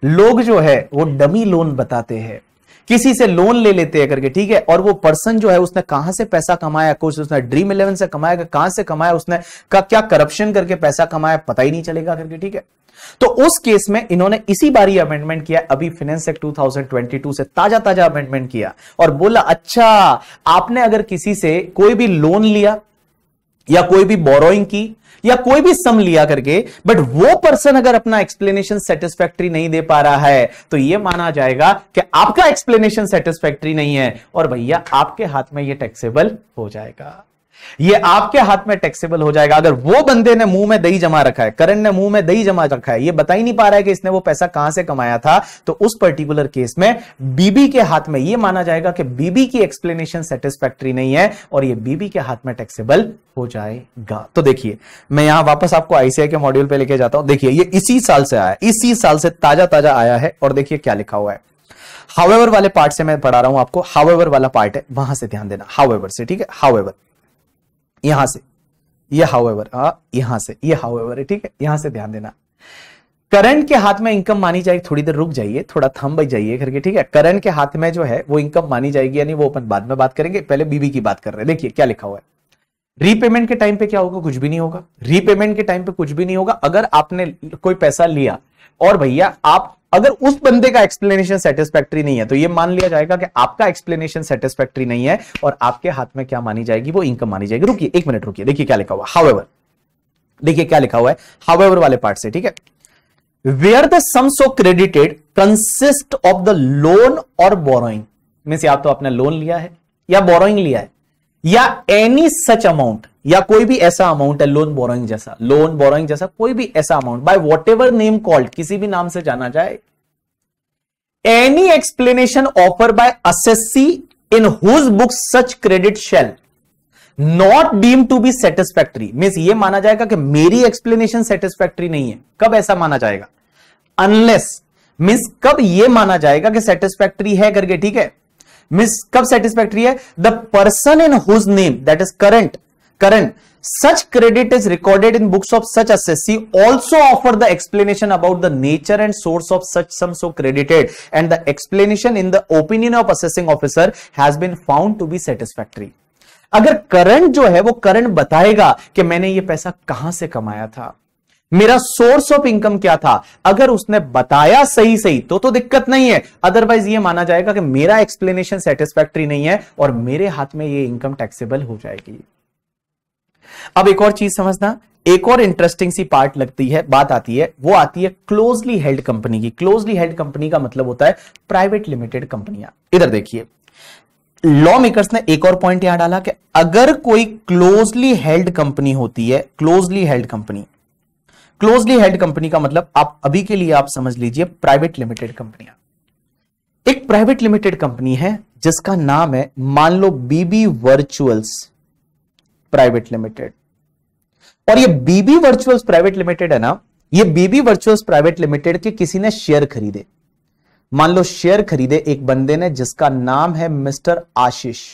लोग जो है वो डमी लोन बताते हैं किसी से लोन ले लेते हैं करके ठीक है और वो पर्सन जो है उसने कहां से पैसा कमाया कुछ उसने ड्रीम इलेवन से कमाया कहां से कमाया उसने का क्या करप्शन करके पैसा कमाया पता ही नहीं चलेगा करके ठीक है तो उस केस में इन्होंने इसी बार अमेंडमेंट किया अभी फाइनेंस एक्ट 2022 से ताजा ताजा अमेंडमेंट किया और बोला अच्छा आपने अगर किसी से कोई भी लोन लिया या कोई भी बोरोइंग की या कोई भी सम लिया करके बट वो पर्सन अगर अपना एक्सप्लेनेशन सेटिस्फैक्ट्री नहीं दे पा रहा है तो ये माना जाएगा कि आपका एक्सप्लेनेशन सेटिस्फैक्ट्री नहीं है और भैया आपके हाथ में ये टैक्सेबल हो जाएगा ये आपके हाथ में टैक्सेबल हो जाएगा अगर वो बंदे ने मुंह में दही जमा रखा है करण ने मुंह में दही जमा रखा है ये बता ही नहीं पा रहा है कि इसने वो पैसा कहां से कमाया था तो उस पर्टिकुलर केस में बीबी के हाथ में ये माना जाएगा कि बीबी की एक्सप्लेनेशन सेटिस्फैक्ट्री नहीं है और ये बीबी के हाथ में टैक्सेबल हो जाएगा तो देखिए मैं यहां वापस आपको आईसीआई के मॉड्यूल पर लेके जाता हूं देखिए ये इसी साल से आया इसी साल से ताजा ताजा आया है और देखिए क्या लिखा हुआ है हावेवर वाले पार्ट से मैं पढ़ा रहा हूं आपको हावेवर वाला पार्ट है वहां से ध्यान देना हावेवर से ठीक है हावेवर यहां से ये हाउएवर यहां से ये हाउएवर है ठीक है यहां से ध्यान देना करंट के हाथ में इनकम मानी जाएगी थोड़ी देर रुक जाइए थोड़ा थम भाई जाइए घर के ठीक है करंट के हाथ में जो है वो इनकम मानी जाएगी यानी वो अपन बाद में बात करेंगे पहले बीबी की बात कर रहे हैं देखिए क्या लिखा हुआ है रीपेमेंट के टाइम पे क्या होगा कुछ भी नहीं होगा रीपेमेंट के टाइम पे कुछ भी नहीं होगा अगर आपने कोई पैसा लिया और भैया आप अगर उस बंदे का एक्सप्लेनेशन सेटिस्फैक्ट्री नहीं है तो ये मान लिया जाएगा कि आपका एक्सप्लेनेशन सेटिस्फैक्ट्री नहीं है और आपके हाथ में क्या मानी जाएगी वो इनकम मानी जाएगी रुकिए एक मिनट रुकिए देखिए क्या लिखा हुआ हाउएवर देखिए क्या लिखा हुआ है हाउएवर वाले पार्ट से ठीक है where the sum so credited consist of the loan और बोरोइंग मीन्स या तो आपने लोन लिया है या बोरोइंग लिया है या एनी सच अमाउंट या कोई भी ऐसा अमाउंट है लोन बोरोइंग जैसा लोन बोरोइंग जैसा कोई भी ऐसा amount by whatever name called किसी भी नाम से जाना जाए any explanation offer by assessee in whose book such credit shall not deem to be satisfactory mean ये माना जाएगा कि मेरी एक्सप्लेनेशन सेटिस्फैक्ट्री नहीं है कब ऐसा माना जाएगा अनलेस मीन्स कब ये माना जाएगा कि सेटिस्फैक्ट्री है करके ठीक है मीन कब सेटिस्फैक्ट्री है the person in whose name that is current current such credit is recorded in books of such assessee also offer the explanation about the nature and source of such sum credited and the explanation in the opinion of assessing officer has been found to be satisfactory अगर current जो है वो current बताएगा कि मैंने ये पैसा कहां से कमाया था मेरा सोर्स ऑफ इनकम क्या था अगर उसने बताया सही सही तो तो दिक्कत नहीं है अदरवाइज ये माना जाएगा कि मेरा एक्सप्लेनेशन सेटिस्फैक्ट्री नहीं है और मेरे हाथ में ये इनकम टैक्सेबल हो जाएगी अब एक और चीज समझना एक और इंटरेस्टिंग सी पार्ट लगती है बात आती है वो आती है क्लोजली हेल्ड कंपनी की क्लोजली हेल्ड कंपनी का मतलब होता है प्राइवेट लिमिटेड कंपनियां इधर देखिए लॉ मेकर्स ने एक और पॉइंट यहां डाला कि अगर कोई क्लोजली हेल्ड कंपनी होती है closely held company closely held company का मतलब आप अभी के लिए आप समझ लीजिए प्राइवेट लिमिटेड कंपनियां एक प्राइवेट लिमिटेड कंपनी है जिसका नाम है मान लो बीबी वर्चुअल्स प्राइवेट लिमिटेड और ये बीबी वर्चुअल्स प्राइवेट लिमिटेड है ना ये बीबी वर्चुअल्स प्राइवेट लिमिटेड के किसी ने शेयर खरीदे मान लो शेयर खरीदे एक बंदे ने जिसका नाम है मिस्टर आशीष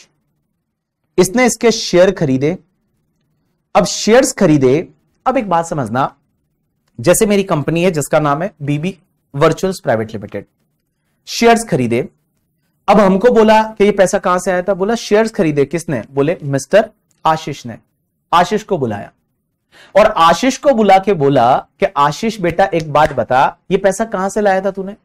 इसने इसके शेयर खरीदे अब शेयर्स खरीदे अब एक बात समझना जैसे मेरी कंपनी है जिसका नाम है BB virtuals private limited shares खरीदे अब हमको बोला कि ये पैसा कहां से आया था बोला शेयर्स खरीदे किसने बोले मिस्टर आशीष ने आशीष को बुलाया और आशीष को बुला के बोला कि आशीष बेटा एक बात बता ये पैसा कहां से लाया था तूने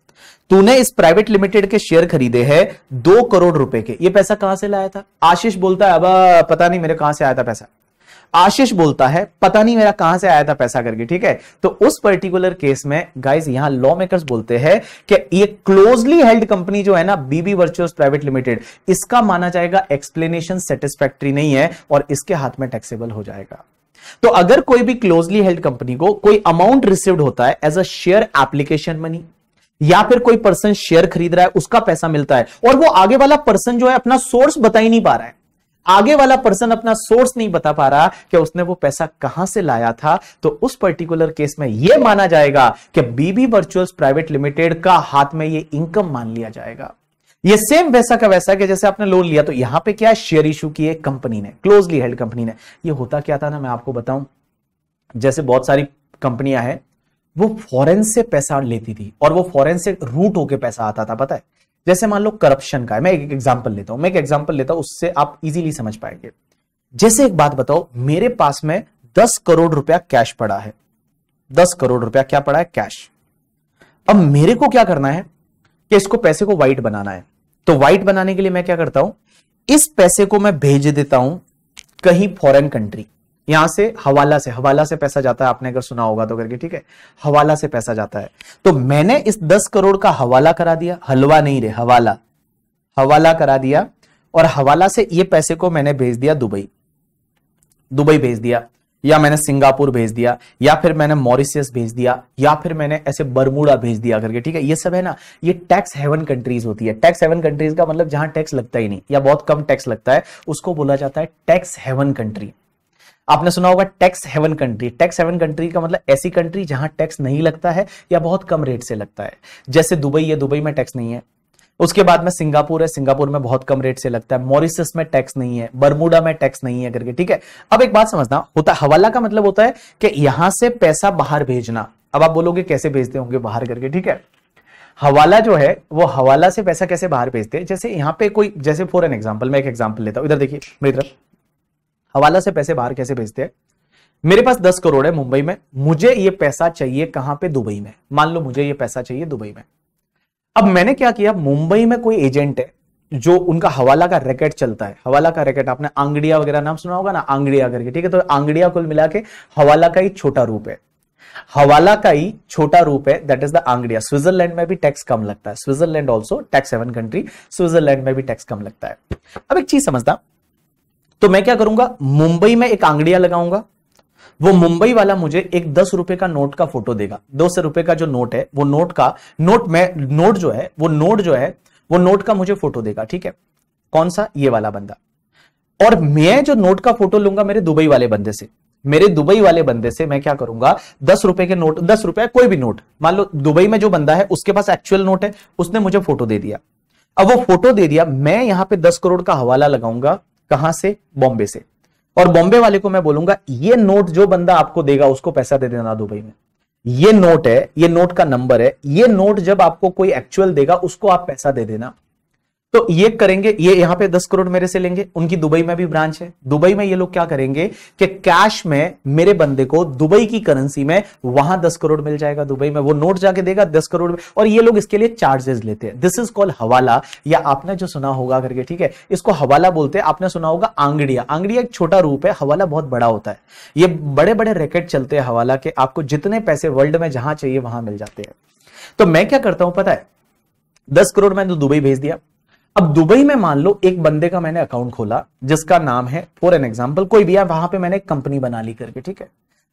तूने इस प्राइवेट लिमिटेड के शेयर खरीदे हैं दो करोड़ रुपए के ये पैसा कहां से लाया था आशीष बोलता है अब पता नहीं मेरे कहां से आया था पैसा आशीष बोलता है पता नहीं मेरा कहां से आया था पैसा करके ठीक है तो उस पर्टिकुलर केस में गाइज यहां लॉ मेकर्स बोलते हैं कि ये क्लोजली हेल्ड कंपनी जो है ना बीबी वर्चुअल प्राइवेट लिमिटेड इसका माना जाएगा एक्सप्लेनेशन सेटिस्फैक्ट्री नहीं है और इसके हाथ में टैक्सेबल हो जाएगा तो अगर कोई भी क्लोजली हेल्ड कंपनी को कोई अमाउंट रिसीव्ड होता है as a share application money या फिर कोई पर्सन शेयर खरीद रहा है उसका पैसा मिलता है और वो आगे वाला पर्सन जो है अपना सोर्स बता ही नहीं पा रहा है आगे वाला पर्सन अपना सोर्स नहीं बता पा रहा कि उसने वो पैसा कहां से लाया था तो उस पर्टिकुलर केस में ये माना जाएगा कि बीबी वर्चुअल्स प्राइवेट लिमिटेड का हाथ में ये इनकम मान लिया जाएगा ये सेम वैसा का वैसा है कि जैसे आपने लोन लिया तो यहां पे क्या शेयर इशू की एक कंपनी ने क्लोजली हेल्ड कंपनी ने ये होता क्या था ना मैं आपको बताऊं जैसे बहुत सारी कंपनियां हैं वो फॉरेन से पैसा लेती थी और वो फॉरेन से रूट होके पैसा आता था पता है जैसे मान लो करप्शन का है मैं एक एग्जाम्पल लेता हूं मैं एक एग्जाम्पल लेता हूं उससे आप इजीली समझ पाएंगे जैसे एक बात बताओ मेरे पास में दस करोड़ रुपया कैश पड़ा है दस करोड़ रुपया क्या पड़ा है कैश अब मेरे को क्या करना है कि इसको पैसे को व्हाइट बनाना है तो व्हाइट बनाने के लिए मैं क्या करता हूं इस पैसे को मैं भेज देता हूं कहीं फॉरेन कंट्री यहां से हवाला से हवाला से पैसा जाता है आपने अगर सुना होगा तो करके ठीक है हवाला से पैसा जाता है तो मैंने इस दस करोड़ का हवाला करा दिया हलवा नहीं रे हवाला हवाला करा दिया और हवाला से ये पैसे को मैंने भेज दिया दुबई दुबई भेज दिया या मैंने सिंगापुर भेज दिया या फिर मैंने मॉरिशियस भेज दिया या फिर मैंने ऐसे बरमूडा भेज दिया करके ठीक है ये सब है ना ये टैक्स हेवन कंट्रीज होती है टैक्स हेवन कंट्रीज का मतलब जहां टैक्स लगता ही नहीं या बहुत कम टैक्स लगता है उसको बोला जाता है टैक्स हेवन कंट्री आपने सुना होगा tax haven country tax haven country का मतलब ऐसी कंट्री जहां टैक्स नहीं लगता है या बहुत कम रेट से लगता है जैसे दुबई है दुबई में टैक्स नहीं है उसके बाद में सिंगापुर है सिंगापुर में बहुत कम रेट से लगता है मॉरिसस में टैक्स नहीं है बर्मुडा में टैक्स नहीं है करके ठीक है अब एक बात समझना होता है हवाला का मतलब होता है कि यहां से पैसा बाहर भेजना अब आप बोलोगे कैसे भेजते होंगे बाहर करके ठीक है हवाला जो है वो हवाला से पैसा कैसे बाहर भेजते हैं जैसे यहां पे कोई जैसे फॉर एन एग्जाम्पल मैं एक एग्जाम्पल लेता हूँ इधर देखिए मेरी तरफ हवाला से पैसे बाहर कैसे भेजते हैं मेरे पास दस करोड़ है मुंबई में मुझे ये पैसा चाहिए कहां पे दुबई में मान लो मुझे ये पैसा चाहिए दुबई में अब मैंने क्या किया मुंबई में कोई एजेंट है जो उनका हवाला का रैकेट चलता है हवाला का रैकेट आपने आंगड़िया वगैरह नाम सुना होगा ना आंगड़िया करके ठीक है तो आंगड़िया कुल मिला के हवाला का ही छोटा रूप है हवाला का ही छोटा रूप है that is the angadia Switzerland में भी टैक्स कम लगता है Switzerland also tax haven country Switzerland में भी टैक्स कम लगता है अब एक चीज समझता तो मैं क्या करूंगा मुंबई में एक आंगड़िया लगाऊंगा वो मुंबई वाला मुझे एक दस रुपए का नोट का फोटो देगा दो सौ रुपए का जो नोट है वो नोट का नोट में नोट जो है वो नोट जो है वो नोट का मुझे फोटो देगा ठीक है कौन सा ये वाला बंदा और मैं जो नोट का फोटो लूंगा मेरे दुबई वाले बंदे से मेरे दुबई वाले बंदे से मैं क्या करूंगा दस रुपए के नोट दस रुपए कोई भी नोट मान लो दुबई में जो बंदा है उसके पास एक्चुअल नोट है उसने मुझे फोटो दे दिया अब वो फोटो दे दिया मैं यहां पे दस करोड़ का हवाला लगाऊंगा कहां से बॉम्बे से और बॉम्बे वाले को मैं बोलूंगा ये नोट जो बंदा आपको देगा उसको पैसा दे देना दुबई में ये नोट है ये नोट का नंबर है ये नोट जब आपको कोई एक्चुअल देगा उसको आप पैसा दे देना तो ये करेंगे ये यहाँ पे दस करोड़ मेरे से लेंगे उनकी दुबई में भी ब्रांच है दुबई में ये लोग क्या करेंगे कि कैश में मेरे बंदे को दुबई की करेंसी में वहां दस करोड़ मिल जाएगा दुबई में वो नोट जाके देगा दस करोड़ में और ये लोग इसके लिए चार्जेस लेते हैं दिस इज कॉल हवाला या आपने जो सुना होगा करके ठीक है इसको हवाला बोलते हैं आपने सुना होगा आंगड़िया आंगड़िया एक छोटा रूप है हवाला बहुत बड़ा होता है ये बड़े बड़े रैकेट चलते हैं हवाला के आपको जितने पैसे वर्ल्ड में जहां चाहिए वहां मिल जाते हैं तो मैं क्या करता हूं पता है दस करोड़ मैंने तो दुबई भेज दिया अब दुबई में मान लो एक बंदे का मैंने अकाउंट खोला जिसका नाम है फॉर एन एग्जाम्पल कोई भी है वहां पे मैंने कंपनी बना ली करके ठीक है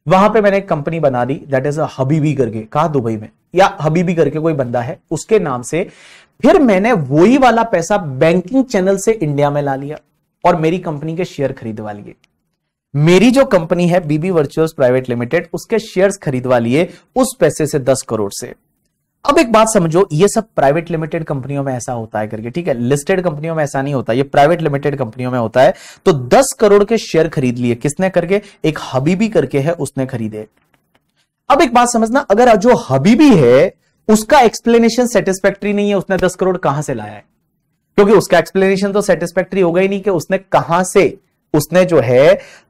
वहां पे मैंने एक कंपनी बना दी दैट इज हबीबी करके कहा दुबई में या हबीबी करके कोई बंदा है उसके नाम से फिर मैंने वही वाला पैसा बैंकिंग चैनल से इंडिया में ला लिया और मेरी कंपनी के शेयर खरीदवा लिए मेरी जो कंपनी है बीबी वर्चुअल प्राइवेट लिमिटेड उसके शेयर्स खरीदवा लिए उस पैसे से दस करोड़ से अब एक बात समझो ये सब प्राइवेट लिमिटेड कंपनियों में ऐसा होता है करके ठीक है लिस्टेड कंपनियों में ऐसा नहीं होता ये प्राइवेट लिमिटेड कंपनियों में होता है तो 10 करोड़ के शेयर खरीद लिए किसने करके एक हबीबी करके है उसने खरीदे अब एक बात समझना अगर जो हबीबी है उसका एक्सप्लेनेशन सेटिस्फैक्ट्री नहीं है उसने दस करोड़ कहां से लाया है क्योंकि उसका एक्सप्लेनेशन तो सेटिस्फैक्ट्री होगा ही नहीं कि उसने कहां से उसने जो है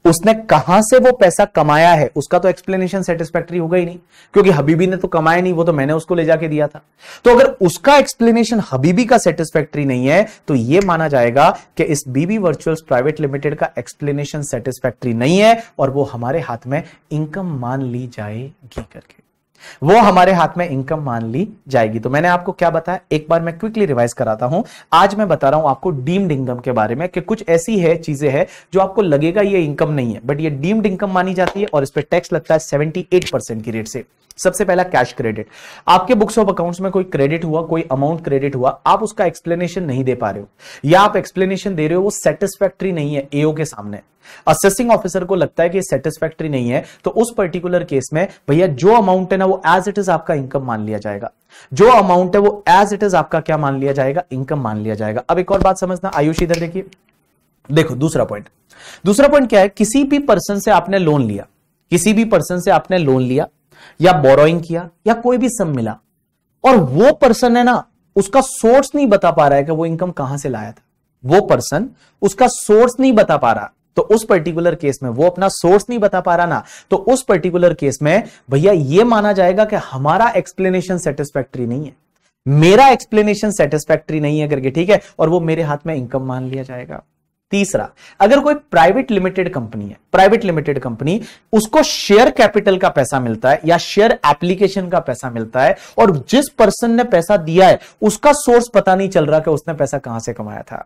उसने कहां से वो पैसा कमाया है उसका तो एक्सप्लेनेशन सेटिस्फैक्ट्री होगा ही नहीं क्योंकि हबीबी ने तो कमाया नहीं वो तो मैंने उसको ले जाके दिया था तो अगर उसका एक्सप्लेनेशन हबीबी का सेटिस्फैक्ट्री नहीं है तो ये माना जाएगा कि इस बीबी वर्चुअल्स प्राइवेट लिमिटेड का एक्सप्लेनेशन सेटिस्फैक्ट्री नहीं है और वो हमारे हाथ में इनकम मान ली जाएगी करके वो हमारे हाथ में इनकम मान ली जाएगी तो मैंने आपको क्या बताया एक बार मैं क्विकली रिवाइज कराता हूं आज मैं बता रहा हूं आपको डीम्ड इनकम के बारे में कि कुछ ऐसी है चीजें हैं जो आपको लगेगा ये इनकम नहीं है बट ये डीम्ड इनकम मानी जाती है और इस पर टैक्स लगता है सेवेंटी की रेट से सबसे पहला कैश क्रेडिट आपके बुक्स ऑफ अकाउंट्स में कोई क्रेडिट हुआ कोई अमाउंट क्रेडिट हुआ आप उसका एक्सप्लेनेशन नहीं दे पा रहे हो या आप एक्सप्लेनेशन दे रहे हो वो सेटिस्फैक्ट्री नहीं है एओ के सामने असेसिंग ऑफिसर को लगता है कि सेटिस्फैक्ट्री नहीं है तो उस पर्टिकुलर केस में भैया जो अमाउंट है ना वो एज इट इज आपका इनकम मान लिया जाएगा जो अमाउंट है वो एज इट इज आपका क्या मान लिया जाएगा इनकम मान लिया जाएगा अब एक और बात समझना आयुष इधर देखिए देखो दूसरा पॉइंट दूसरा पॉइंट क्या है किसी भी पर्सन से आपने लोन लिया किसी भी पर्सन से आपने लोन लिया या बोरोइंग किया या कोई भी सम मिला और वो पर्सन है ना उसका सोर्स नहीं बता पा रहा है कि वो इनकम कहां से लाया था वो पर्सन उसका सोर्स नहीं बता पा रहा तो उस पर्टिकुलर केस में वो अपना सोर्स नहीं बता पा रहा ना तो उस पर्टिकुलर केस में भैया ये माना जाएगा कि हमारा एक्सप्लेनेशन सेटिस्फैक्ट्री नहीं है मेरा एक्सप्लेनेशन सेटिस्फैक्ट्री नहीं है करके ठीक है और वो मेरे हाथ में इनकम मान लिया जाएगा तीसरा अगर कोई प्राइवेट लिमिटेड कंपनी है प्राइवेट लिमिटेड कंपनी उसको शेयर कैपिटल का पैसा मिलता है या शेयर एप्लीकेशन का पैसा मिलता है और जिस पर्सन ने पैसा दिया है उसका सोर्स पता नहीं चल रहा कि उसने पैसा कहां से कमाया था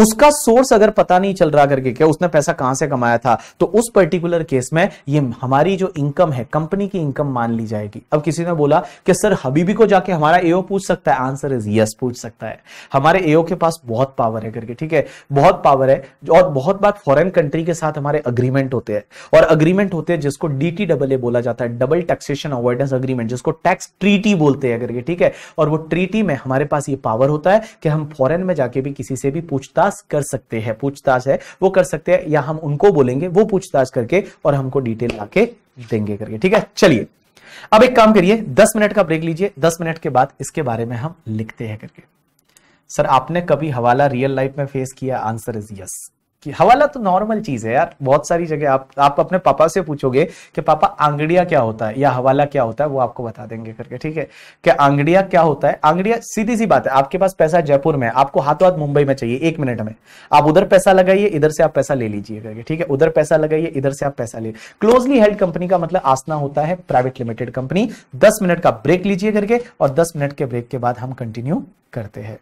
उसका सोर्स अगर पता नहीं चल रहा करके क्या उसने पैसा कहां से कमाया था तो उस पर्टिकुलर केस में ये हमारी जो इनकम है कंपनी की इनकम मान ली जाएगी अब किसी ने बोला कि सर हबीबी को जाके हमारा एओ पूछ सकता है आंसर इज यस पूछ सकता है हमारे एओ के पास बहुत पावर है करके ठीक है बहुत पावर है और बहुत बार फॉरेन कंट्री के साथ हमारे अग्रीमेंट होते हैं और अग्रीमेंट होते हैं जिसको डी डबल बोला जाता है डबल टैक्सेशन अवॉइडेंस अग्रीमेंट जिसको टैक्स ट्रीटी बोलते हैं करके ठीक है और वो ट्रीटी में हमारे पास ये पावर होता है कि हम फॉरन में जाके भी किसी से भी पूछ पूछताछ कर सकते हैं पूछताछ है वो कर सकते हैं या हम उनको बोलेंगे वो पूछताछ करके और हमको डिटेल लाके देंगे करके ठीक है चलिए अब एक काम करिए दस मिनट का ब्रेक लीजिए दस मिनट के बाद इसके बारे में हम लिखते हैं करके सर आपने कभी हवाला रियल लाइफ में फेस किया आंसर इज यस कि हवाला तो नॉर्मल चीज है यार बहुत सारी जगह आप आप अपने पापा से पूछोगे कि पापा आंगड़िया क्या होता है या हवाला क्या होता है वो आपको बता देंगे करके ठीक है क्या आंगड़िया क्या होता है आंगड़िया सीधी सी बात है आपके पास पैसा जयपुर में आपको हाथों हाथ मुंबई में चाहिए एक मिनट में आप उधर पैसा लगाइए इधर से आप पैसा ले लीजिए करके ठीक है उधर पैसा लगाइए इधर से आप पैसा ले क्लोजली हेल्ड कंपनी का मतलब आसना होता है प्राइवेट लिमिटेड कंपनी दस मिनट का ब्रेक लीजिए करके और दस मिनट के ब्रेक के बाद हम कंटिन्यू करते हैं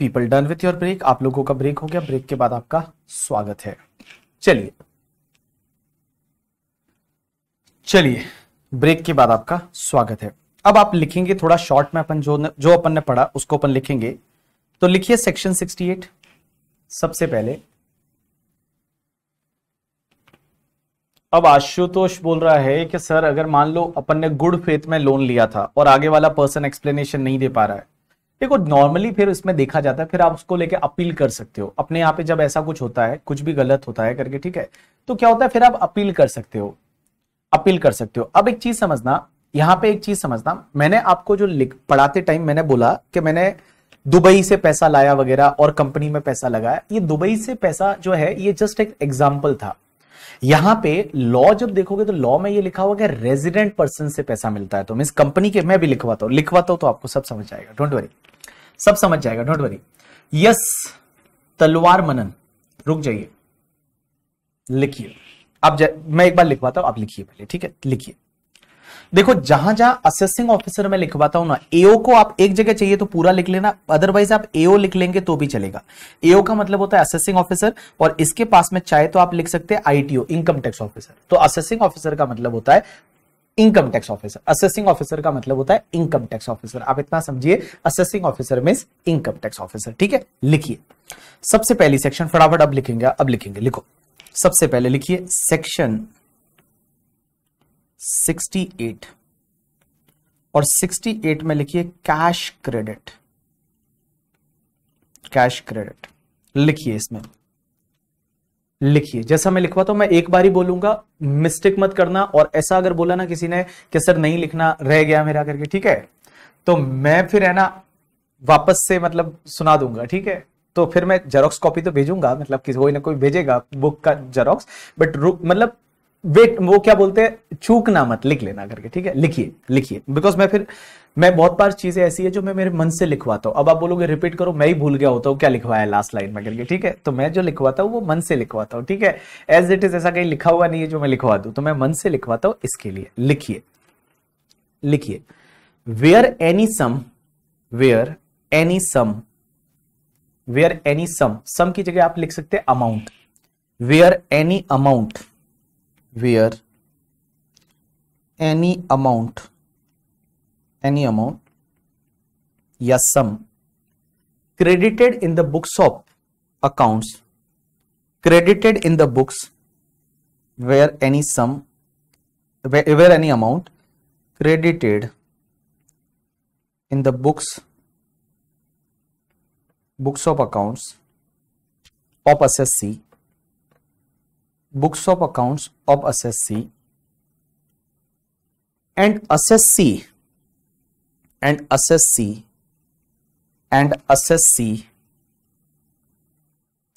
people done with your break आप लोगों का ब्रेक हो गया ब्रेक के बाद आपका स्वागत है चलिए चलिए ब्रेक के बाद आपका स्वागत है अब आप लिखेंगे थोड़ा शॉर्ट में अपन जो न, जो अपन ने पढ़ा उसको अपन लिखेंगे तो लिखिए सेक्शन 68 सबसे पहले अब आशुतोष बोल रहा है कि सर अगर मान लो अपन ने गुड फेथ में लोन लिया था और आगे वाला पर्सन एक्सप्लेनेशन नहीं दे पा रहा है देखो नॉर्मली फिर इसमें देखा जाता है फिर आप उसको लेके अपील कर सकते हो अपने यहाँ पे जब ऐसा कुछ होता है कुछ भी गलत होता है करके ठीक है तो क्या होता है फिर आप अपील कर सकते हो अपील कर सकते हो अब एक चीज समझना यहाँ पे एक चीज समझना मैंने आपको जो पढ़ाते टाइम मैंने बोला कि मैंने दुबई से पैसा लाया वगैरह और कंपनी में पैसा लगाया ये दुबई से पैसा जो है ये जस्ट एक एग्जाम्पल था यहां पे लॉ जब देखोगे तो लॉ में ये लिखा हुआ कि रेजिडेंट पर्सन से पैसा मिलता है तो मीन कंपनी के मैं भी लिखवाता हूं लिखवाता हूं तो आपको सब समझ आएगा डोंट वरी सब समझ जाएगा डोंट वरी यस तलवार मनन रुक जाइए लिखिए आप मैं एक बार लिखवाता हूं आप लिखिए पहले ठीक है लिखिए देखो जहां जहां असेसिंग ऑफिसर में लिखवाता हूं ना एओ को आप एक जगह चाहिए तो पूरा लिख लेना अदरवाइज आप एओ लिख लेंगे तो भी चलेगा एओ का मतलब होता है असेसिंग ऑफिसर और इसके पास में चाहे तो आप लिख सकते हैं आईटीओ इनकम टैक्स ऑफिसर तो असेसिंग ऑफिसर का मतलब होता है income tax officer assessing officer का मतलब होता है इनकम टैक्स ऑफिसर आप इतना समझिए assessing officer mean income tax officer ठीक है लिखिए सबसे पहली सेक्शन फटाफट अब लिखेंगे अब लिखेंगे लिखो सबसे पहले लिखिए सेक्शन 68 और 68 में लिखिए कैश क्रेडिट कैश क्रेडिट लिखिए इसमें लिखिए जैसा मैं लिखवाता तो हूं मैं एक बार ही बोलूंगा मिस्टेक मत करना और ऐसा अगर बोला ना किसी ने कि सर नहीं लिखना रह गया मेरा करके ठीक है तो मैं फिर है ना वापस से मतलब सुना दूंगा ठीक है तो फिर मैं जेरोक्स कॉपी तो भेजूंगा मतलब किसी कोई ना कोई भेजेगा बुक का जेरोक्स बट मतलब वेट वो क्या बोलते हैं ना मत लिख लेना करके ठीक है लिखिए लिखिए बिकॉज मैं फिर मैं बहुत बार चीजें ऐसी है जो मैं मेरे मन से लिखवाता हूँ अब आप बोलोगे रिपीट करो मैं ही भूल गया होता हूँ क्या लिखवाया लास्ट लाइन में करके ठीक है तो मैं जो लिखवाता हूँ वो मन से लिखवाता हूँ ठीक है एज इट इज ऐसा कहीं लिखा हुआ नहीं है जो मैं लिखवा दू तो मैं मन से लिखवाता हूँ इसके लिए लिखिए लिखिए where any sum where any sum where any sum sum की जगह आप लिख सकते हैं amount where any amount where any amount any amount yes, sum credited in the books of accounts credited in the books where any sum where, where any amount credited in the books books of accounts of SSC books of accounts of SSC and SSC and SSC and SSC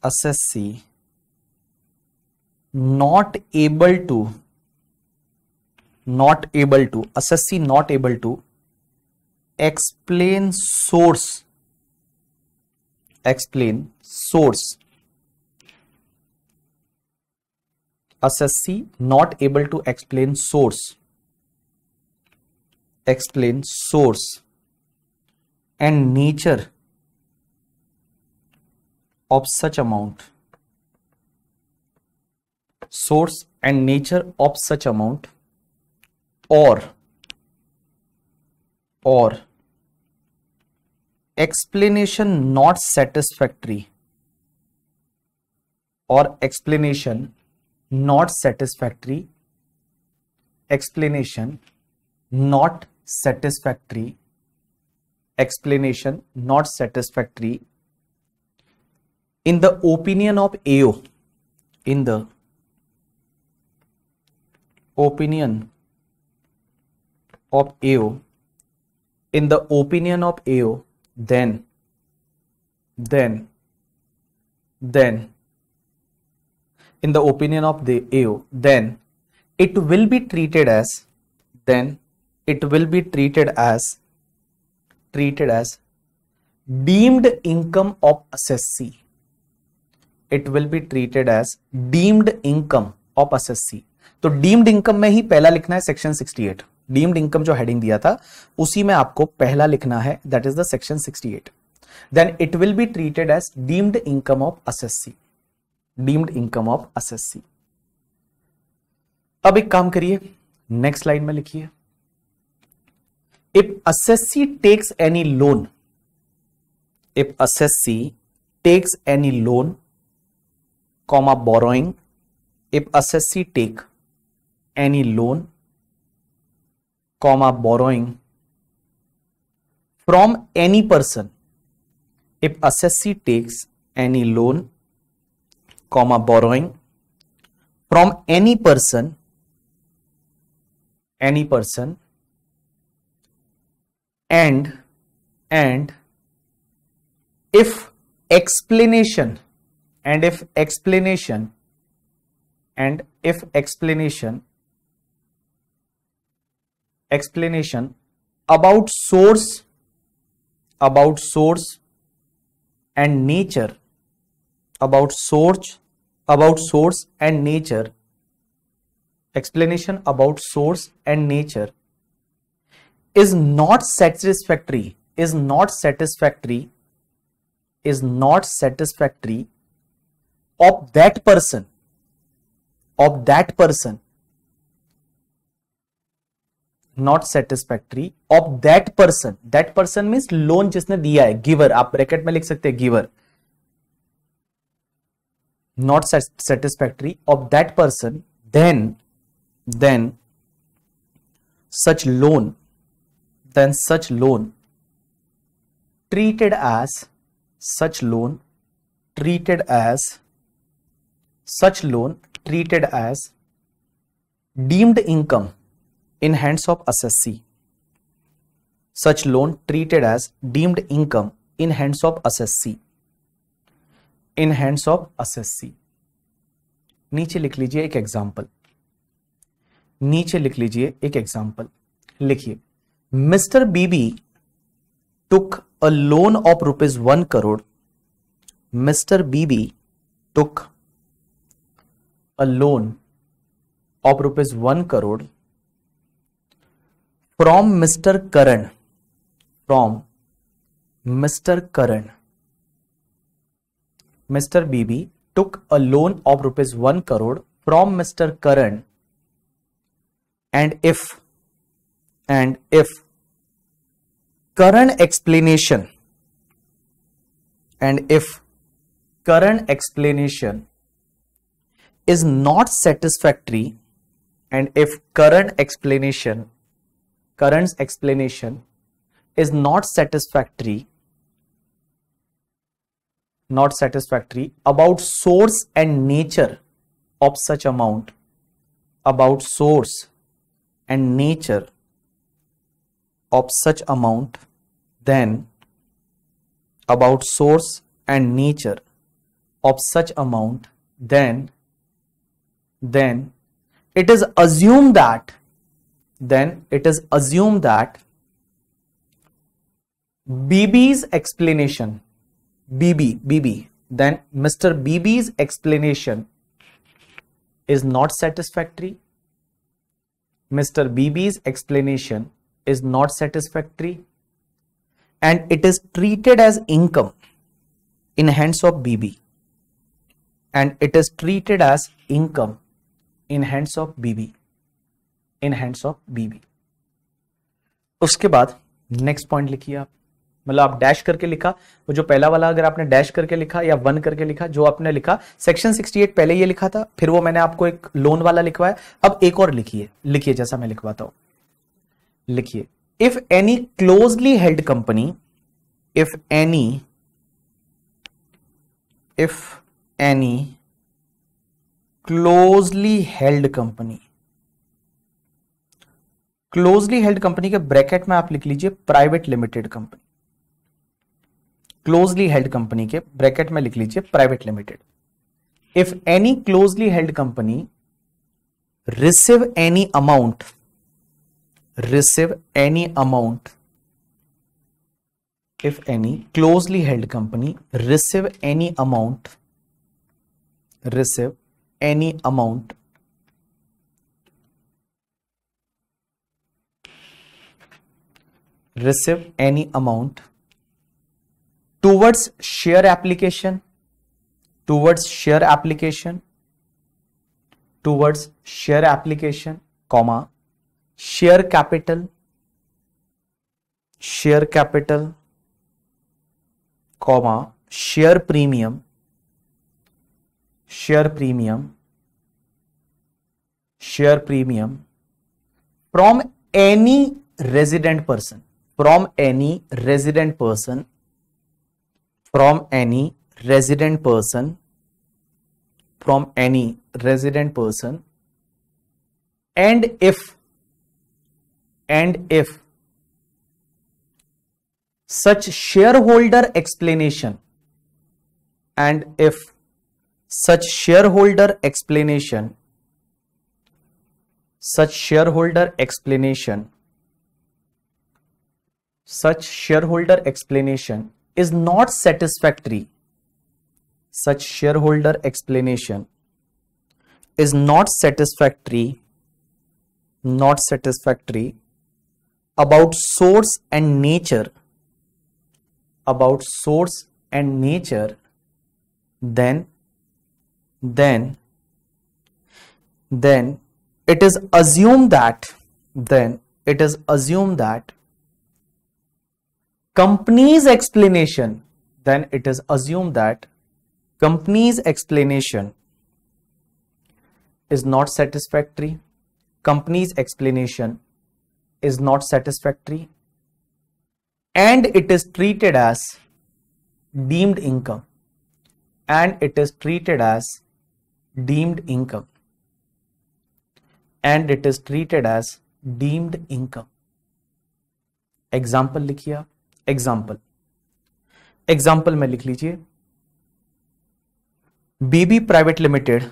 SSC not able to not able to SSC not able to explain source explain source assessee not able to explain source explain source and nature of such amount source and nature of such amount or or explanation not satisfactory or explanation not satisfactory explanation not satisfactory explanation not satisfactory in the opinion of AO in the opinion of AO in the opinion of AO then then then in the opinion of the AO, then it will be treated as, then it will be treated as, treated as deemed income of assessee. It will be treated as deemed income of assessee. तो deemed income में ही पहला लिखना है section 68 deemed income जो heading दिया था उसी में आपको पहला लिखना है that is the section 68 then it will be treated as deemed income of assessee deemed income of assessee अब एक काम करिए नेक्स्ट लाइन में लिखिए if assessee takes any loan if assessee takes any loan comma borrowing if assessee take any loan comma borrowing from any person if assessee takes any loan comma borrowing from any person any person and and if explanation and if explanation and if explanation explanation about source about source and nature about source about source and nature explanation about source and nature is not satisfactory is not satisfactory is not satisfactory of that person of that person not satisfactory of that person that person means loan जिसने दिया है giver आप bracket में लिख सकते हैं giver not satisfactory of that person then then such loan then such loan treated as such loan treated as such loan treated as deemed income in hands of assessee such loan treated as deemed income in hands of assessee in hands of assessee नीचे लिख लीजिए एक example नीचे लिख लीजिए एक example लिखिए mister BB took a loan of rupees one crore mister BB took a loan of rupees one crore from mister Karan from mister Karan Mr. BB took a loan of rupees 1 crore from Mr. Karan and if and if current explanation and if current explanation is not satisfactory and if current explanation current's explanation is not satisfactory not satisfactory about source and nature of such amount about source and nature of such amount then about source and nature of such amount then then it is assumed that then it is assumed that bb's explanation BB, BB, then Mr. BB's explanation is not satisfactory. Mr. BB's explanation is not satisfactory and it is treated as income in hands of BB and it is treated as income in hands of BB in hands of BB उसके बाद next point लिखिए आप मतलब आप dash करके लिखा वो जो पहला वाला अगर आपने डैश करके लिखा या वन करके लिखा जो आपने लिखा सेक्शन 68 पहले ये लिखा था फिर वो मैंने आपको एक लोन वाला लिखवाया अब एक और लिखिए लिखिए जैसा मैं लिखवाता हूं लिखिए if any closely held company if any if any closely held company closely held company के ब्रैकेट में आप लिख लीजिए private limited company closely held company के ब्रैकेट में लिख लीजिए private limited if any closely held company receive any amount receive any amount if any closely held company receive any amount receive any amount receive any amount towards share application towards share application towards share application comma share capital share capital comma share premium share premium share premium from any resident person from any resident person from any resident person from any resident person and if and if such shareholder explanation and if such shareholder explanation such shareholder explanation such shareholder explanation is not satisfactory, such shareholder explanation is not satisfactory, not satisfactory about source and nature, about source and nature, then, then, then it is assumed that, then it is assumed that company's explanation, then it is assumed that company's explanation is not satisfactory. Company's explanation is not satisfactory and it is treated as deemed income and it is treated as deemed income and it is treated as deemed income Example: लिखिए example example में लिख लीजिए BB private limited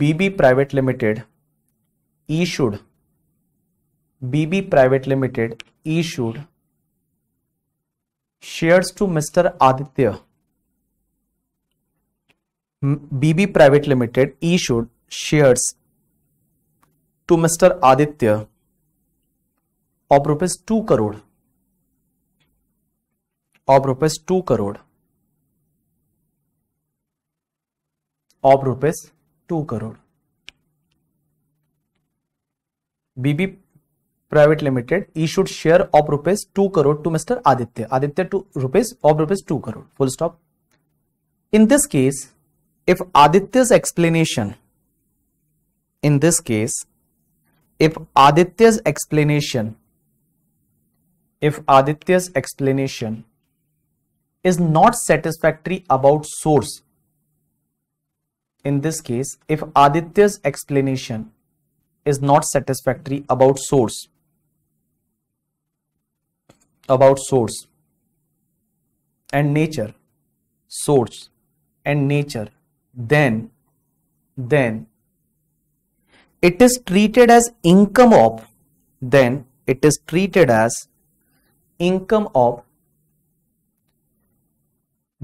BB private limited issued BB private limited issued shares to mister Aditya BB private limited issued shares to mister Aditya of rupees two crore of rupees two crore of rupees two crore BB private limited issued share of rupees two crore to mister Aditya Aditya two rupees of rupees two crore full stop in this case if Aditya explanation in this case if Aditya explanation if Aditya explanation is not satisfactory about source. In this case, if Aditya's explanation is not satisfactory about source, about source and nature, source and nature, then, then it is treated as income of, then it is treated as income of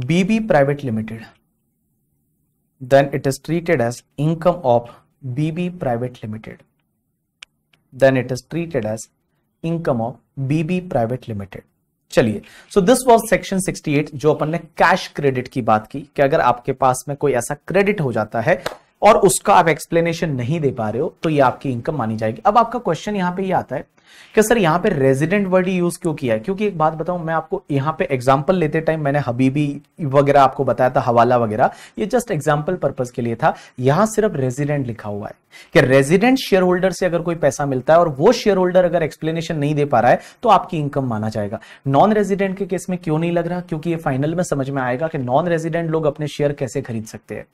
BB Private Limited, then it is treated as income of BB Private Limited. Then it is treated as income of BB Private Limited. चलिए so this was section 68 जो अपन ने cash credit की बात की कि अगर आपके पास में कोई ऐसा क्रेडिट हो जाता है और उसका आप एक्सप्लेनेशन नहीं दे पा रहे हो तो ये आपकी इनकम मानी जाएगी अब आपका क्वेश्चन यहां पे ये यह आता है कि सर यहाँ पे रेजिडेंट वर्ड ही यूज क्यों किया है क्योंकि एक बात बताऊं मैं आपको यहाँ पे एग्जाम्पल लेते टाइम मैंने हबीबी वगैरह आपको बताया था हवाला वगैरह ये जस्ट एग्जाम्पल पर्पज के लिए था यहाँ सिर्फ रेजिडेंट लिखा हुआ है कि रेजिडेंट शेयर होल्डर से अगर कोई पैसा मिलता है और वो शेयर होल्डर अगर एक्सप्लेनेशन नहीं दे पा रहा है तो आपकी इनकम माना जाएगा नॉन रेजिडेंट के केस में क्यों नहीं लग रहा क्योंकि ये फाइनल में समझ में आएगा कि नॉन रेजिडेंट लोग अपने शेयर कैसे खरीद सकते हैं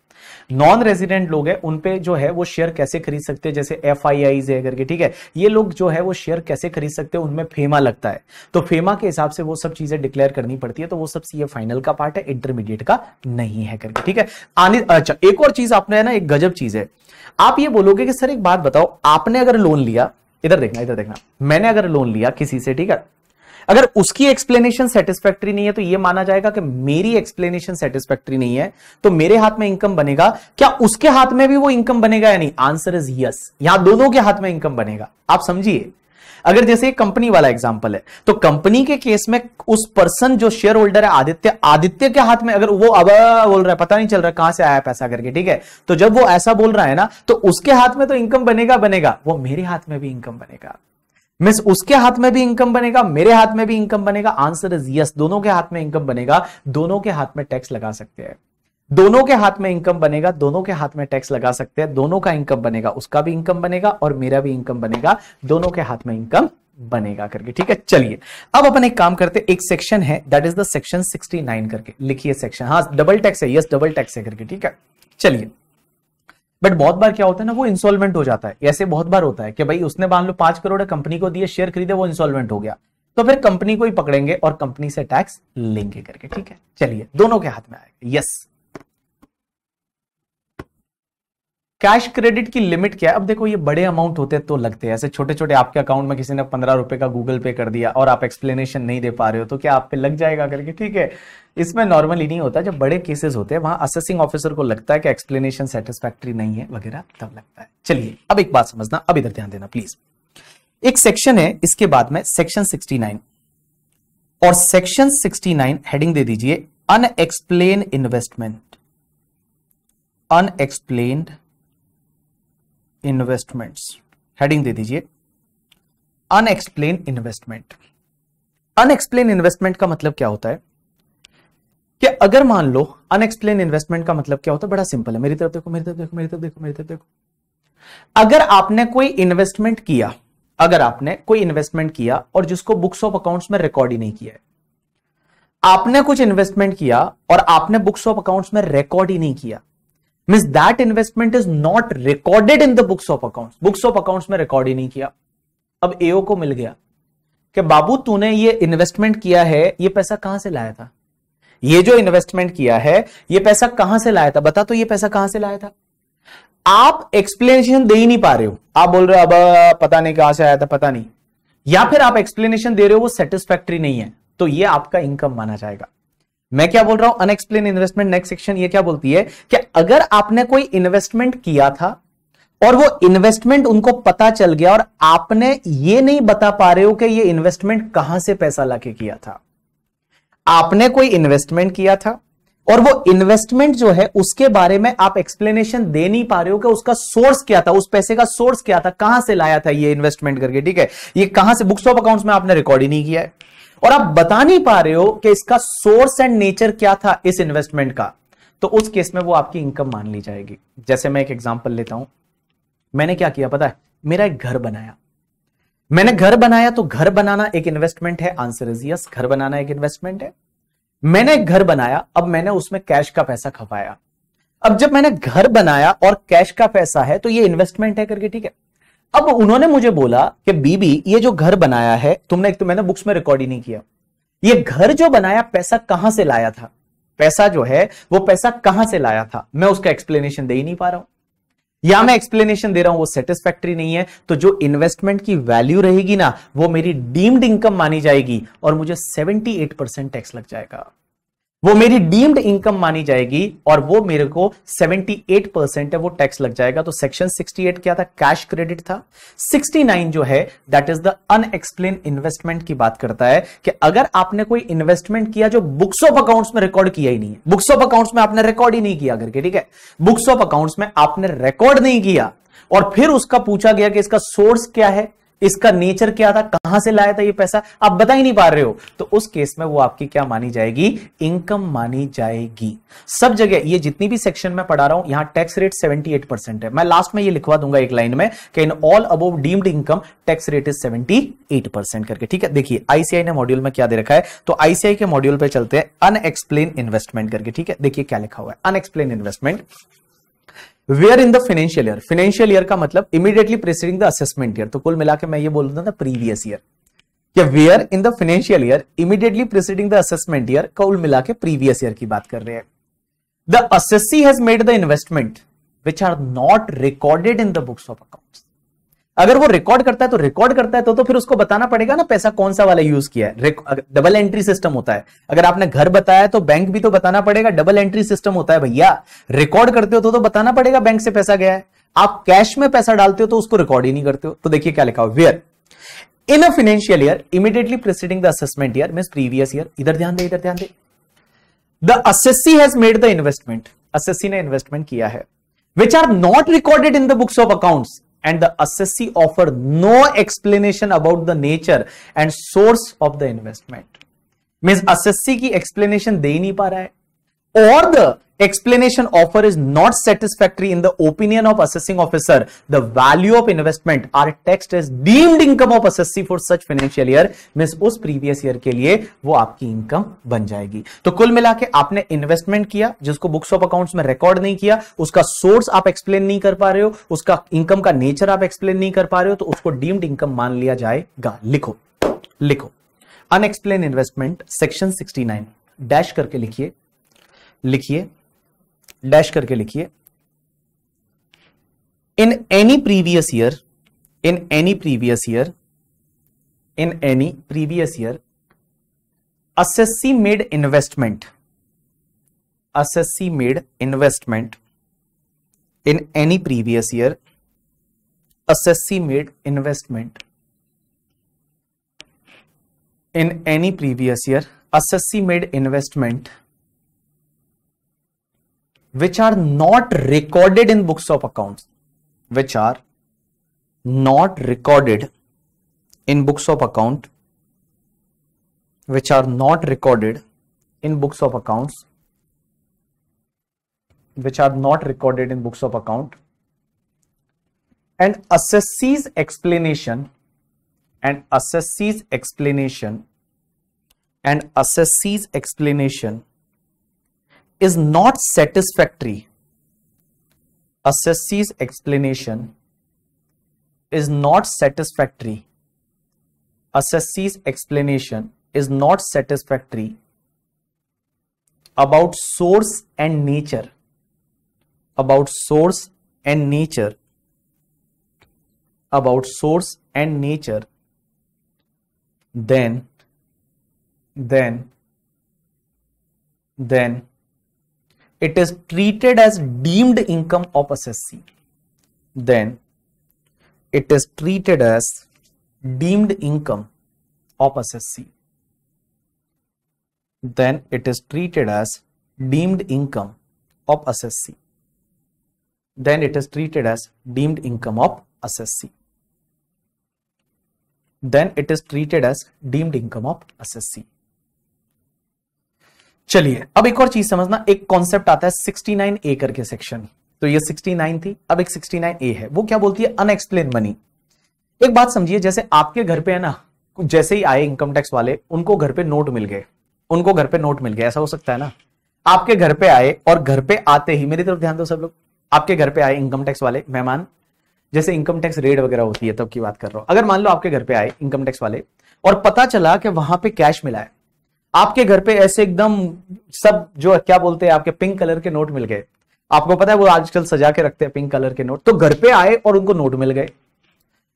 नॉन रेजिडेंट लोग हैं उनपे जो है वो शेयर कैसे खरीद सकते हैं जैसे एफ आई आई करके ठीक है ये लोग जो है वो शेयर कैसे खरीद सकते हो उनमें फेमा लगता है तो फेमा के हिसाब से वो सब चीजें डिक्लेयर करनी पड़ती है तो वो सब सी फाइनल का पार्ट है इंटरमीडिएट का नहीं है करके ठीक है आने अच्छा एक और चीज आपने है ना एक गजब चीज है आप ये बोलोगे कि सर एक बात बताओ आपने अगर लोन लिया इधर देखना इधर देखना मैंने अगर लोन लिया किसी से ठीक है अगर उसकी एक्सप्लेनेशन सेटिस्फैक्ट्री नहीं है तो यह माना जाएगा कि मेरी एक्सप्लेनेशन सेटिस्फैक्ट्री नहीं है तो मेरे हाथ में इनकम बनेगा क्या उसके हाथ में भी वो इनकम बनेगा या नहीं आंसर इज यस यहां दोनों के हाथ में इनकम बनेगा आप समझिए अगर जैसे कंपनी वाला एग्जाम्पल है तो कंपनी के केस में उस पर्सन जो शेयर होल्डर है आदित्य आदित्य के हाथ में अगर वो अब बोल रहा है पता नहीं चल रहा कहां से आया पैसा करके ठीक है तो जब वो ऐसा बोल रहा है ना तो उसके हाथ में तो इनकम बनेगा बनेगा वो मेरे हाथ में भी इनकम बनेगा मिस उसके हाथ में भी इनकम बनेगा मेरे हाथ में भी इनकम बनेगा आंसर इज यस दोनों के हाथ में इनकम बनेगा दोनों के हाथ में टैक्स लगा सकते हैं दोनों के हाथ में इनकम बनेगा दोनों के हाथ में टैक्स लगा सकते हैं दोनों का इनकम बनेगा उसका भी इनकम बनेगा और मेरा भी इनकम बनेगा दोनों के हाथ में इनकम बनेगा करके ठीक है चलिए अब अपन एक काम करते एक सेक्शन है दैट इज द सेक्शन 69 करके लिखिए सेक्शन हाँ डबल टैक्स है यस डबल टैक्स है करके ठीक है चलिए बट बहुत बार क्या होता है ना वो इंस्टॉलमेंट हो जाता है ऐसे बहुत बार होता है कि भाई उसने मान लो पांच करोड़ कंपनी को दिए शेयर खरीदे वो इंस्टॉलमेंट हो गया तो फिर कंपनी को ही पकड़ेंगे और कंपनी से टैक्स लेंगे करके ठीक है चलिए दोनों के हाथ में आएगा यस कैश क्रेडिट की लिमिट क्या है अब देखो ये बड़े अमाउंट होते तो लगते हैं ऐसे छोटे छोटे आपके अकाउंट में किसी ने पंद्रह रुपए का गूगल पे कर दिया और आप एक्सप्लेनेशन नहीं दे पा रहे हो तो क्या आप पे लग जाएगा करके ठीक है इसमें नॉर्मली नहीं होता जब बड़े केसेस होते हैं वहां असेसिंग ऑफिसर को लगता है कि एक्सप्लेनेशन सेटिस्फैक्ट्री नहीं है वगैरह तब लगता है चलिए अब एक बात समझना अब इधर ध्यान देना प्लीज एक सेक्शन है इसके बाद में सेक्शन सिक्सटी और सेक्शन सिक्सटी हेडिंग दे दीजिए unexplained investment unexplained investments heading दे दीजिए अनएक्सप्लेन इन्वेस्टमेंट अनएक्सप्लेन इन्वेस्टमेंट का मतलब क्या होता है कि अगर मान लो अनएक्सप्लेन इन्वेस्टमेंट का मतलब क्या होता है बड़ा सिंपल है मेरी तरफ देखो मेरी तरफ देखो मेरी तरफ देखो मेरी तरफ देखो अगर आपने कोई इन्वेस्टमेंट किया अगर आपने कोई इन्वेस्टमेंट किया और जिसको बुक्स ऑफ अकाउंट्स में रिकॉर्ड ही नहीं किया है आपने कुछ इन्वेस्टमेंट किया और आपने बुक्स ऑफ अकाउंट्स में रिकॉर्ड ही नहीं किया mean that investment is not recorded in the books of accounts books of accounts में रिकॉर्ड ही नहीं किया अब एओ को मिल गया कि बाबू तूने ये इन्वेस्टमेंट किया है ये पैसा कहां से लाया था ये जो इन्वेस्टमेंट किया है ये पैसा कहां से लाया था बता तो ये पैसा कहां से लाया था आप एक्सप्लेनेशन दे ही नहीं पा रहे हो आप बोल रहे हो अब पता नहीं कहां से आया था पता नहीं या फिर आप एक्सप्लेनेशन दे रहे हो वो सेटिस्फैक्ट्री नहीं है तो ये आपका इनकम माना जाएगा मैं क्या बोल रहा हूं अनएक्सप्लेन इन्वेस्टमेंट नेक्स्ट सेक्शन ये क्या बोलती है कि अगर आपने कोई इन्वेस्टमेंट किया था और वो इन्वेस्टमेंट उनको पता चल गया और आपने ये नहीं बता पा रहे हो कि ये इन्वेस्टमेंट कहां से पैसा लाके किया था आपने कोई इन्वेस्टमेंट किया था और वो इन्वेस्टमेंट जो है उसके बारे में आप एक्सप्लेनेशन दे नहीं पा रहे हो कि उसका सोर्स क्या था उस पैसे का सोर्स क्या था कहां से लाया था ये इन्वेस्टमेंट करके ठीक है ये कहां से बुक्स ऑफ अकाउंट्स में आपने रिकॉर्ड ही नहीं किया है और आप बता नहीं पा रहे हो कि इसका सोर्स एंड नेचर क्या था इस इन्वेस्टमेंट का तो उस केस में वो आपकी इनकम मान ली जाएगी जैसे मैं एक एग्जाम्पल लेता हूं मैंने क्या किया पता है मेरा एक घर बनाया मैंने घर बनाया तो घर बनाना एक इन्वेस्टमेंट है आंसर इज यस घर बनाना एक इन्वेस्टमेंट है मैंने एक घर बनाया अब मैंने उसमें कैश का पैसा खपाया अब जब मैंने घर बनाया और कैश का पैसा है तो ये इन्वेस्टमेंट है करके ठीक है अब उन्होंने मुझे बोला कि बीबी ये जो घर बनाया है तुमने तो मैंने बुक्स में रिकॉर्ड ही नहीं किया ये घर जो बनाया पैसा कहां से लाया था पैसा जो है वो पैसा कहां से लाया था मैं उसका एक्सप्लेनेशन दे ही नहीं पा रहा हूं या मैं एक्सप्लेनेशन दे रहा हूं वो सेटिस्फैक्ट्री नहीं है तो जो इन्वेस्टमेंट की वैल्यू रहेगी ना वो मेरी डीम्ड इनकम मानी जाएगी और मुझे एट परसेंट टैक्स लग जाएगा वो मेरी डीम्ड इनकम मानी जाएगी और वो मेरे को 78 परसेंट है वो टैक्स लग जाएगा तो सेक्शन 68 क्या था कैश क्रेडिट था 69 जो है that is the unexplained investment की बात करता है कि अगर आपने कोई इन्वेस्टमेंट किया जो बुक्स ऑफ अकाउंट्स में रिकॉर्ड किया ही नहीं है बुक्स ऑफ अकाउंट्स में आपने रिकॉर्ड ही नहीं किया करके ठीक है बुक्स ऑफ अकाउंट्स में आपने रिकॉर्ड नहीं किया और फिर उसका पूछा गया कि इसका सोर्स क्या है इसका नेचर क्या था कहां से लाया था ये पैसा आप बता ही नहीं पा रहे हो तो उस केस में वो आपकी क्या मानी जाएगी इनकम मानी जाएगी सब जगह ये जितनी भी सेक्शन में पढ़ा रहा हूं यहां टैक्स रेट 78 परसेंट है मैं लास्ट में ये लिखवा दूंगा एक लाइन में कि in all above deemed income tax rate is seventy percent करके ठीक है देखिए आईसीआई ने मॉड्यूल में क्या दे रखा है तो आईसीआई के मॉड्यूल पर चलते हैं अनएक्सप्लेन इन्वेस्टमेंट करके ठीक है देखिए क्या लिखा हुआ है unexplained investment where in the financial year financial year का मतलब immediately preceding the assessment year तो कुल मिला के मैं ये बोलूंगा रहा था previous year where in the financial year immediately preceding the assessment year कुल मिला के प्रीवियस ईयर की बात कर रहे हैं the assessee has made the investment which are not recorded in the books of account अगर वो रिकॉर्ड करता है तो रिकॉर्ड करता है तो तो फिर उसको बताना पड़ेगा ना पैसा कौन सा वाला यूज किया है डबल एंट्री सिस्टम होता है अगर आपने घर बताया तो बैंक भी तो बताना पड़ेगा डबल एंट्री सिस्टम होता है भैया रिकॉर्ड करते हो तो, तो बताना पड़ेगा बैंक से पैसा गया है आप कैश में पैसा डालते हो तो उसको रिकॉर्ड ही नहीं करते हो तो देखिए क्या लिखा हो where in a financial year immediately preceding the assessment year mean previous year इधर ध्यान दे इधर ध्यान दे the assessee has made the investment assessee ने इन्वेस्टमेंट किया है which are not recorded in the books of accounts and the assessee offer no explanation about the nature and source of the investment means एस की explanation दे ही नहीं पा रहा है or the explanation offer is not satisfactory in the opinion of assessing officer the value of investment are taxed as deemed income of assessee for such financial year means us previous year ke liye wo aapki income ban jayegi to kul mila ke aapne investment kiya jisko books of accounts mein record nahi kiya uska source aap explain nahi kar pa rahe ho uska income ka nature aap explain nahi kar pa rahe ho to usko deemed income maan liya jayega likho likho unexplained investment section 69 dash करके लिखिए लिखिए dash करके लिखिए in any previous year in any previous year in any previous year assessee made investment assessee made investment in any previous year assessee made investment in any previous year assessee made investment which are not recorded in books of accounts which are not recorded in books of account which are not recorded in books of accounts which are not recorded in books of account and assessee's explanation and assessee's explanation and assessee's explanation is not satisfactory. Assessee's explanation is not satisfactory. Assessee's explanation is not satisfactory about source and nature. About source and nature. About source and nature. Then, then, then it is treated as deemed income of SSC. Then it is treated as deemed income of SSC. Then it is treated as deemed income of SSC. Then it is treated as deemed income of SSC. Then it is treated as deemed income of SSC. चलिए अब एक और चीज समझना एक concept आता है ए करके सेक्शन तो ये 69 थी अब एक ए है वो क्या बोलती है अनएक्सप्लेन मनी एक बात समझिए जैसे आपके घर पे है ना जैसे ही आए इनकम टैक्स वाले उनको घर पे नोट मिल गए उनको घर पे नोट मिल गए ऐसा हो सकता है ना आपके घर पे आए और घर पे आते ही मेरी तरफ ध्यान दो सब लोग आपके घर पे आए इनकम टैक्स वाले मेहमान जैसे इनकम टैक्स रेड वगैरह होती है तब की बात कर रहा हूं अगर मान लो आपके घर पे आए इनकम टैक्स वाले और पता चला कि वहां पे कैश मिला है आपके घर पे ऐसे एकदम सब जो क्या बोलते हैं आपके पिंक कलर के नोट मिल गए आपको पता है वो आजकल सजा के रखते हैं पिंक कलर के नोट तो घर पे आए और उनको नोट मिल गए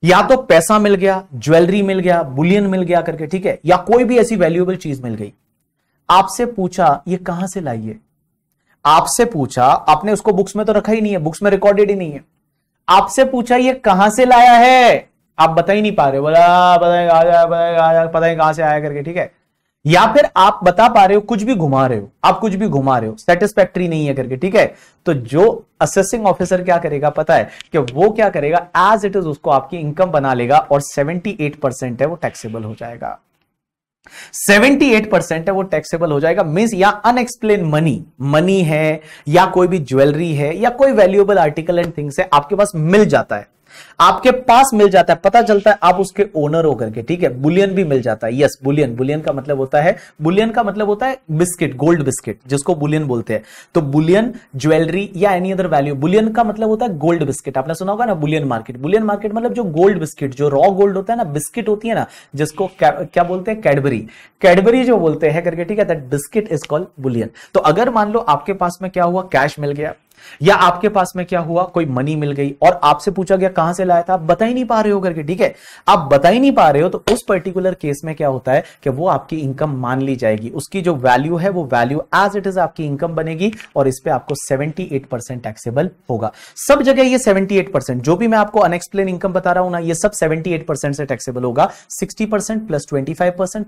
या तो पैसा मिल गया ज्वेलरी मिल गया बुलियन मिल गया करके ठीक है या कोई भी ऐसी वैल्यूएबल चीज मिल गई आपसे पूछा ये कहां से लाइए आपसे पूछा आपने उसको बुक्स में तो रखा ही नहीं है बुक्स में रिकॉर्डेड ही नहीं है आपसे पूछा ये कहां से लाया है आप बता ही नहीं पा रहे बोला पता है कहां से आया करके ठीक है या फिर आप बता पा रहे हो कुछ भी घुमा रहे हो आप कुछ भी घुमा रहे हो सेटिस्फैक्ट्री नहीं है करके ठीक है तो जो असेसिंग ऑफिसर क्या करेगा पता है कि वो क्या करेगा एज इट इज उसको आपकी इनकम बना लेगा और 78 परसेंट है वो टैक्सेबल हो जाएगा 78 परसेंट है वो टैक्सेबल हो जाएगा मीन्स या अनएक्सप्लेन मनी मनी है या कोई भी ज्वेलरी है या कोई वैल्यूएबल आर्टिकल एंड थिंग्स है आपके पास मिल जाता है आपके पास मिल जाता है पता चलता है आप उसके ओनर होकर के ठीक है बुलियन भी मिल जाता है यस बुलियन बुलियन का मतलब होता है बुलियन का मतलब होता है बिस्किट गोल्ड बिस्किट जिसको बुलियन बोलते हैं तो बुलियन ज्वेलरी या एनी अदर वैल्यू बुलियन का मतलब होता है गोल्ड बिस्किट आपने सुना होगा ना बुलियन मार्केट बुलियन मार्केट मतलब जो गोल्ड बिस्किट जो रॉ गोल्ड होता है ना बिस्किट होती है ना जिसको क्या बोलते हैं कैडबरी कैडबरी जो बोलते हैं करके ठीक है that biscuit is called bullion तो अगर मान लो आपके पास में क्या हुआ कैश मिल गया या आपके पास में क्या हुआ कोई मनी मिल गई और आपसे पूछा गया कहां से लाया था आप बता ही नहीं पा रहे हो करके ठीक है आप बता ही नहीं पा रहे हो तो उस पर्टिकुलर केस में क्या होता है कि वो आपकी इनकम मान ली जाएगी उसकी जो वैल्यू है वो वैल्यू एज इट इज आपकी इनकम बनेगी और इस पर आपको सेवेंटी टैक्सेबल होगा सब जगह ये सेवेंटी जो भी मैं आपको अनएक्सप्लेन इनकम बता रहा हूं ना ये सब सेवेंटी से टैक्सेबल होगा sixty plus twenty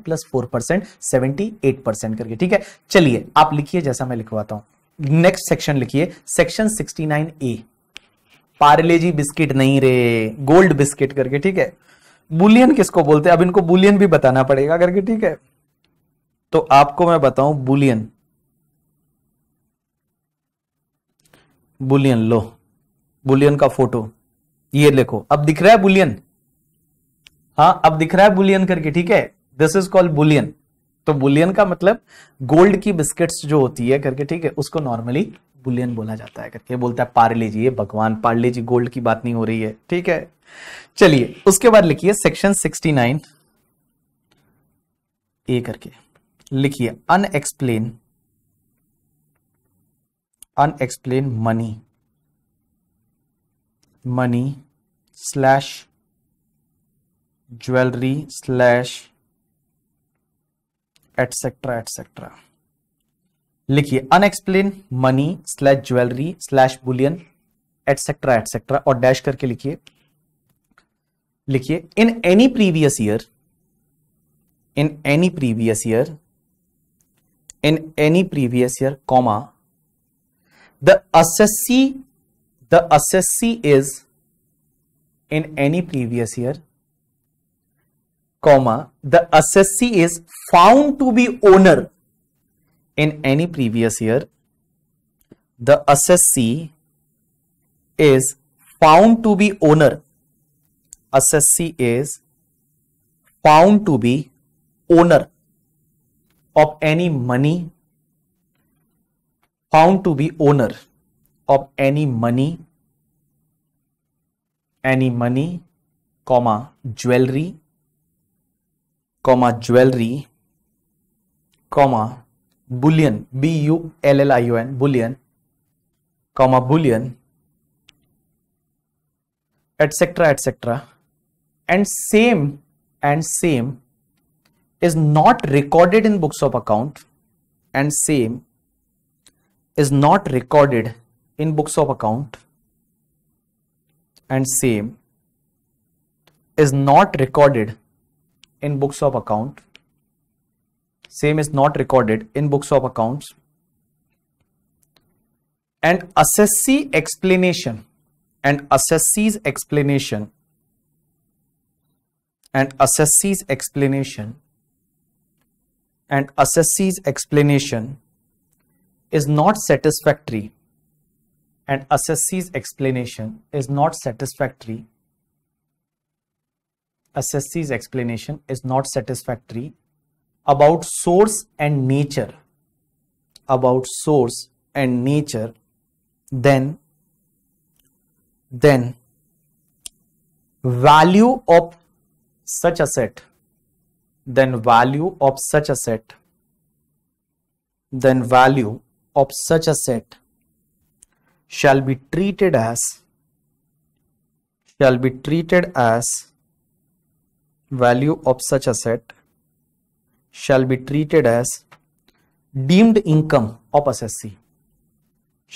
plus four percent करके ठीक है चलिए आप लिखिए जैसा मैं लिखवाता हूं नेक्स्ट सेक्शन लिखिए section 69 A Parle G biscuit नहीं रे गोल्ड बिस्किट करके ठीक है बुलियन किसको बोलते हैं अब इनको बुलियन भी बताना पड़ेगा करके ठीक है तो आपको मैं बताऊं बुलियन बुलियन लो बुलियन का फोटो ये देखो अब दिख रहा है बुलियन हाँ अब दिख रहा है बुलियन करके ठीक है दिस इज कॉल्ड बुलियन तो बुलियन का मतलब गोल्ड की बिस्किट्स जो होती है करके ठीक है उसको नॉर्मली बुलियन बोला जाता है करके बोलता है पार्ले जी ये भगवान पार्ले जी गोल्ड की बात नहीं हो रही है ठीक है चलिए उसके बाद लिखिए सेक्शन सिक्सटी नाइन ए करके लिखिए unexplained unexplained money money slash jewellery slash etcetera etcetera लिखिए unexplained money slash jewellery slash bullion etcetera etcetera और डैश करके लिखिए लिखिए in any previous year in any previous year in any previous year comma the assessee the assessee is in any previous year comma, the assessee is found to be owner in any previous year. The assessee is found to be owner. Assessee is found to be owner of any money found to be owner of any money any money comma jewelry comma jewelry comma bullion b u l l i o n bullion comma bullion etc etc and same and same is not recorded in books of account and same is not recorded in books of account and same is not recorded in books of account same is not recorded in books of accounts and assessee explanation and assessee's explanation and assessee's explanation and assessee's explanation is not satisfactory and assessee's explanation is not satisfactory SSC's explanation is not satisfactory about source and nature, about source and nature, then, then value of such a set, then value of such a set, then value of such a set shall be treated as shall be treated as value of such asset shall be treated as deemed income of SSC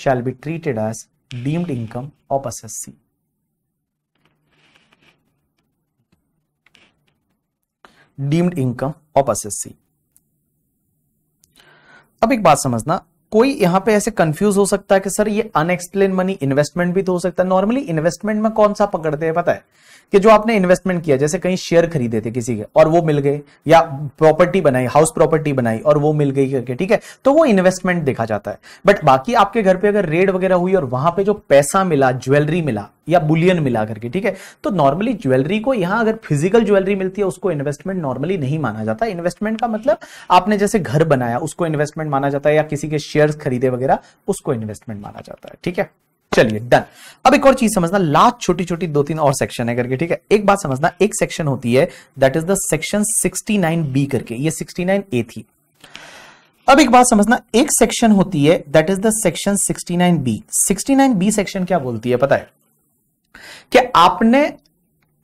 shall be treated as deemed income of SSC. deemed income of SSC. अब एक बात समझना कोई यहां पे ऐसे confuse हो सकता है कि सर ये अनएक्सप्लेन मनी इन्वेस्टमेंट भी तो हो सकता है नॉर्मली इन्वेस्टमेंट में कौन सा पकड़ते हैं पता है कि जो आपने इन्वेस्टमेंट किया जैसे कहीं शेयर खरीदे थे किसी के और वो मिल गए या प्रॉपर्टी बनाई हाउस प्रॉपर्टी बनाई और वो मिल गई करके ठीक है तो वो इन्वेस्टमेंट देखा जाता है बट बाकी आपके घर पे अगर रेड वगैरह हुई और वहां पे जो पैसा मिला ज्वेलरी मिला या बुलियन मिला करके ठीक है तो नॉर्मली ज्वेलरी को यहां अगर फिजिकल ज्वेलरी मिलती है उसको इन्वेस्टमेंट नॉर्मली नहीं माना जाता इन्वेस्टमेंट का मतलब आपने जैसे घर बनाया उसको इन्वेस्टमेंट माना जाता है या किसी के शेयर खरीदे वगैरह उसको इन्वेस्टमेंट माना जाता है ठीक है चलिए डन अब एक और चीज समझना लास्ट छोटी छोटी दो तीन और सेक्शन है करके ठीक है एक बात समझना एक सेक्शन होती है that is the section sixty B करके ये सिक्सटी ए थी अब एक बात समझना एक सेक्शन होती है that is the section sixty B sixty B section क्या बोलती है पता है कि आपने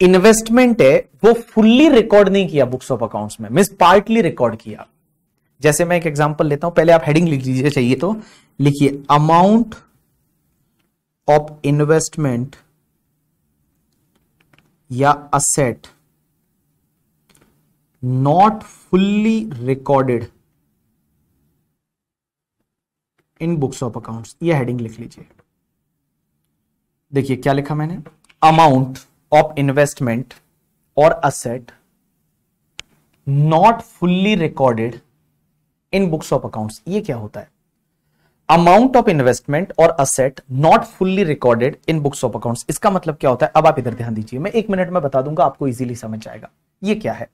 इन्वेस्टमेंट है वो फुल्ली रिकॉर्ड नहीं किया बुक्स ऑफ अकाउंट्स में मिस पार्टली रिकॉर्ड किया जैसे मैं एक एग्जांपल लेता हूं पहले आप हेडिंग लिख लीजिए चाहिए तो लिखिए अमाउंट ऑफ इन्वेस्टमेंट या asset not fully recorded in books of accounts ये हेडिंग लिख लीजिए देखिए क्या लिखा मैंने अमाउंट ऑफ इन्वेस्टमेंट और asset not fully recorded in books of accounts ये क्या होता है अमाउंट ऑफ इन्वेस्टमेंट और asset not fully recorded in books of accounts इसका मतलब क्या होता है अब आप इधर ध्यान दीजिए मैं एक मिनट में बता दूंगा आपको इजीली समझ आएगा ये क्या है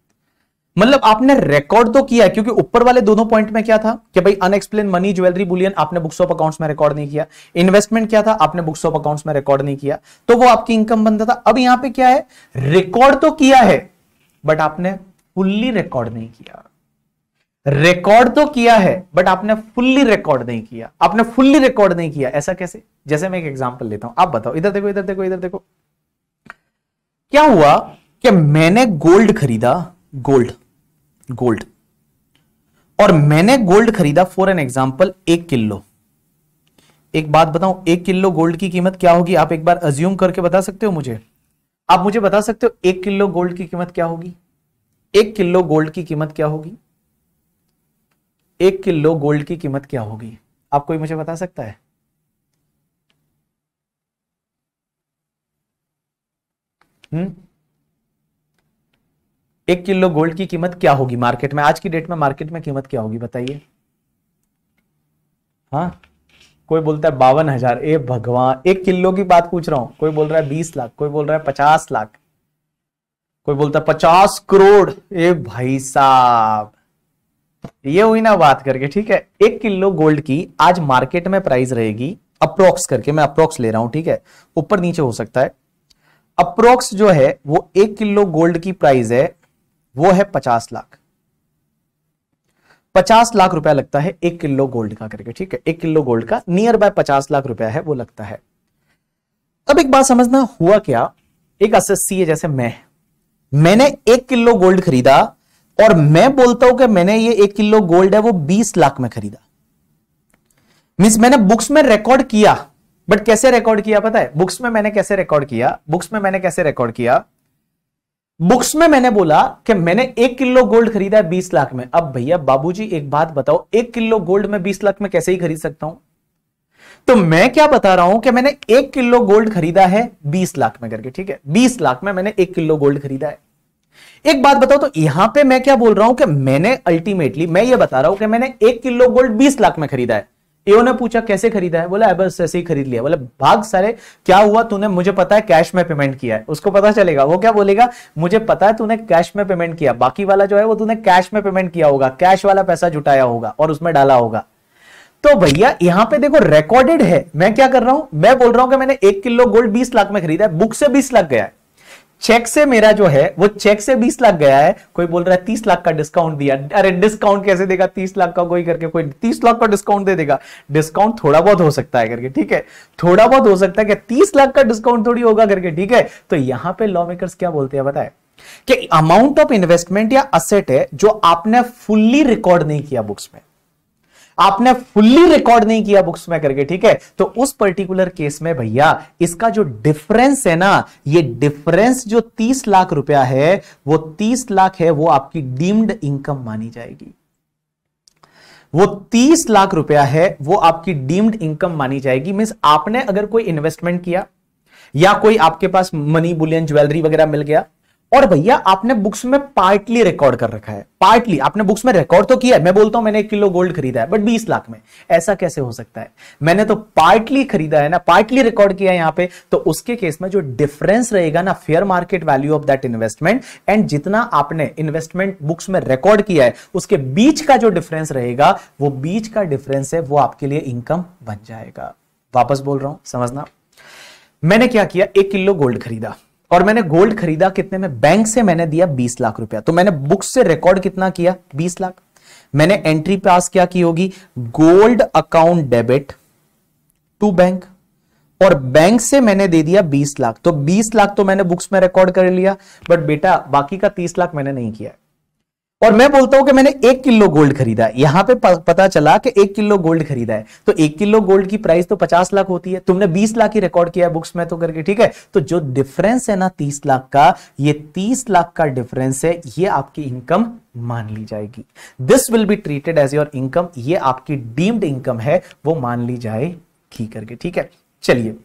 मतलब आपने रिकॉर्ड तो किया क्योंकि ऊपर वाले दोनों पॉइंट में क्या था कि भाई अनएक्सप्लेन मनी ज्वेलरी बुलियन आपने बुक्स ऑफ अकाउंट्स में रिकॉर्ड नहीं किया इन्वेस्टमेंट क्या था आपने बुक्स ऑफ अकाउंट्स में रिकॉर्ड नहीं किया तो वो आपकी इनकम बनता था अब यहां पे क्या है रिकॉर्ड तो किया है बट आपने फुल्ली रिकॉर्ड नहीं किया रिकॉर्ड तो किया है बट आपने फुल्ली रिकॉर्ड नहीं किया आपने फुल्ली रिकॉर्ड नहीं किया ऐसा कैसे जैसे मैं एक एग्जाम्पल लेता हूं आप बताओ इधर देखो इधर देखो इधर देखो क्या हुआ कि मैंने गोल्ड खरीदा गोल्ड गोल्ड और मैंने गोल्ड खरीदा फॉर एन एग्जाम्पल एक किलो एक बात बताऊं एक किलो गोल्ड की कीमत क्या होगी आप एक बार अज्यूम करके बता सकते हो मुझे आप मुझे बता सकते हो एक किलो गोल्ड की कीमत क्या होगी एक किलो गोल्ड की कीमत क्या होगी एक किलो गोल्ड की कीमत क्या होगी आप कोई मुझे बता सकता है हुँ? हम्म? एक किलो गोल्ड की कीमत क्या होगी मार्केट में आज की डेट में मार्केट में कीमत क्या होगी बताइए हाँ कोई बोलता है बावन हजार ए भगवान एक किलो की बात पूछ रहा हूं कोई बोल रहा है बीस लाख कोई बोल रहा है पचास लाख कोई बोलता है पचास करोड़ ए भाई साहब ये हुई ना बात करके ठीक है एक किलो गोल्ड की आज मार्केट में प्राइस रहेगी अप्रोक्स करके मैं अप्रोक्स ले रहा हूं ठीक है ऊपर नीचे हो सकता है अप्रोक्स जो है वो एक किलो गोल्ड की प्राइस है वो है पचास लाख पचास लाख रुपया लगता है एक किलो गोल्ड का करके ठीक है एक किलो गोल्ड का नियर बाय पचास लाख रुपया है वो लगता है अब एक बात समझना हुआ क्या एक एसएससी है जैसे मैं मैंने एक किलो गोल्ड खरीदा और मैं बोलता हूं कि मैंने ये एक किलो गोल्ड है वो बीस लाख में खरीदा मीन्स मैंने बुक्स में रिकॉर्ड किया बट कैसे रिकॉर्ड किया पता है बुक्स में मैंने कैसे रिकॉर्ड किया बुक्स में मैंने कैसे रिकॉर्ड किया बुक्स में मैंने बोला कि मैंने एक किलो गोल्ड खरीदा है बीस लाख में अब भैया बाबूजी एक बात बताओ एक किलो गोल्ड में बीस लाख में कैसे ही खरीद सकता हूं तो मैं क्या बता रहा हूं कि मैंने एक किलो गोल्ड खरीदा है बीस लाख में करके ठीक है बीस लाख में मैंने एक किलो गोल्ड खरीदा है एक बात बताओ तो यहां पे मैं क्या बोल रहा हूं कि मैंने अल्टीमेटली मैं ये बता रहा हूं कि मैंने एक किलो गोल्ड बीस लाख में खरीदा है एओ ने पूछा कैसे खरीदा है बोला हाँ, बस ऐसे ही खरीद लिया बोला भाग सारे क्या हुआ तूने मुझे पता है कैश में पेमेंट किया है उसको पता चलेगा वो क्या बोलेगा मुझे पता है तूने कैश में पेमेंट किया बाकी वाला जो है वो तूने कैश में पेमेंट किया होगा कैश वाला पैसा जुटाया होगा और उसमें डाला होगा तो भैया यहां पे देखो रिकॉर्डेड है मैं क्या कर रहा हूं मैं बोल रहा हूं कि मैंने एक किलो गोल्ड बीस लाख में खरीदा है बुक से बीस लाख गया है चेक से मेरा जो है वो चेक से बीस लाख गया है कोई बोल रहा है तीस लाख का डिस्काउंट दिया अरे डिस्काउंट कैसे देगा तीस लाख का कोई करके कोई तीस लाख का डिस्काउंट दे देगा डिस्काउंट थोड़ा बहुत हो सकता है करके ठीक है थोड़ा बहुत हो सकता है कि तीस लाख का डिस्काउंट थोड़ी होगा करके ठीक है तो यहां पर लॉ मेकर्स क्या बोलते हैं बताए कि अमाउंट ऑफ इन्वेस्टमेंट या असेट है जो आपने फुल्ली रिकॉर्ड नहीं किया बुक्स में आपने फुल्ली रिकॉर्ड नहीं किया बुक्स में करके ठीक है तो उस पर्टिकुलर केस में भैया इसका जो डिफरेंस है ना ये डिफरेंस जो तीस लाख रुपया है वो तीस लाख है वो आपकी डीम्ड इनकम मानी जाएगी वो तीस लाख रुपया है वो आपकी डीम्ड इनकम मानी जाएगी मीन्स आपने अगर कोई इन्वेस्टमेंट किया या कोई आपके पास मनी बुलियन ज्वेलरी वगैरह मिल गया और भैया आपने बुक्स में पार्टली रिकॉर्ड कर रखा है पार्टली आपने बुक्स में रिकॉर्ड तो किया है मैं बोलता हूं मैंने एक किलो गोल्ड खरीदा है बट बीस लाख में ऐसा कैसे हो सकता है मैंने तो पार्टली खरीदा है ना पार्टली रिकॉर्ड किया है यहां पे तो उसके केस में जो डिफरेंस रहेगा ना fair market value of that investment and जितना आपने इन्वेस्टमेंट बुक्स में रिकॉर्ड किया है उसके बीच का जो डिफरेंस रहेगा वो बीच का डिफरेंस है वो आपके लिए इनकम बन जाएगा वापस बोल रहा हूं समझना मैंने क्या किया एक किलो गोल्ड खरीदा और मैंने गोल्ड खरीदा कितने में बैंक से मैंने दिया बीस लाख रुपया तो मैंने बुक से रिकॉर्ड कितना किया बीस लाख मैंने एंट्री पास क्या की होगी gold account debit to bank और बैंक से मैंने दे दिया 20 लाख तो 20 लाख तो मैंने बुक्स में रिकॉर्ड कर लिया बट बेटा बाकी का 30 लाख मैंने नहीं किया और मैं बोलता हूं कि मैंने एक किलो गोल्ड खरीदा है यहां पे पता चला कि एक किलो गोल्ड खरीदा है तो एक किलो गोल्ड की प्राइस तो पचास लाख होती है तुमने बीस लाख ही रिकॉर्ड किया है बुक्स में तो करके ठीक है तो जो डिफरेंस है ना तीस लाख का ये तीस लाख का डिफरेंस है ये आपकी इनकम मान ली जाएगी this will be treated as your income ये आपकी डीम्ड इनकम है वो मान ली जाएगी करके ठीक है चलिए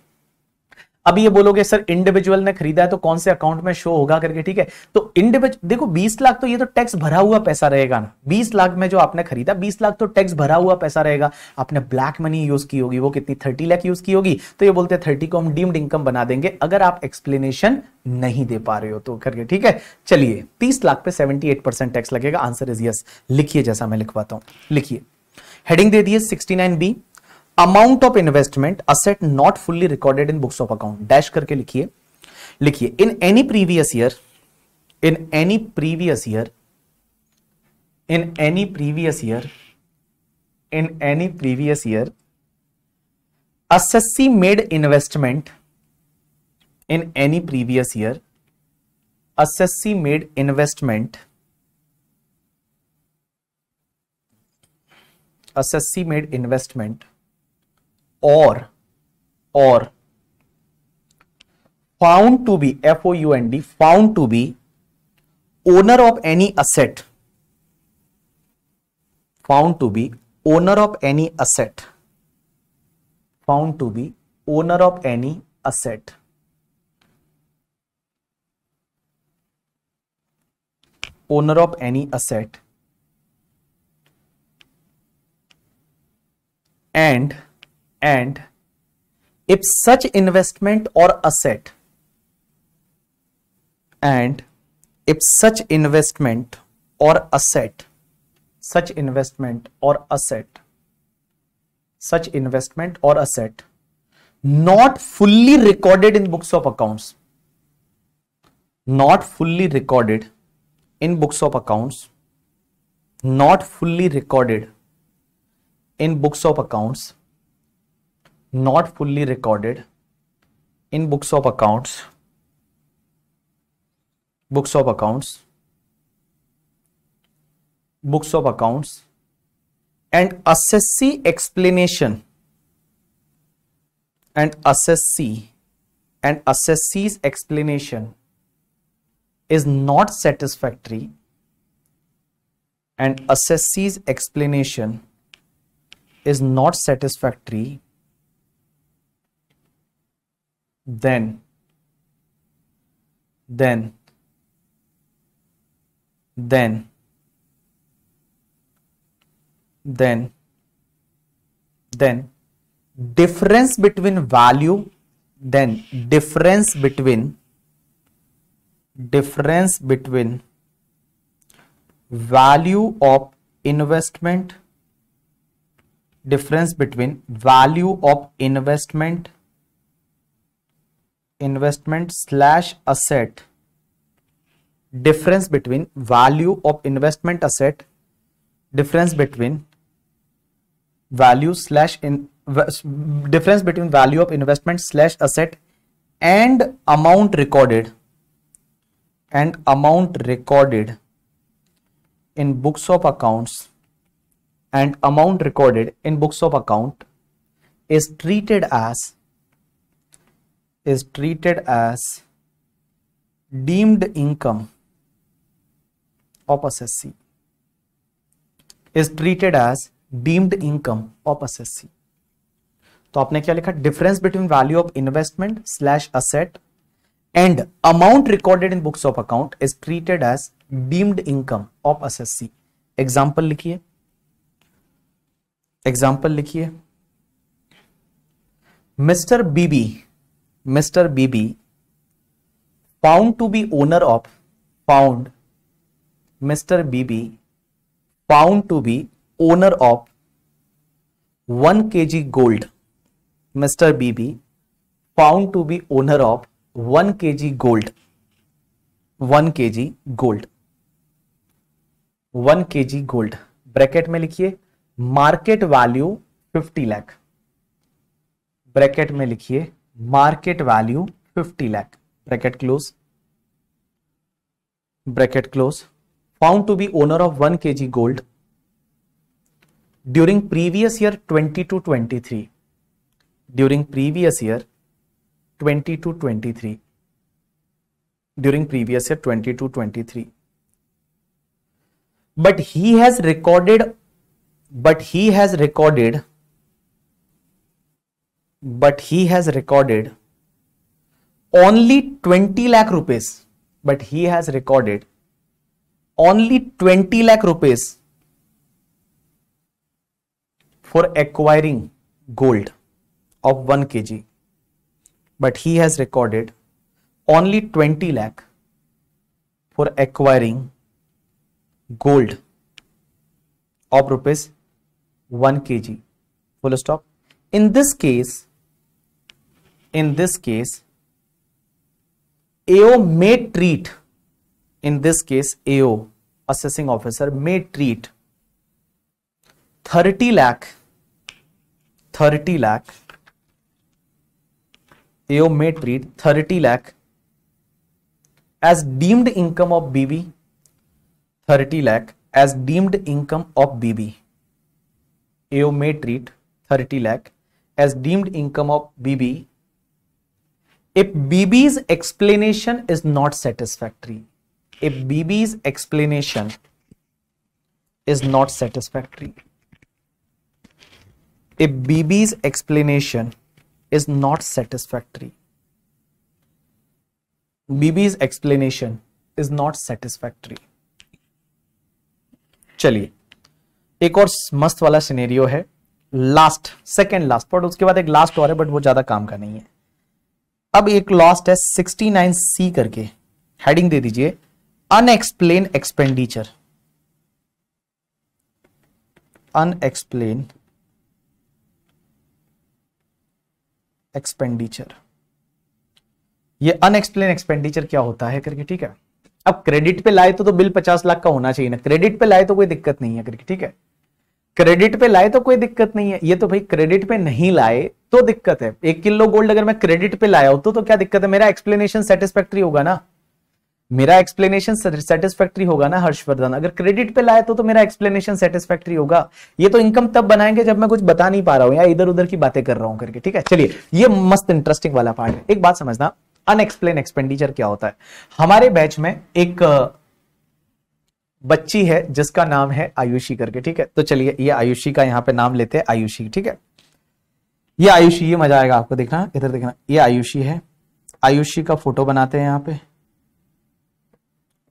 अभी ये बोलोगे सर इंडिविजुअल ने खरीदा है तो कौन से अकाउंट में शो होगा करके ठीक है तो इंडिविजुअल देखो 20 लाख तो ये तो टैक्स भरा हुआ पैसा रहेगा ना 20 लाख में जो आपने खरीदा 20 लाख तो टैक्स भरा हुआ पैसा रहेगा आपने ब्लैक मनी यूज की होगी वो कितनी 30 लाख यूज की होगी तो ये बोलते हैं थर्टी को हम डीम्ड इनकम बना देंगे अगर आप एक्सप्लेनेशन नहीं दे पा रहे हो तो करके ठीक है चलिए तीस लाख पे सेवेंटी एट परसेंट टैक्स लगेगा आंसर इज यस लिखिए जैसा मैं लिखवाता हूं लिखिए हेडिंग दे दिए sixty nine B amount of investment asset not fully recorded in books of account dash करके लिखिए लिखिए in any previous year in any previous year in any previous year in any previous year assessee made investment in any previous year assessee made investment assessee made investment और और found to be f o u n d found to be owner of any asset found to be owner of any asset found to be owner of any asset owner of any asset and And if such investment or asset and if such investment or asset such investment or asset such investment or asset not fully recorded in books of accounts not fully recorded in books of accounts not fully recorded in books of accounts not fully recorded in books of accounts books of accounts books of accounts and assessee explanation and assessee and assessee's explanation is not satisfactory and assessee's explanation is not satisfactory then then then then then difference between value then difference between difference between value of investment difference between value of investment investment slash asset difference between value of investment asset difference between value slash in difference between value of investment slash asset and amount recorded and amount recorded in books of accounts and amount recorded in books of account is treated as is treated as deemed income of assessee is treated as deemed income of assessee तो आपने क्या लिखा difference between value of investment slash asset and amount recorded in books of account is treated as deemed income of see example लिखिए example लिखिए mister BB mister BB found to be owner of found mister BB found to be owner of one K G gold mister BB found to be owner of one K G gold one K G gold one K G gold bracket में लिखिए market value fifty lakh bracket में लिखिए market value 50 lakh bracket close bracket close found to be owner of 1 kg gold during previous year 20 to 23 during previous year 20 to 23 during previous year 20 to 23 but he has recorded but he has recorded but he has recorded only 20 lakh rupees but he has recorded only 20 lakh rupees for acquiring gold of 1 kg but he has recorded only 20 lakh for acquiring gold of rupees 1 kg full stop in this case in this case AO may treat in this case AO assessing officer may treat 30 lakh 30 lakh AO may treat 30 lakh as deemed income of BB 30 lakh as deemed income of BB AO may treat 30 lakh as deemed income of BB if BB's explanation is not satisfactory if BB's explanation is not satisfactory if BB's explanation is not satisfactory BB's explanation is not satisfactory चलिए एक और मस्त वाला scenario है last second last पर उसके बाद एक लास्ट और है बट वो ज्यादा काम का नहीं है अब एक लॉस्ट है 69 सी करके हेडिंग दे दीजिए अनएक्सप्लेन एक्सपेंडिचर अनएक्सप्लेन एक्सपेंडिचर ये अनएक्सप्लेन एक्सपेंडिचर क्या होता है करके ठीक है अब क्रेडिट पे लाए तो तो बिल पचास लाख का होना चाहिए ना क्रेडिट पे लाए तो कोई दिक्कत नहीं है करके ठीक है क्रेडिट पे लाए तो कोई दिक्कत नहीं है ये तो भाई क्रेडिट पे नहीं लाए तो दिक्कत है एक किलो गोल्ड अगर मैं क्रेडिट पे लाया हूं तो, तो क्या दिक्कत है मेरा एक्सप्लेनेशन सेटिस्फैक्ट्री होगा ना मेरा एक्सप्लेनेशन सेटिस्फैक्ट्री होगा ना हर्षवर्धन अगर क्रेडिट पे लाए तो तो मेरा एक्सप्लेनेशन सेटिस्फैक्ट्री होगा ये तो इनकम तब बनाएंगे जब मैं कुछ बता नहीं पा रहा हूं या इधर उधर की बातें कर रहा हूं करके ठीक है चलिए ये मस्त इंटरेस्टिंग वाला पार्ट है एक बात समझना अनएक्सप्लेन एक्सपेंडिचर क्या होता है हमारे बैच में एक बच्ची है जिसका नाम है आयुषी करके ठीक है तो चलिए ये आयुषी का यहाँ पे नाम लेते हैं आयुषी ठीक है ये आयुषी ये मजा आएगा आपको देखना इधर देखना ये आयुषी है आयुषी का फोटो बनाते हैं यहाँ पे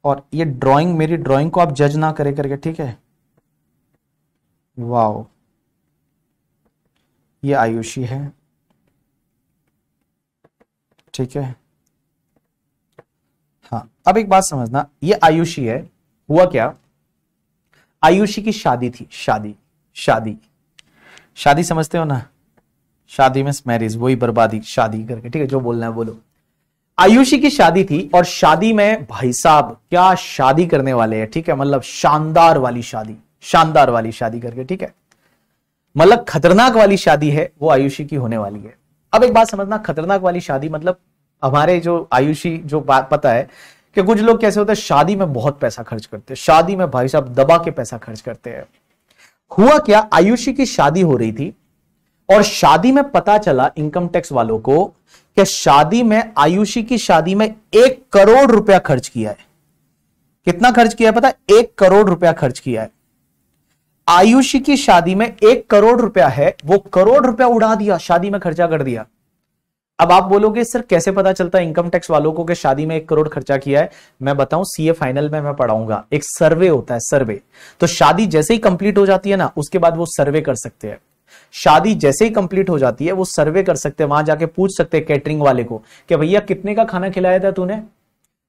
और ये ड्राइंग मेरी ड्राइंग को आप जज ना करे करके ठीक है वाओ ये आयुषी है ठीक है हाँ अब एक बात समझना ये आयुषी है हुआ क्या आयुषी की शादी थी शादी शादी शादी समझते हो ना शादी में मैरिज वही बर्बादी शादी करके ठीक है जो बोलना है बोलो आयुषी की शादी थी और शादी में भाई साहब क्या शादी करने वाले हैं ठीक है मतलब शानदार वाली शादी शानदार वाली शादी करके ठीक है मतलब खतरनाक वाली शादी है वो आयुषी की होने वाली है अब एक बात समझना खतरनाक वाली शादी मतलब हमारे जो आयुषी जो बात पता है कि कुछ लोग कैसे होते हैं शादी में बहुत पैसा खर्च करते हैं शादी में भाई साहब दबा के पैसा खर्च करते हैं हुआ क्या आयुषी की शादी हो रही थी और शादी में पता चला इनकम टैक्स वालों को कि शादी में आयुषी की शादी में एक करोड़ रुपया खर्च किया है कितना खर्च किया है पता एक करोड़ रुपया खर्च किया है आयुषी की शादी में एक करोड़ रुपया है वो करोड़ रुपया उड़ा दिया शादी में खर्चा कर दिया अब आप बोलोगे सर कैसे पता चलता है इनकम टैक्स वालों को कि शादी में एक करोड़ खर्चा किया है मैं बताऊं सीए फाइनल में मैं पढ़ाऊंगा एक सर्वे होता है सर्वे तो शादी जैसे ही कंप्लीट हो जाती है ना उसके बाद वो सर्वे कर सकते हैं शादी जैसे ही कंप्लीट हो जाती है वो सर्वे कर सकते हैं वहां जाके पूछ सकते हैं कैटरिंग वाले को कि भैया कितने का खाना खिलाया था तूने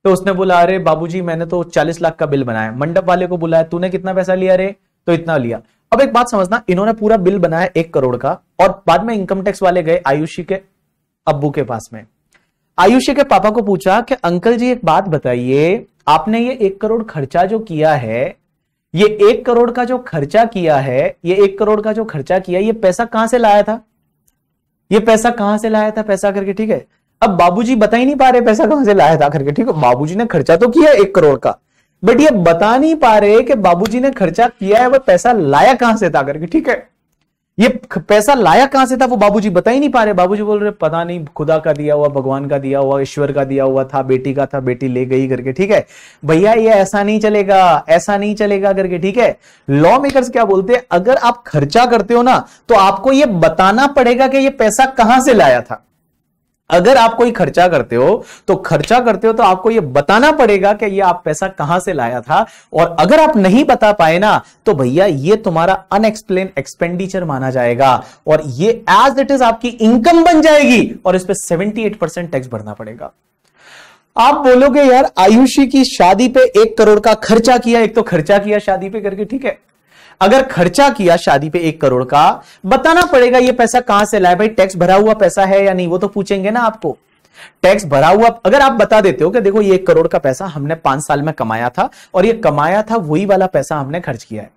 तो उसने बोला अरे बाबूजी मैंने तो चालीस लाख का बिल बनाया मंडप वाले को बुलाया तूने कितना पैसा लिया अरे तो इतना लिया अब एक बात समझना इन्होंने पूरा बिल बनाया एक करोड़ का और बाद में इनकम टैक्स वाले गए आयुषी के अब्बू के पास में आयुषी के पापा को पूछा कि अंकल जी एक बात बताइए आपने ये एक करोड़ खर्चा जो किया है ये एक करोड़ का जो खर्चा किया है ये एक करोड़ का जो खर्चा किया ये पैसा कहां से लाया था ये पैसा कहां से लाया था पैसा करके ठीक है अब बाबूजी बता ही नहीं पा रहे पैसा कहां से लाया था करके ठीक है बाबूजी ने खर्चा तो किया एक करोड़ का बट ये बता नहीं पा रहे कि बाबूजी ने खर्चा किया है वह पैसा लाया कहां से था करके ठीक है ये पैसा लाया कहां से था वो बाबूजी बता ही नहीं पा रहे बाबूजी बोल रहे पता नहीं खुदा का दिया हुआ भगवान का दिया हुआ ईश्वर का दिया हुआ था बेटी का था बेटी ले गई करके ठीक है भैया ये ऐसा नहीं चलेगा ऐसा नहीं चलेगा करके ठीक है लॉ मेकर्स क्या बोलते हैं अगर आप खर्चा करते हो ना तो आपको ये बताना पड़ेगा कि ये पैसा कहां से लाया था अगर आप कोई खर्चा करते हो तो खर्चा करते हो तो आपको यह बताना पड़ेगा कि यह आप पैसा कहां से लाया था और अगर आप नहीं बता पाए ना तो भैया ये तुम्हारा अनएक्सप्लेन एक्सपेंडिचर माना जाएगा और ये एज इट इज आपकी इनकम बन जाएगी और इस पर सेवेंटी एट परसेंट टैक्स भरना पड़ेगा आप बोलोगे यार आयुषी की शादी पे एक करोड़ का खर्चा किया एक तो खर्चा किया शादी पे करके ठीक है अगर खर्चा किया शादी पे एक करोड़ का बताना पड़ेगा ये पैसा कहां से लाया भाई टैक्स भरा हुआ पैसा है या नहीं वो तो पूछेंगे ना आपको टैक्स भरा हुआ अगर आप बता देते हो कि देखो ये एक करोड़ का पैसा हमने पांच साल में कमाया था और ये कमाया था वही वाला पैसा हमने खर्च किया है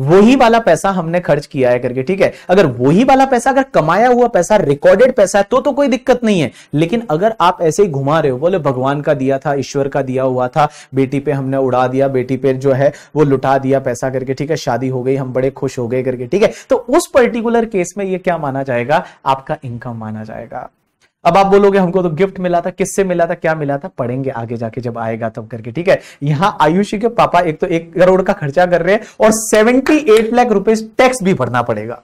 वही वाला पैसा हमने खर्च किया है करके ठीक है अगर वही वाला पैसा अगर कमाया हुआ पैसा रिकॉर्डेड पैसा है तो तो कोई दिक्कत नहीं है लेकिन अगर आप ऐसे ही घुमा रहे हो बोले भगवान का दिया था ईश्वर का दिया हुआ था बेटी पे हमने उड़ा दिया बेटी पे जो है वो लुटा दिया पैसा करके ठीक है शादी हो गई हम बड़े खुश हो गए करके ठीक है तो उस पर्टिकुलर केस में यह क्या माना जाएगा आपका इनकम माना जाएगा अब आप बोलोगे हमको तो गिफ्ट मिला था किससे मिला था क्या मिला था पढ़ेंगे आगे जाके जब आएगा तब करके ठीक है यहाँ आयुषी के पापा एक तो एक करोड़ का खर्चा कर रहे हैं और seventy eight lakh rupees tax भी भरना पड़ेगा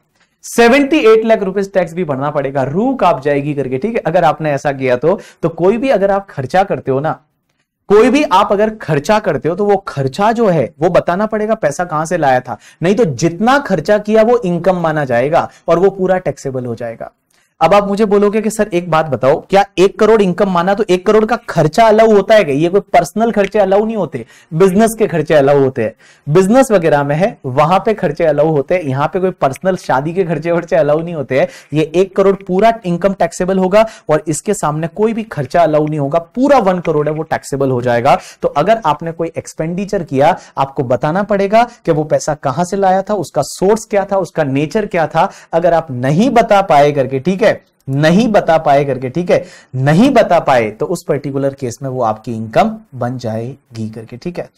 78 लाख रुपए टैक्स भी भरना पड़ेगा रू काप जाएगी करके ठीक है अगर आपने ऐसा किया तो तो कोई भी अगर आप खर्चा करते हो ना कोई भी आप अगर खर्चा करते हो तो वो खर्चा जो है वो बताना पड़ेगा पैसा कहां से लाया था नहीं तो जितना खर्चा किया वो इनकम माना जाएगा और वो पूरा टैक्सेबल हो जाएगा अब आप मुझे बोलोगे कि सर एक बात बताओ क्या एक करोड़ इनकम माना तो एक करोड़ का खर्चा अलाउ होता है ये कोई पर्सनल खर्चे अलाउ नहीं होते बिजनेस के खर्चे अलाउ होते हैं बिजनेस वगैरह में है वहां पे खर्चे अलाउ होते हैं यहाँ पे कोई पर्सनल शादी के खर्चे वर्चे अलाउ नहीं होते हैं ये एक करोड़ पूरा इनकम टैक्सेबल होगा और इसके सामने कोई भी खर्चा अलाउ नहीं होगा पूरा वन करोड़ है वो टैक्सेबल हो जाएगा तो अगर आपने कोई एक्सपेंडिचर किया आपको बताना पड़ेगा कि वो पैसा कहां से लाया था उसका सोर्स क्या था उसका नेचर क्या था अगर आप नहीं बता पाए करके ठीक है नहीं बता पाए करके ठीक है नहीं बता पाए तो उस पर्टिकुलर केस में वो आपकी इनकम बन जाएगी करके ठीक है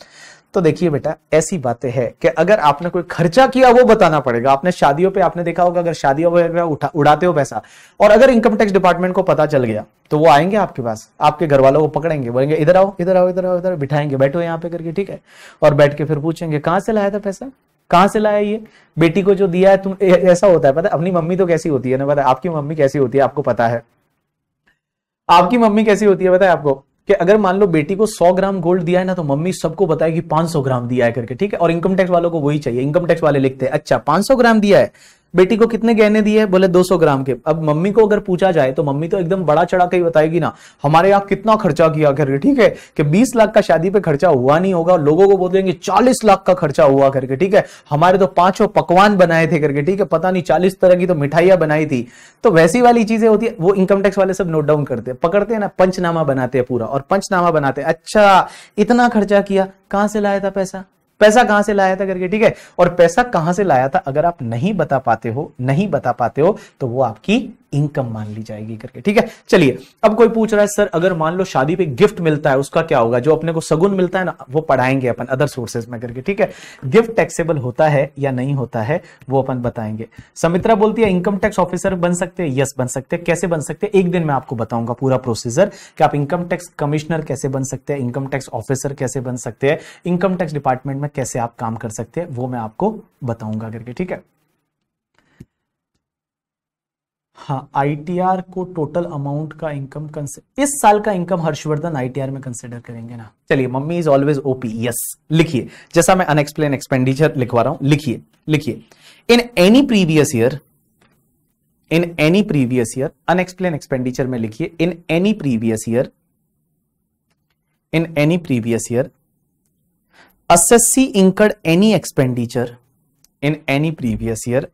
तो देखिए बेटा ऐसी बातें हैं कि अगर आपने कोई खर्चा किया वो बताना पड़ेगा आपने शादियों पे आपने देखा होगा अगर शादियों पे उठा उड़ाते हो पैसा और अगर इनकम टैक्स डिपार्टमेंट को पता चल गया तो वो आएंगे आपके पास आपके घर वालों को पकड़ेंगे बोलेंगे इधर आओ इधर आओ इधर आओ इधर बिठाएंगे बैठो यहाँ पे करके ठीक है और बैठ के फिर पूछेंगे कहाँ से लाया था पैसा कहां से लाया ये बेटी को जो दिया है तुम ऐसा होता है पता अपनी मम्मी तो कैसी होती है ना पता आपकी मम्मी कैसी होती है आपको पता है आपकी मम्मी कैसी होती है पता है आपको कि अगर मान लो बेटी को 100 ग्राम गोल्ड दिया है ना तो मम्मी सबको बताएगी 500 ग्राम दिया है करके ठीक है और इनकम टैक्स वालों को वही चाहिए इनकम टैक्स वाले लिखते हैं अच्छा 500 ग्राम दिया है बेटी को कितने गहने दिए बोले 200 ग्राम के अब मम्मी को अगर पूछा जाए तो मम्मी तो एकदम बड़ा चढ़ा के ही बताएगी ना हमारे यहाँ कितना खर्चा किया करके ठीक है कि 20 लाख का शादी पे खर्चा हुआ नहीं होगा लोगों को हैं कि 40 लाख का खर्चा हुआ करके ठीक है हमारे तो पांचों पकवान बनाए थे करके ठीक है पता नहीं चालीस तरह की तो मिठाइयां बनाई थी तो वैसी वाली चीजें होती है वो इनकम टैक्स वाले सब नोट डाउन करते हैं पकड़ते हैं ना पंचनामा बनाते हैं पूरा और पंचनामा बनाते हैं अच्छा इतना खर्चा किया कहां से लाया था पैसा पैसा कहां से लाया था करके ठीक है और पैसा कहां से लाया था अगर आप नहीं बता पाते हो नहीं बता पाते हो तो वो आपकी इनकम मान ली जाएगी करके ठीक है चलिए अब कोई पूछ रहा है सर अगर मान लो शादी पे गिफ्ट मिलता है उसका क्या होगा जो अपने को सगुन मिलता है ना वो पढ़ाएंगे अपन अदर सोर्सेज में करके ठीक है गिफ्ट टैक्सेबल होता है या नहीं होता है वो अपन बताएंगे समित्रा बोलती है इनकम टैक्स ऑफिसर बन सकते हैं यस बन सकते हैं कैसे बन सकते हैं एक दिन मैं आपको बताऊंगा पूरा प्रोसीजर कि आप इनकम टैक्स कमिश्नर कैसे बन सकते हैं इनकम टैक्स ऑफिसर कैसे बन सकते हैं इनकम टैक्स डिपार्टमेंट में कैसे आप काम कर सकते हैं वो मैं आपको बताऊंगा करके ठीक है हाँ आईटीआर को टोटल अमाउंट का इनकम इस साल का इनकम हर्षवर्धन आईटीआर में कंसिडर करेंगे ना चलिए mummy is always OP yes लिखिए जैसा मैं अनएक्सप्लेन एक्सपेंडिचर लिखवा रहा हूं लिखिए लिखिए in any previous year in any previous year unexplained expenditure में लिखिए in any previous year in any previous year assessee incurred any expenditure in any previous year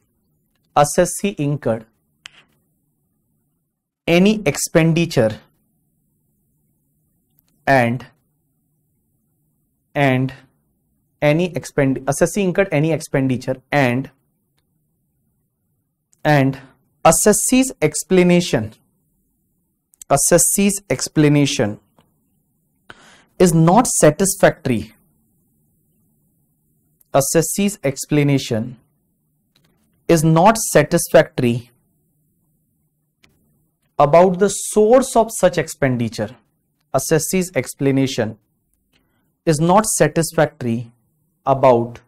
assessee incurred any expenditure and and any expend assessee incurred any expenditure and and assessee's explanation assessee's explanation is not satisfactory assessee's explanation is not satisfactory about the source of such expenditure, assessee's explanation is not satisfactory about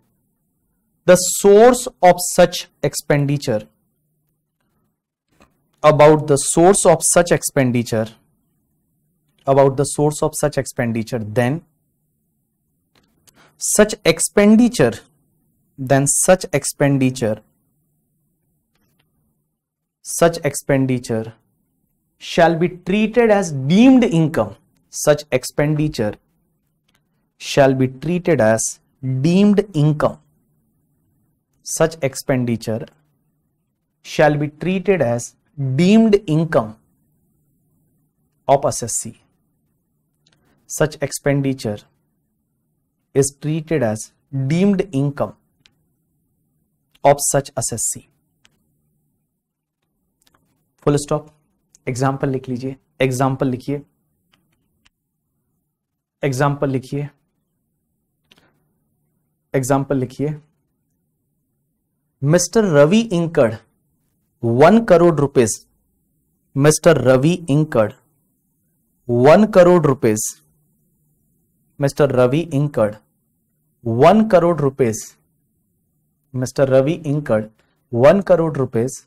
the source of such expenditure about the source of such expenditure about the source of such expenditure then such expenditure then such expenditure such expenditure shall be treated as deemed income. Such expenditure shall be treated as deemed income. Such expenditure shall be treated as deemed income of assessee. Such expenditure is treated as deemed income of such assessee. Full stop. Example लिख लीजिए example लिखिए example लिखिए example लिखिए mister Ravi incurred one crore rupees mister Ravi incurred one crore rupees mister Ravi incurred one crore rupees mister Ravi incurred one crore rupees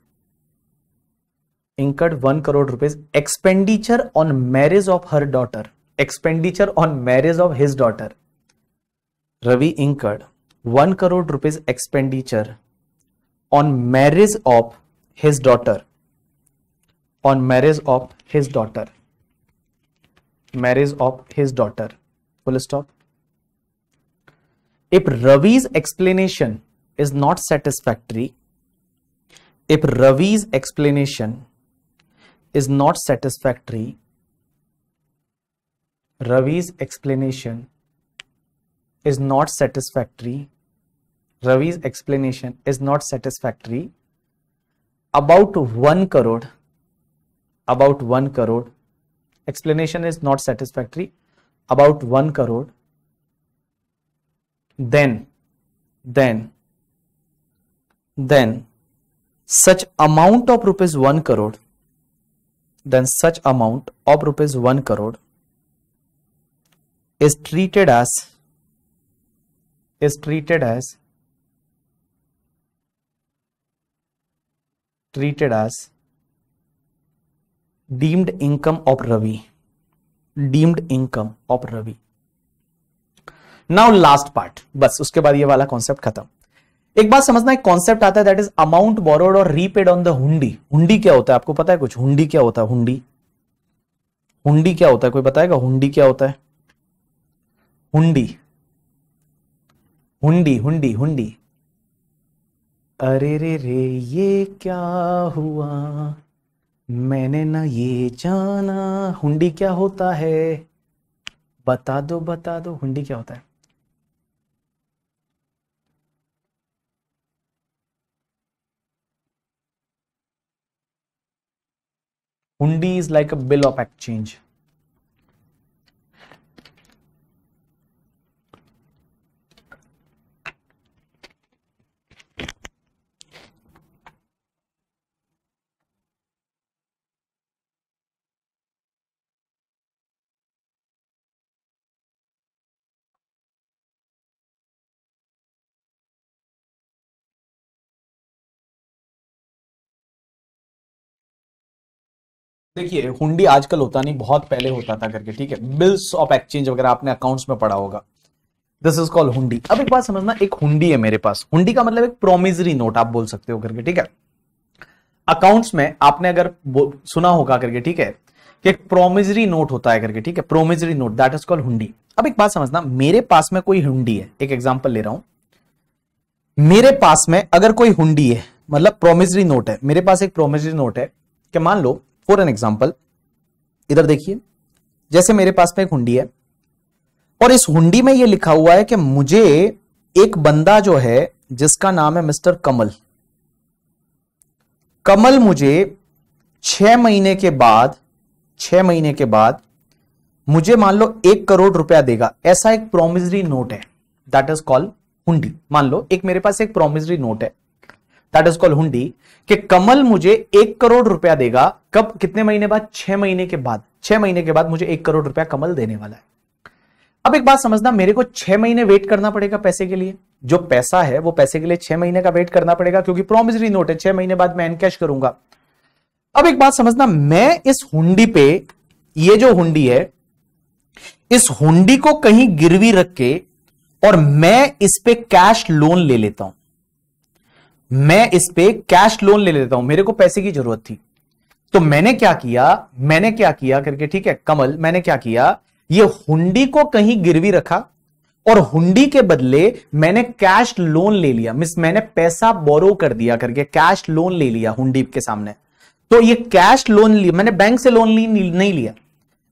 incurred 1 crore rupees expenditure on marriage of her daughter. Expenditure on marriage of his daughter. Ravi incurred 1 crore rupees expenditure on marriage of his daughter. On marriage of his daughter. Marriage of his daughter. Full stop. If Ravi's explanation is not satisfactory, if Ravi's explanation is not satisfactory, Ravi's explanation is not satisfactory. Ravi's explanation is not satisfactory. About 1 crore, about 1 crore, explanation is not satisfactory. About 1 crore, then, then, then, such amount of rupees 1 crore then such amount of rupees 1 crore is treated as is treated as treated as deemed income of Ravi deemed income of Ravi now last part bas uske baad ye wala concept khatam एक बात समझना एक concept आता है that is amount borrowed और repaid on the hundi hundi क्या होता है आपको पता है कुछ हुंडी क्या होता है हुंडी हुंडी क्या होता है कोई बताएगा हुंडी क्या होता है हुंडी हुंडी हुंडी हुंडी अरे रे रे ये क्या हुआ मैंने ना ये जाना हुंडी क्या होता है बता दो बता दो हुंडी क्या होता है Hundi is like a bill of exchange. देखिए हुंडी आजकल होता नहीं बहुत पहले होता था करके ठीक है बिल्स ऑफ एक्सचेंज वगैरह आपने अकाउंट्स में पढ़ा होगा दिस इज कॉल हुंडी अब एक बात समझना एक हुंडी है मेरे पास हुंडी का मतलब एक प्रोमिजरी नोट आप बोल सकते हो करके ठीक है अकाउंट्स में आपने अगर सुना होगा करके ठीक है कि एक प्रोमिजरी नोट होता है करके ठीक है promissory note that is called hundi अब एक बात समझना मेरे पास में कोई हुंडी है एक एग्जाम्पल ले रहा हूं मेरे पास में अगर कोई हुंडी है मतलब प्रोमिजरी नोट है मेरे पास एक प्रोमिजरी नोट है कि मान लो फॉर एन एग्जाम्पल इधर देखिए जैसे मेरे पास में एक हुंडी है और इस हुंडी में यह लिखा हुआ है कि मुझे एक बंदा जो है जिसका नाम है मिस्टर कमल कमल मुझे छह महीने के बाद छह महीने के बाद मुझे मान लो एक करोड़ रुपया देगा ऐसा एक प्रोमिजरी नोट है दैट इज कॉल्ड हुंडी मान लो एक मेरे पास एक प्रोमिजरी नोट है दैट इज कॉल्ड हुंडी कि कमल मुझे एक करोड़ रुपया देगा कब कितने महीने बाद छह महीने के बाद छह महीने के बाद मुझे एक करोड़ रुपया कमल देने वाला है अब एक बात समझना मेरे को छह महीने वेट करना पड़ेगा पैसे के लिए जो पैसा है वो पैसे के लिए छह महीने का वेट करना पड़ेगा क्योंकि प्रोमिसरी नोट है छह महीने बाद मैं एनकैश करूंगा अब एक बात समझना मैं इस हुंडी पे ये जो हुंडी है इस हुंडी को कहीं गिरवी रख के और मैं इस पे कैश लोन ले लेता हूं मैं इस पे कैश लोन ले लेता हूं मेरे को पैसे की जरूरत थी तो मैंने क्या किया मैंने क्या किया करके ठीक है कमल मैंने क्या किया ये हुंडी को कहीं गिरवी रखा और हुंडी के बदले मैंने कैश लोन ले लिया मिस मैंने पैसा बोरो कर दिया करके कैश लोन ले लिया हुंडी के सामने तो ये कैश लोन लिया मैंने बैंक से लोन ली, नहीं लिया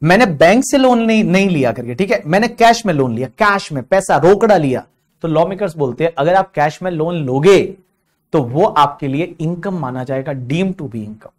मैंने बैंक से लोन नहीं, नहीं लिया करके ठीक है मैंने कैश में लोन लिया कैश में पैसा रोकड़ा लिया तो लॉ मेकर्स बोलते हैं अगर आप कैश में लोन लोगे तो वो आपके लिए इनकम माना जाएगा डीम टू बी इनकम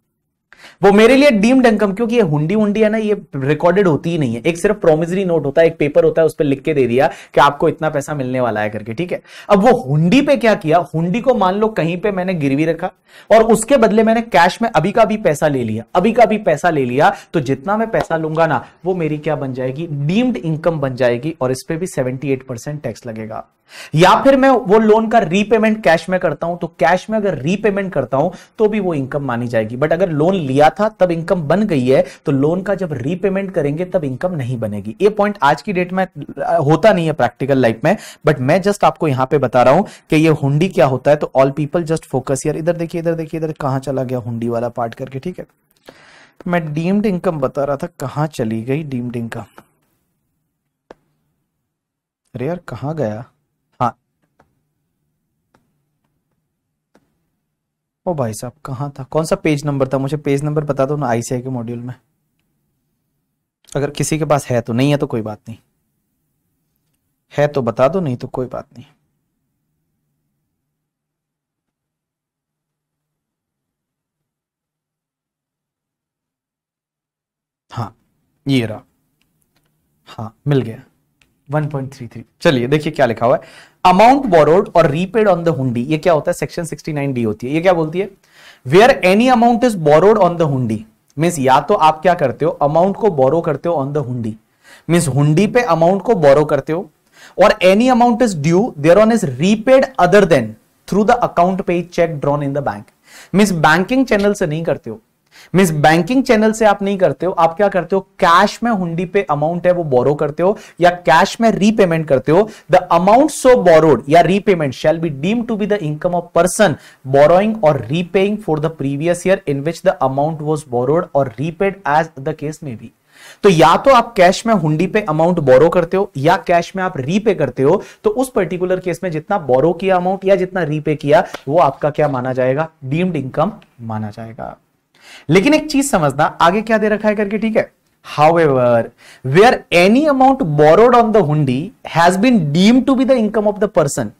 वो मेरे लिए डीम्ड इनकम क्योंकि ये हुंडी हुंडी है ना ये रिकॉर्डेड होती ही नहीं है एक सिर्फ प्रोमिजरी नोट होता है एक पेपर होता है उस पर लिख के दे दिया कि आपको इतना पैसा मिलने वाला है करके ठीक है अब वो हुंडी पे क्या किया हुंडी को मान लो कहीं पे मैंने गिरवी रखा और उसके बदले मैंने कैश में अभी का भी पैसा ले लिया अभी का भी पैसा ले लिया तो जितना मैं पैसा लूंगा ना वो मेरी क्या बन जाएगी डीम्ड इनकम बन जाएगी और इस पर भी सेवेंटी टैक्स लगेगा या हाँ। फिर मैं वो लोन का रीपेमेंट कैश में करता हूं तो कैश में अगर रीपेमेंट करता हूं तो भी वो इनकम मानी जाएगी बट अगर लोन लिया था तब इनकम बन गई है तो लोन का जब रीपेमेंट करेंगे तब इनकम नहीं बनेगी ये पॉइंट आज की डेट में होता नहीं है प्रैक्टिकल लाइफ में बट मैं जस्ट आपको यहां पे बता रहा हूं कि ये हुंडी क्या होता है तो ऑल पीपल जस्ट फोकस यार इधर देखिए इधर देखिए इधर कहां चला गया हुंडी वाला पार्ट करके ठीक है तो मैं डीम्ड इनकम बता रहा था कहां चली गई डीम्ड इनकम अरे यार कहाँ गया ओ भाई साहब कहाँ था कौन सा पेज नंबर था मुझे पेज नंबर बता दो ना आईसीआई के मॉड्यूल में अगर किसी के पास है तो नहीं है तो कोई बात नहीं है तो बता दो नहीं तो कोई बात नहीं हाँ ये रहा हाँ मिल गया 1.33 चलिए देखिए क्या लिखा हुआ है अमाउंट बोरोड और रीपेड ऑन द हुंडी ये क्या होता है सेक्शन 69 डी होती है ये क्या बोलती है where any amount is borrowed on the hundi means या तो आप क्या करते हो अमाउंट को बोरो करते हो ऑन द हुंडी मीन्स हुंडी पे अमाउंट को बोरो करते हो और any amount is due thereon is repaid other than through the account pay cheque drawn in the bank means banking channel से नहीं करते हो मीन बैंकिंग चैनल से आप नहीं करते हो आप क्या करते हो कैश में हुंडी पे अमाउंट है वो बोरो करते हो या कैश में रीपेमेंट करते हो द अमाउंट सो बोरोड या repayment shall be deem to be the income of person borrowing और repaying for the previous year in which the amount was borrowed और रीपेड एज द केस में भी तो या तो आप कैश में हुंडी पे अमाउंट बोरो करते हो या कैश में आप रीपे करते हो तो उस पर्टिकुलर केस में जितना बोरो किया अमाउंट या जितना रीपे किया वो आपका क्या माना जाएगा डीम्ड इनकम माना जाएगा लेकिन एक चीज समझना आगे क्या दे रखा है करके ठीक है however where any amount borrowed on the hundi has been deemed to be the income of the person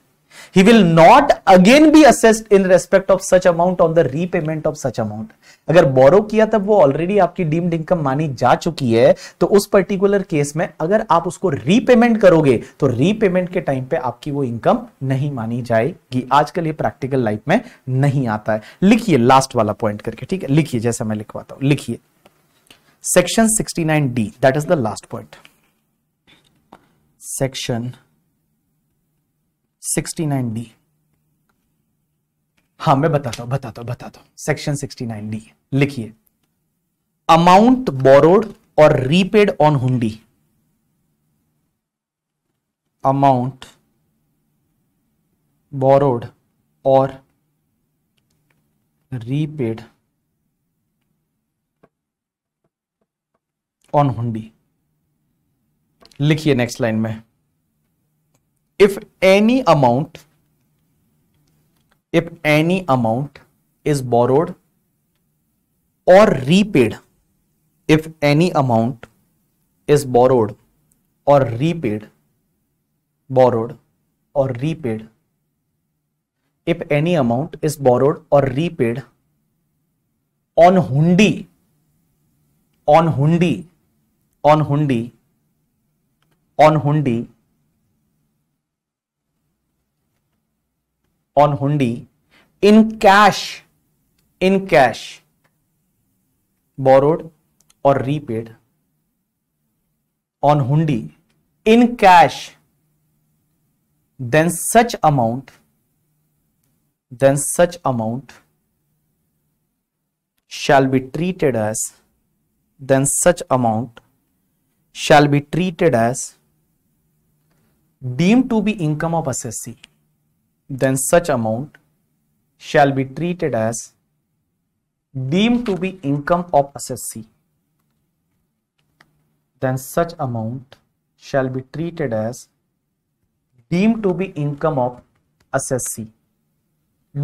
he will not again be assessed in respect of such amount on the repayment of such amount अगर बोरो किया तब वो already आपकी deemed income मानी जा चुकी है तो उस पर्टिकुलर केस में अगर आप उसको रीपेमेंट करोगे तो रीपेमेंट के टाइम पे आपकी वो इनकम नहीं मानी जाएगी आजकल ये प्रैक्टिकल लाइफ में नहीं आता है लिखिए लास्ट वाला पॉइंट करके ठीक है लिखिए जैसा मैं लिखवाता हूं लिखिए section nine D that is the last point section 69D D हाँ मैं बताता हूं बताता हूं बताता हूं सेक्शन 69D डी लिखिए अमाउंट बोरोड और repaid on hundi amount borrowed और रीपेड ऑन हुंडी लिखिए नेक्स्ट लाइन में if any amount if any amount is borrowed or repaid if any amount is borrowed or repaid borrowed or repaid if any amount is borrowed or repaid on hundi on hundi on hundi on hundi on Hundi in cash, in cash, borrowed or repaid on Hundi in cash, then such amount, then such amount shall be treated as, then such amount shall be treated as deemed to be income of assessee then such amount shall be treated as deemed to be income of assessee then such amount shall be treated as deemed to be income of assessee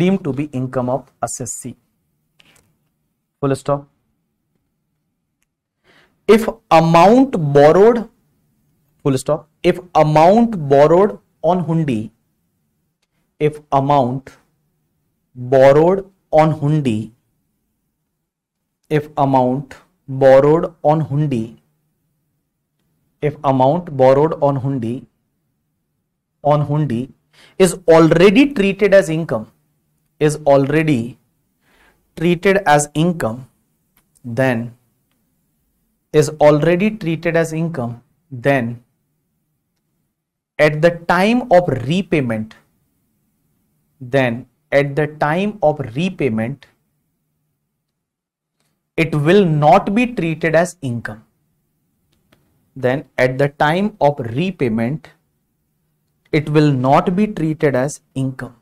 deemed to be income of assessee full stop if amount borrowed full stop if amount borrowed on hundi if amount borrowed on hundi if amount borrowed on hundi if amount borrowed on hundi on hundi is already treated as income is already treated as income then is already treated as income then at the time of repayment then at the time of repayment, it will not be treated as income. Then at the time of repayment, it will not be treated as income.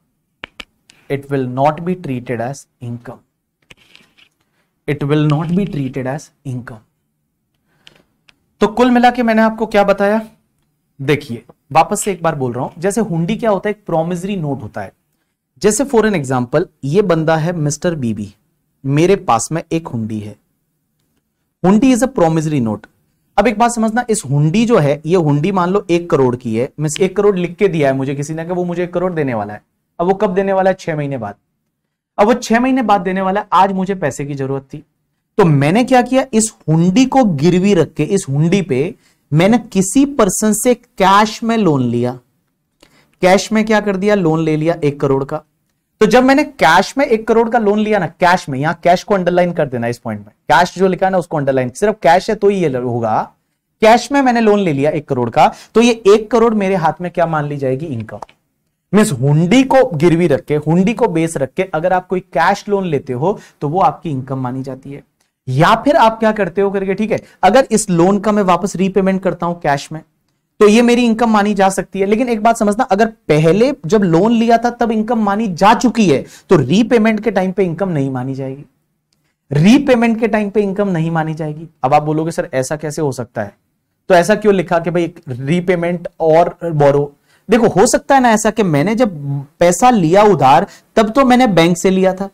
It will not be treated as income. It will not be treated as income. तो कुल मिला के मैंने आपको क्या बताया देखिए वापस से एक बार बोल रहा हूं जैसे हुंडी क्या होता है एक प्रोमिजरी नोट होता है जैसे फॉर एन एग्जाम्पल ये बंदा है मिस्टर बीबी मेरे पास में एक हुंडी है हुंडी इज अ प्रोमिजरी नोट अब एक बात समझना इस हुंडी जो है ये हुंडी मान लो एक करोड़ की है मिस एक करोड़ लिख के दिया है मुझे किसी ने कि वो मुझे एक करोड़ देने वाला है अब वो कब देने वाला है छह महीने बाद अब वो छह महीने बाद देने वाला है आज मुझे पैसे की जरूरत थी तो मैंने क्या किया इस हुंडी को गिरवी रख के इस हुंडी पे मैंने किसी पर्सन से कैश में लोन लिया कैश में क्या कर दिया लोन ले लिया एक करोड़ का तो जब मैंने कैश में एक करोड़ का लोन लिया ना कैश में यहां कैश को अंडरलाइन कर देना इस पॉइंट में कैश जो लिखा ना उसको अंडरलाइन सिर्फ कैश है तो ये होगा कैश में मैंने लोन ले लिया एक करोड़ का तो ये एक करोड़ मेरे हाथ में क्या मान ली जाएगी इनकम मीन हुंडी को गिरवी रख के हुंडी को बेस रख के अगर आप कोई कैश लोन लेते हो तो वो आपकी इनकम मानी जाती है या फिर आप क्या करते हो करके ठीक है अगर इस लोन का मैं वापस रीपेमेंट करता हूं कैश में तो ये मेरी इनकम मानी जा सकती है लेकिन एक बात समझना अगर पहले जब लोन लिया था तब इनकम मानी जा चुकी है तो रीपेमेंट के टाइम पे इनकम नहीं मानी जाएगी रीपेमेंट के टाइम पे इनकम नहीं मानी जाएगी अब आप बोलोगे सर ऐसा कैसे हो सकता है तो ऐसा क्यों लिखा कि भाई रीपेमेंट और बोरो देखो हो सकता है ना ऐसा कि मैंने जब पैसा लिया उधार तब तो मैंने बैंक से लिया था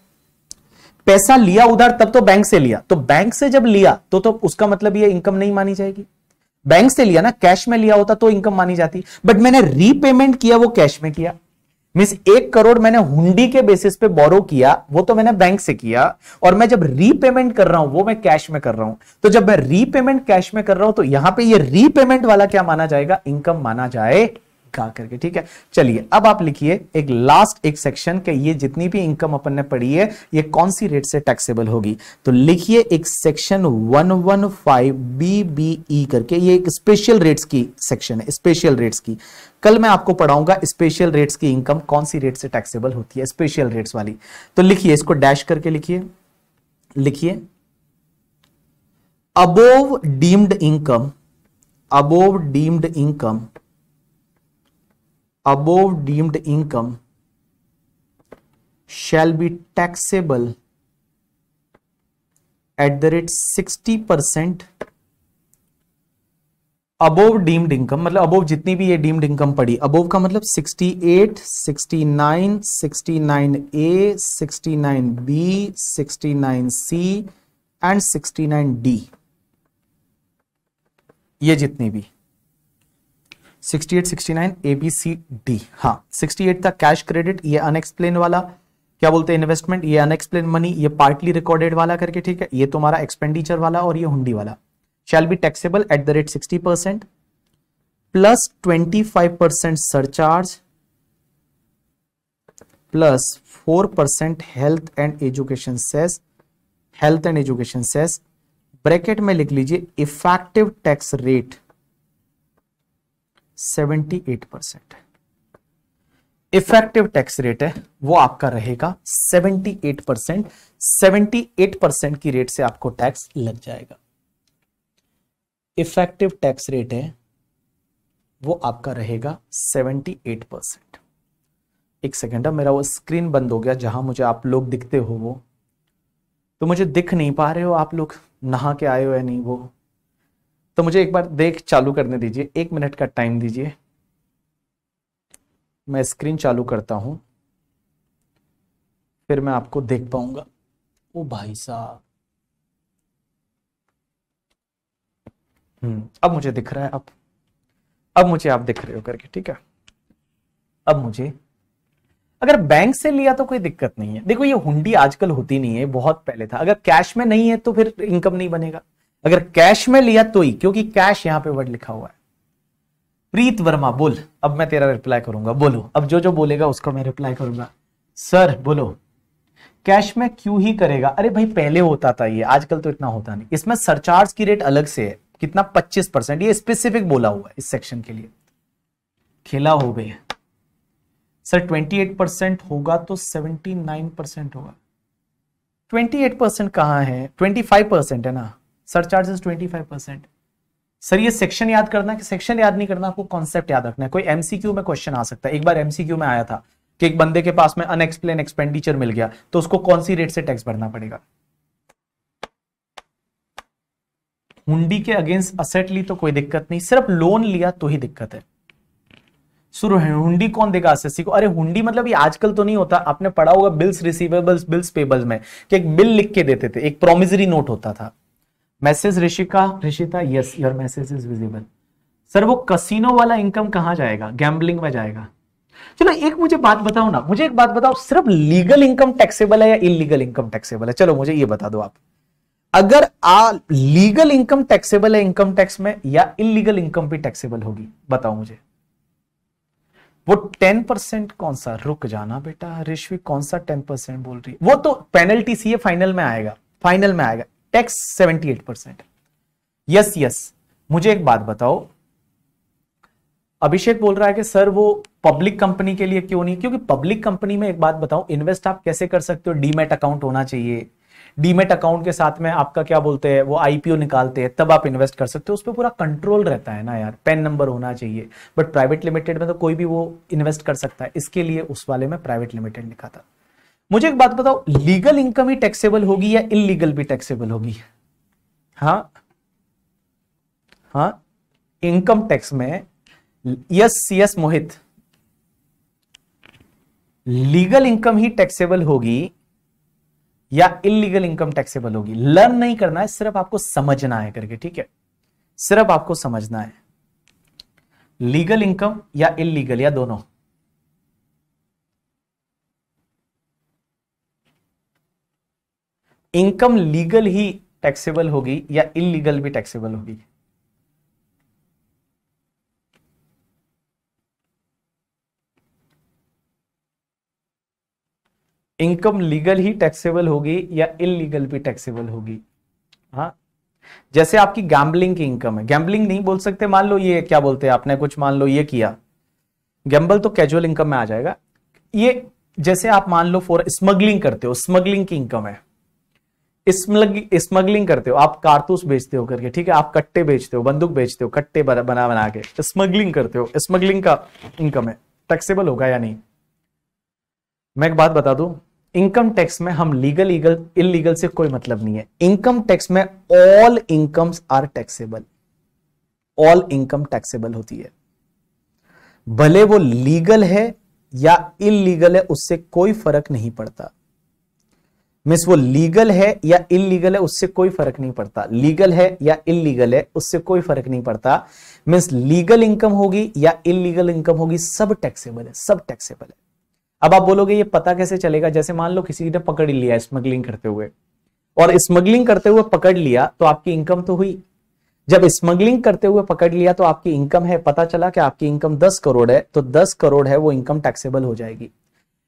पैसा लिया उधार तब तो बैंक से लिया तो बैंक से जब लिया तो तो उसका मतलब ये इनकम नहीं मानी जाएगी बैंक से लिया ना कैश में लिया होता तो इनकम मानी जाती बट मैंने रीपेमेंट किया वो कैश में किया मीन्स एक करोड़ मैंने हुंडी के बेसिस पे बोरो किया वो तो मैंने बैंक से किया और मैं जब रीपेमेंट कर रहा हूं वो मैं कैश में कर रहा हूं तो जब मैं रीपेमेंट कैश में कर रहा हूं तो यहां पे ये रीपेमेंट वाला क्या माना जाएगा इनकम माना जाए गा करके ठीक है चलिए अब आप लिखिए एक लास्ट एक सेक्शन के ये जितनी भी इनकम अपन ने पढ़ी है ये कौन सी रेट से टैक्सेबल होगी तो लिखिए एक सेक्शन 115 बीबीई करके ये एक स्पेशल रेट्स की सेक्शन है स्पेशल रेट्स की कल मैं आपको पढ़ाऊंगा स्पेशल रेट्स की इनकम कौन सी रेट से टैक्सेबल होती है स्पेशल रेट्स वाली तो लिखिए इसको डैश करके लिखिए लिखिए above deemed income above deemed income above deemed income shall be taxable at the rate 60 percent above deemed income मतलब अबोव जितनी भी ये डीम्ड इनकम पड़ी अबोव का मतलब 68, 69, 69A, 69B, 69C and 69D ये जितनी भी 68, 69, ए हाँ 68 था कैश क्रेडिट ये अनएक्सप्लेन वाला क्या बोलते हैं इन्वेस्टमेंट ये अनएक्सप्लेन मनी ये पार्टली रिकॉर्डेड वाला करके ठीक है ये तुम्हारा एक्सपेंडिचर वाला और ये हुंडी वाला shall be taxable at the rate sixty percent plus twenty five percent surcharge plus four percent health and education cess health and education cess bracket में लिख लीजिए effective tax rate seventy eight percent effective tax rate है वो आपका रहेगा seventy eight percent seventy eight percent की rate से आपको टैक्स लग जाएगा इफेक्टिव टैक्स रेट है वो आपका रहेगा सेवेंटी एट परसेंट एक सेकेंड है मेरा वो स्क्रीन बंद हो गया जहां मुझे आप लोग दिखते हो वो तो मुझे दिख नहीं पा रहे हो आप लोग नहा के आए हो या नहीं वो तो मुझे एक बार देख चालू करने दीजिए एक मिनट का टाइम दीजिए मैं स्क्रीन चालू करता हूं फिर मैं आपको देख पाऊंगा ओ भाई साहब हम्म अब मुझे दिख रहा है अब अब मुझे आप दिख रहे हो करके ठीक है अब मुझे अगर बैंक से लिया तो कोई दिक्कत नहीं है देखो ये हुंडी आजकल होती नहीं है बहुत पहले था अगर कैश में नहीं है तो फिर इनकम नहीं बनेगा अगर कैश में लिया तो ही क्योंकि कैश यहां पे वर्ड लिखा हुआ है प्रीत वर्मा बोल अब मैं तेरा रिप्लाई करूंगा बोलो अब जो जो बोलेगा उसको मैं रिप्लाई करूंगा सर बोलो कैश में क्यों ही करेगा अरे भाई पहले होता था ये आजकल तो इतना होता नहीं इसमें सरचार्ज की रेट अलग से है कितना 25 परसेंट ये स्पेसिफिक बोला हुआ है इस सेक्शन के लिए खेला हो गए सर 28 परसेंट होगा तो 79 परसेंट होगा 28 परसेंट कहाँ है 25 परसेंट है ना surcharge is twenty five percent sir ये सेक्शन याद करना कि सेक्शन याद नहीं करना आपको कॉन्सेप्ट याद रखना है कोई एमसीक्यू में क्वेश्चन आ सकता है एक बार एमसीक्यू में आया था कि एक बंदे के पास में अनएक्सप्लेन एक्सपेंडिचर मिल गया तो उसको कौन सी रेट से टैक्स भरना पड़ेगा हुंडी के अगेंस्ट असेट ली तो कोई दिक्कत नहीं सिर्फ लोन लिया तो ही दिक्कत है शुरू है हुंडी कौन देगा एसएससी को अरे हुंडी मतलब ये आजकल तो नहीं होता आपने पढ़ा होगा बिल्स रिसीवेबल्स बिल्स पेबल्स में कि एक बिल लिख के देते थे एक प्रोमिजरी नोट होता था message Rishika Rishita yes your message is visible sir वो कसिनो वाला इनकम कहां जाएगा गैम्बलिंग में जाएगा चलो एक मुझे बात बताओ ना मुझे एक बात बताओ सिर्फ लीगल इनकम टैक्सेबल है या इलीगल इनकम टैक्सेबल है चलो मुझे ये बता दो आप अगर आ लीगल इनकम टैक्सेबल है इनकम टैक्स में या इलीगल इनकम भी टैक्सेबल होगी बताओ मुझे वो टेन परसेंट कौन सा रुक जाना बेटा रिश्वी कौन सा टेन परसेंट बोल रही है वो तो पेनल्टी सी फाइनल में आएगा फाइनल में आएगा टैक्स 78 परसेंट यस यस मुझे एक बात बताओ अभिषेक बोल रहा है कि सर वो पब्लिक कंपनी के लिए क्यों नहीं क्योंकि पब्लिक कंपनी में एक बात बताओ इन्वेस्ट आप कैसे कर सकते हो डीमेट अकाउंट होना चाहिए डीमेट अकाउंट के साथ में आपका क्या बोलते हैं वो आईपीओ निकालते हैं तब आप इन्वेस्ट कर सकते हो उस पर पूरा कंट्रोल रहता है ना यार पेन नंबर होना चाहिए बट प्राइवेट लिमिटेड में तो कोई भी वो इन्वेस्ट कर सकता है इसके लिए उस वाले में प्राइवेट लिमिटेड लिखा था मुझे एक बात बताओ लीगल इनकम ही टैक्सेबल होगी या इलीगल भी टैक्सेबल होगी हा हा इनकम टैक्स में yes C S Mohit legal income ही टैक्सेबल होगी या इलीगल इनकम टैक्सेबल होगी लर्न नहीं करना है सिर्फ आपको समझना है करके ठीक है सिर्फ आपको समझना है लीगल इनकम या इलीगल या दोनों इनकम लीगल ही टैक्सेबल होगी या इलीगल भी टैक्सेबल होगी इनकम लीगल ही टैक्सेबल होगी या इलीगल भी टैक्सेबल होगी हाँ जैसे आपकी गैम्बलिंग की इनकम है गैम्बलिंग नहीं बोल सकते मान लो ये क्या बोलते हैं आपने कुछ मान लो ये किया गैम्बल तो कैजुअल इनकम में आ जाएगा ये जैसे आप मान लो फॉर स्मगलिंग करते हो स्मगलिंग की इनकम है स्मगलिंग करते हो आप कारतूस बेचते हो करके ठीक है आप कट्टे बेचते हो बंदूक बेचते हो कट्टे बना बना के स्मगलिंग करते हो स्मगलिंग का इनकम है टैक्सेबल होगा या नहीं मैं एक बात बता दू इनकम टैक्स में हम लीगल ईगल इलीगल से कोई मतलब नहीं है इनकम टैक्स में all incomes are taxable all income taxable होती है भले वो लीगल है या इलीगल है उससे कोई फर्क नहीं पड़ता मिस वो लीगल है या इलीगल है उससे कोई फर्क नहीं पड़ता लीगल है या इलीगल है उससे कोई फर्क नहीं पड़ता मिस लीगल इनकम होगी या इलीगल इनकम होगी सब टैक्सेबल है सब टैक्सेबल है अब आप बोलोगे ये पता कैसे चलेगा जैसे मान लो किसी ने पकड़ लिया स्मगलिंग करते हुए और स्मगलिंग करते हुए पकड़ लिया तो आपकी इनकम तो हुई जब स्मगलिंग करते हुए पकड़ लिया तो आपकी इनकम है पता चला कि आपकी इनकम दस करोड़ है तो दस करोड़ है वो इनकम टैक्सेबल हो जाएगी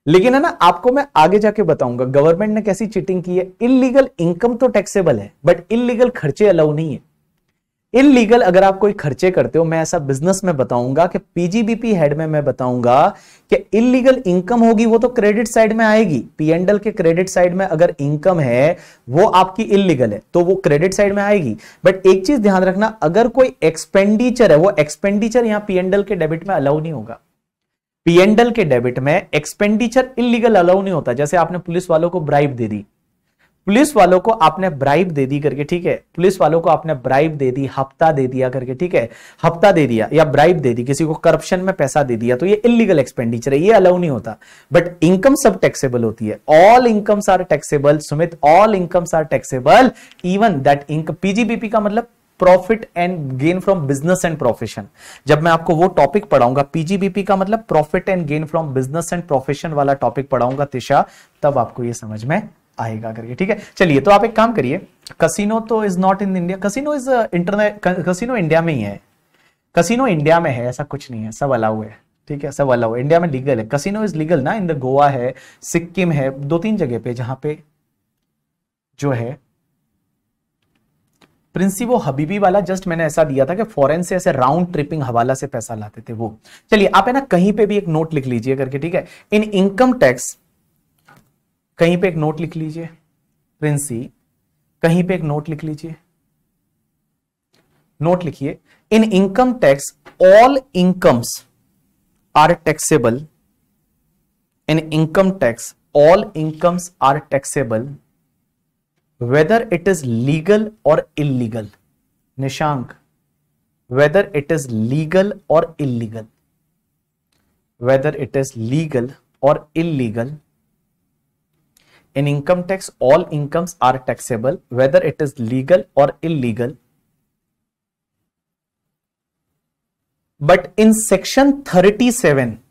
लेकिन है ना आपको मैं आगे जाके बताऊंगा गवर्नमेंट ने कैसी चीटिंग की है इलीगल इनकम तो टैक्सेबल है बट इलीगल खर्चे अलाउ नहीं है इलीगल अगर आप कोई खर्चे करते हो मैं ऐसा बिजनेस में बताऊंगा कि पीजीबीपी हेड में मैं बताऊंगा कि इलीगल इनकम होगी वो तो क्रेडिट साइड में आएगी पीएनडल के क्रेडिट साइड में अगर इनकम है वो आपकी इलीगल है तो वो क्रेडिट साइड में आएगी बट एक चीज ध्यान रखना अगर कोई एक्सपेंडिचर है वो एक्सपेंडिचर यहां पीएनडल के डेबिट में अलाउ नहीं होगा पीएनडल के डेबिट में एक्सपेंडिचर इलीगल अलाउ नहीं होता जैसे आपने पुलिस वालों को ब्राइब दे दी पुलिस वालों को आपने ब्राइब दे दी करके ठीक है पुलिस वालों को आपने ब्राइब दे दी हफ्ता दे दिया करके ठीक है हफ्ता दे दिया या ब्राइब दे दी किसी को करप्शन में पैसा दे दिया तो ये इलीगल एक्सपेंडिचर है ये अलाउ नहीं होता बट इनकम सब टैक्सेबल होती है all incomes are taxable Sumit all incomes are taxable even that income PGBP का मतलब profit and gain from business and profession जब मैं आपको वो टॉपिक पढ़ाऊंगा पीजीबीपी का मतलब profit and gain from business and profession वाला टॉपिक पढ़ाऊंगा तिशा तब आपको ये समझ में आएगा करिए ठीक है चलिए तो आप एक काम करिए कसिनो तो is not in India casino is internet casino India में ही है कसिनो इंडिया में है ऐसा कुछ नहीं है सब अलाउ है ठीक है सब अलाउ इंडिया में लीगल है कसिनो इज लीगल ना इन द गोवा है सिक्किम है दो तीन जगह पे जहां पे जो है प्रिंसी वो हबीबी वाला जस्ट मैंने ऐसा दिया था कि फॉरेन से ऐसे राउंड ट्रिपिंग हवाला से पैसा लाते थे वो चलिए आप है ना कहीं पे भी एक नोट लिख लीजिए करके ठीक है इन इनकम टैक्स कहीं पे एक नोट लिख लीजिए प्रिंसी कहीं पे एक नोट लिख लीजिए नोट लिखिए in income tax all incomes are taxable in income tax all incomes are taxable whether it is legal or illegal. Nishank, whether it is legal or illegal. Whether it is legal or illegal. In income tax, all incomes are taxable, whether it is legal or illegal. But in section 37,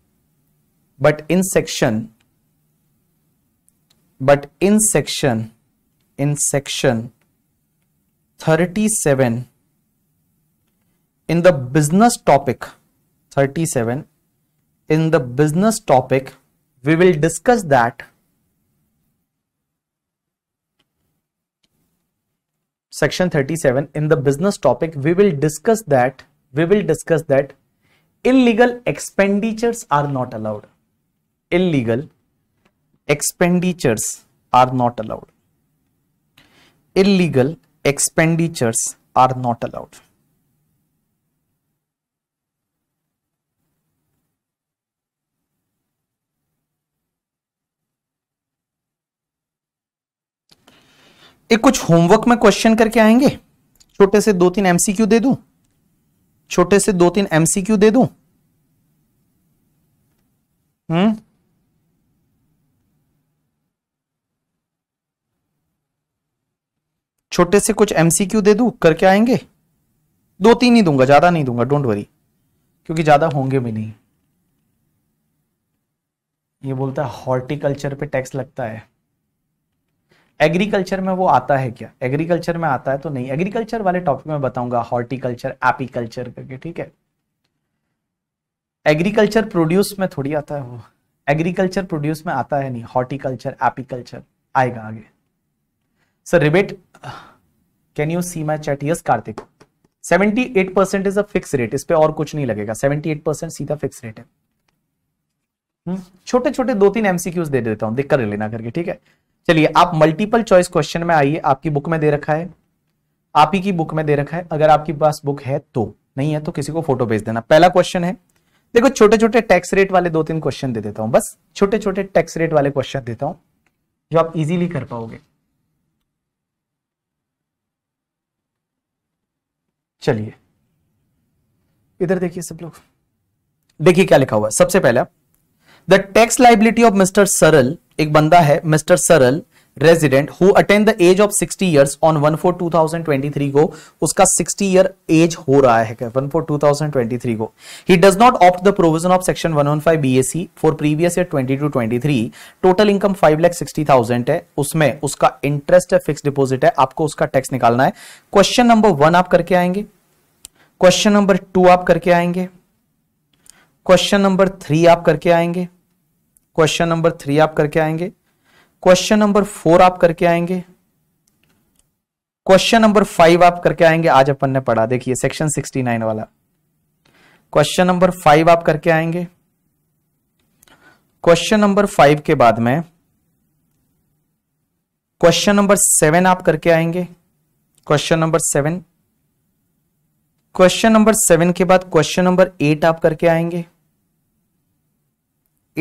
but in section, but in section in section 37 in the business topic 37 in the business topic we will discuss that section 37 in the business topic we will discuss that we will discuss that illegal expenditures are not allowed illegal expenditures are not allowed illegal expenditures are not allowed. एक कुछ homework में question करके आएंगे छोटे से दो तीन MCQ दे दूं छोटे से दो तीन एमसीक्यू दे दूं हम्म छोटे से कुछ एमसीक्यू दे दू करके आएंगे दो तीन ही दूंगा ज्यादा नहीं दूंगा डोंट वरी क्योंकि ज्यादा होंगे भी नहीं ये बोलता है हॉर्टिकल्चर पे टैक्स लगता है एग्रीकल्चर में वो आता है क्या एग्रीकल्चर में आता है तो नहीं एग्रीकल्चर वाले टॉपिक में बताऊंगा हॉर्टिकल्चर एपीकल्चर करके ठीक है एग्रीकल्चर प्रोड्यूस में थोड़ी आता है वो एग्रीकल्चर प्रोड्यूस में आता है नहीं हॉर्टिकल्चर एपीकल्चर आएगा आगे sir rebate can you see my chat yes Kartik 78 percent is a fix rate इस पे और कुछ नहीं लगेगा 78 परसेंट सीधा फिक्स रेट है हम्म? छोटे छोटे दो तीन एमसीक्यूज दे देता हूं दिक्कत लेना करके ठीक है चलिए आप मल्टीपल चॉइस क्वेश्चन में आइए आपकी बुक में दे रखा है आप ही की बुक में दे रखा है अगर आपके पास बुक है तो नहीं है तो किसी को फोटो भेज देना पहला क्वेश्चन है देखो छोटे छोटे टैक्स रेट वाले दो तीन क्वेश्चन दे देता हूं बस छोटे छोटे टैक्स रेट वाले क्वेश्चन देता हूं जो आप इजीली कर पाओगे चलिए इधर देखिए सब लोग देखिए क्या लिखा हुआ है सबसे पहला the tax liability of mister Saral एक बंदा है mister Saral resident who attain the age of 60 years on 1/4/2023 को उसका 60 ईयर एज हो रहा है 1/4/2023 को he does not opt the provision of section 115 BAC for previous year 22 23 total income 5,60,000 है उसमें उसका इंटरेस्ट है फिक्स डिपॉजिट है आपको उसका टैक्स निकालना है क्वेश्चन नंबर वन आप करके आएंगे क्वेश्चन नंबर टू आप करके आएंगे क्वेश्चन नंबर थ्री आप करके आएंगे क्वेश्चन नंबर थ्री आप करके आएंगे क्वेश्चन नंबर फोर आप करके आएंगे क्वेश्चन नंबर फाइव आप करके आएंगे आज अपन ने पढ़ा देखिए सेक्शन सिक्सटी नाइन वाला क्वेश्चन नंबर फाइव आप करके आएंगे क्वेश्चन नंबर फाइव के बाद में क्वेश्चन नंबर सेवन आप करके आएंगे question number seven question number seven के बाद क्वेश्चन नंबर एट आप करके आएंगे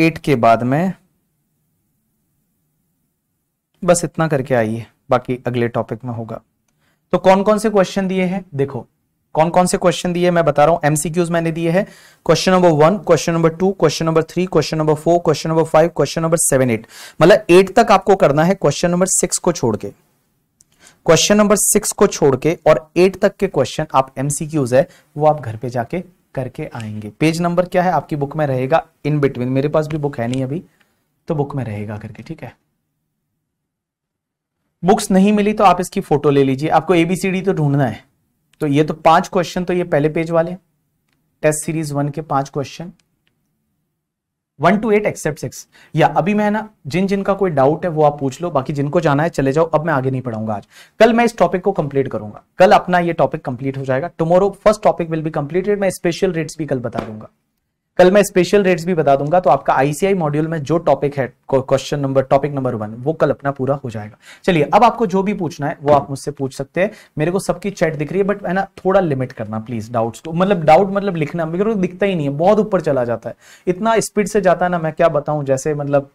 एट के बाद में बस इतना करके आइए बाकी अगले टॉपिक में होगा तो कौन कौन से क्वेश्चन दिए हैं देखो कौन कौन से क्वेश्चन दिए मैं बता रहा हूं एमसीक्यूज मैंने दिए हैं question number one question number two question number three question number four question number five question number seven eight मतलब एट तक आपको करना है क्वेश्चन नंबर सिक्स को छोड़ के क्वेश्चन नंबर सिक्स को छोड़ के और एट तक के क्वेश्चन आप एमसीक्यूज है वो आप घर पे जाके करके आएंगे पेज नंबर क्या है आपकी बुक में रहेगा इन बिटवीन मेरे पास भी बुक है नहीं अभी तो बुक में रहेगा करके ठीक है बुक्स नहीं मिली तो आप इसकी फोटो ले लीजिए आपको एबीसीडी तो ढूंढना है तो ये तो पांच क्वेश्चन तो ये पहले पेज वाले टेस्ट सीरीज वन के पांच question one two eight except six या अभी मैं ना जिन जिनका कोई डाउट है वो आप पूछ लो बाकी जिनको जाना है चले जाओ अब मैं आगे नहीं पढ़ाऊंगा आज कल मैं इस टॉपिक को कंप्लीट करूंगा कल अपना ये टॉपिक कंप्लीट हो जाएगा tomorrow first topic will be completed मैं स्पेशल रेट्स भी कल बता दूंगा कल मैं स्पेशल रेट्स भी बता दूंगा तो आपका आईसीआई मॉड्यूल में जो टॉपिक है question number topic number one वो कल अपना पूरा हो जाएगा चलिए अब आपको जो भी पूछना है वो आप मुझसे पूछ सकते हैं मेरे को सबकी चैट दिख रही है बट है ना थोड़ा लिमिट करना प्लीज डाउट्स को मतलब डाउट मतलब लिखना मेरे को दिखता ही नहीं है बहुत ऊपर चला जाता है इतना स्पीड से जाता है ना मैं क्या बताऊं जैसे मतलब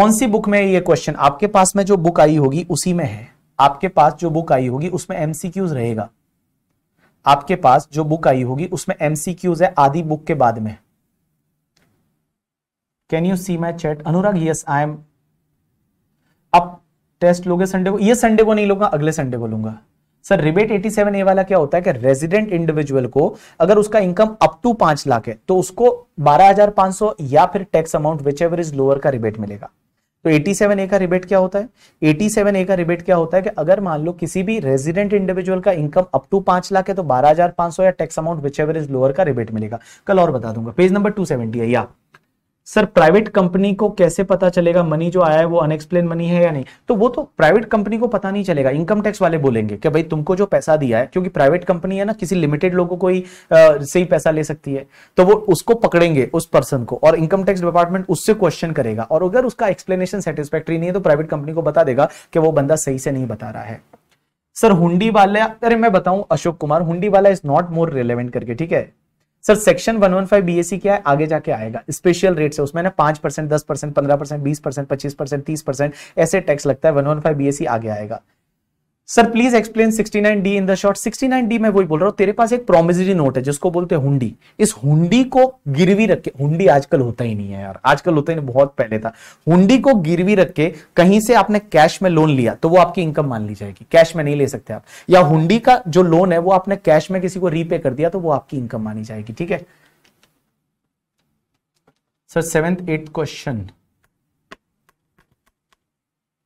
कौन सी बुक में ये क्वेश्चन आपके पास में जो बुक आई होगी उसी में है आपके पास जो बुक आई होगी उसमें एमसीक्यूज रहेगा आपके पास जो बुक आई होगी उसमें एमसीक्यूज है आदि बुक के बाद में can you see my chat Anurag yes I am अब टेस्ट लोगे संडे को ये संडे को नहीं लूंगा अगले संडे को लूंगा सर रिबेट 87 ए वाला क्या होता है कि रेजिडेंट इंडिविजुअल को अगर उसका इनकम अप टू पांच लाख है तो उसको 12,500 या फिर tax amount whichever is lower का रिबेट मिलेगा तो 87 ए का रिबेट क्या होता है 87 ए का रिबेट क्या होता है कि अगर मान लो किसी भी रेजिडेंट इंडिविजुअल का इनकम अप टू पांच लाख है तो बारह हजार पांच सौ या tax amount whichever is lower का रिबेट मिलेगा कल और बता दूंगा पेज नंबर टू सेवेंटी है या सर प्राइवेट कंपनी को कैसे पता चलेगा मनी जो आया है वो अनएक्सप्लेन मनी है या नहीं तो वो तो प्राइवेट कंपनी को पता नहीं चलेगा इनकम टैक्स वाले बोलेंगे कि भाई तुमको जो पैसा दिया है क्योंकि प्राइवेट कंपनी है ना किसी लिमिटेड लोगों को ही आ, से ही पैसा ले सकती है तो वो उसको पकड़ेंगे उस पर्सन को और इनकम टैक्स डिपार्टमेंट उससे क्वेश्चन करेगा और अगर उसका एक्सप्लेनेशन सेटिस्फैक्ट्री नहीं है तो प्राइवेट कंपनी को बता देगा कि वो बंदा सही से नहीं बता रहा है सर हुंडी वाला अरे मैं बताऊं अशोक कुमार हुंडी वाला इज नॉट मोर रिलेवेंट करके ठीक है सर सेक्शन 115 बीएससी क्या है आगे जाके आएगा स्पेशल रेट से उसमें ना पांच परसेंट दस परसेंट पंद्रह परसेंट बीस परसेंट पच्चीस परसेंट तीस परसेंट ऐसे टैक्स लगता है 115 बीएससी आगे आएगा sir please explain 69D in the short 69D मैं वही बोल रहा हूँ तेरे पास एक प्रोमिजरी नोट है जिसको बोलते हैं हुंडी इस हुंडी को गिरवी रख के हुंडी आजकल होता ही नहीं है यार आजकल होता ही नहीं बहुत पहले था हुंडी को गिरवी रख के कहीं से आपने कैश में लोन लिया तो वो आपकी इनकम मान ली जाएगी कैश में नहीं ले सकते आप या हुंडी का जो लोन है वो आपने कैश में किसी को रीपे कर दिया तो वो आपकी इनकम मानी जाएगी ठीक है sir seventh eight question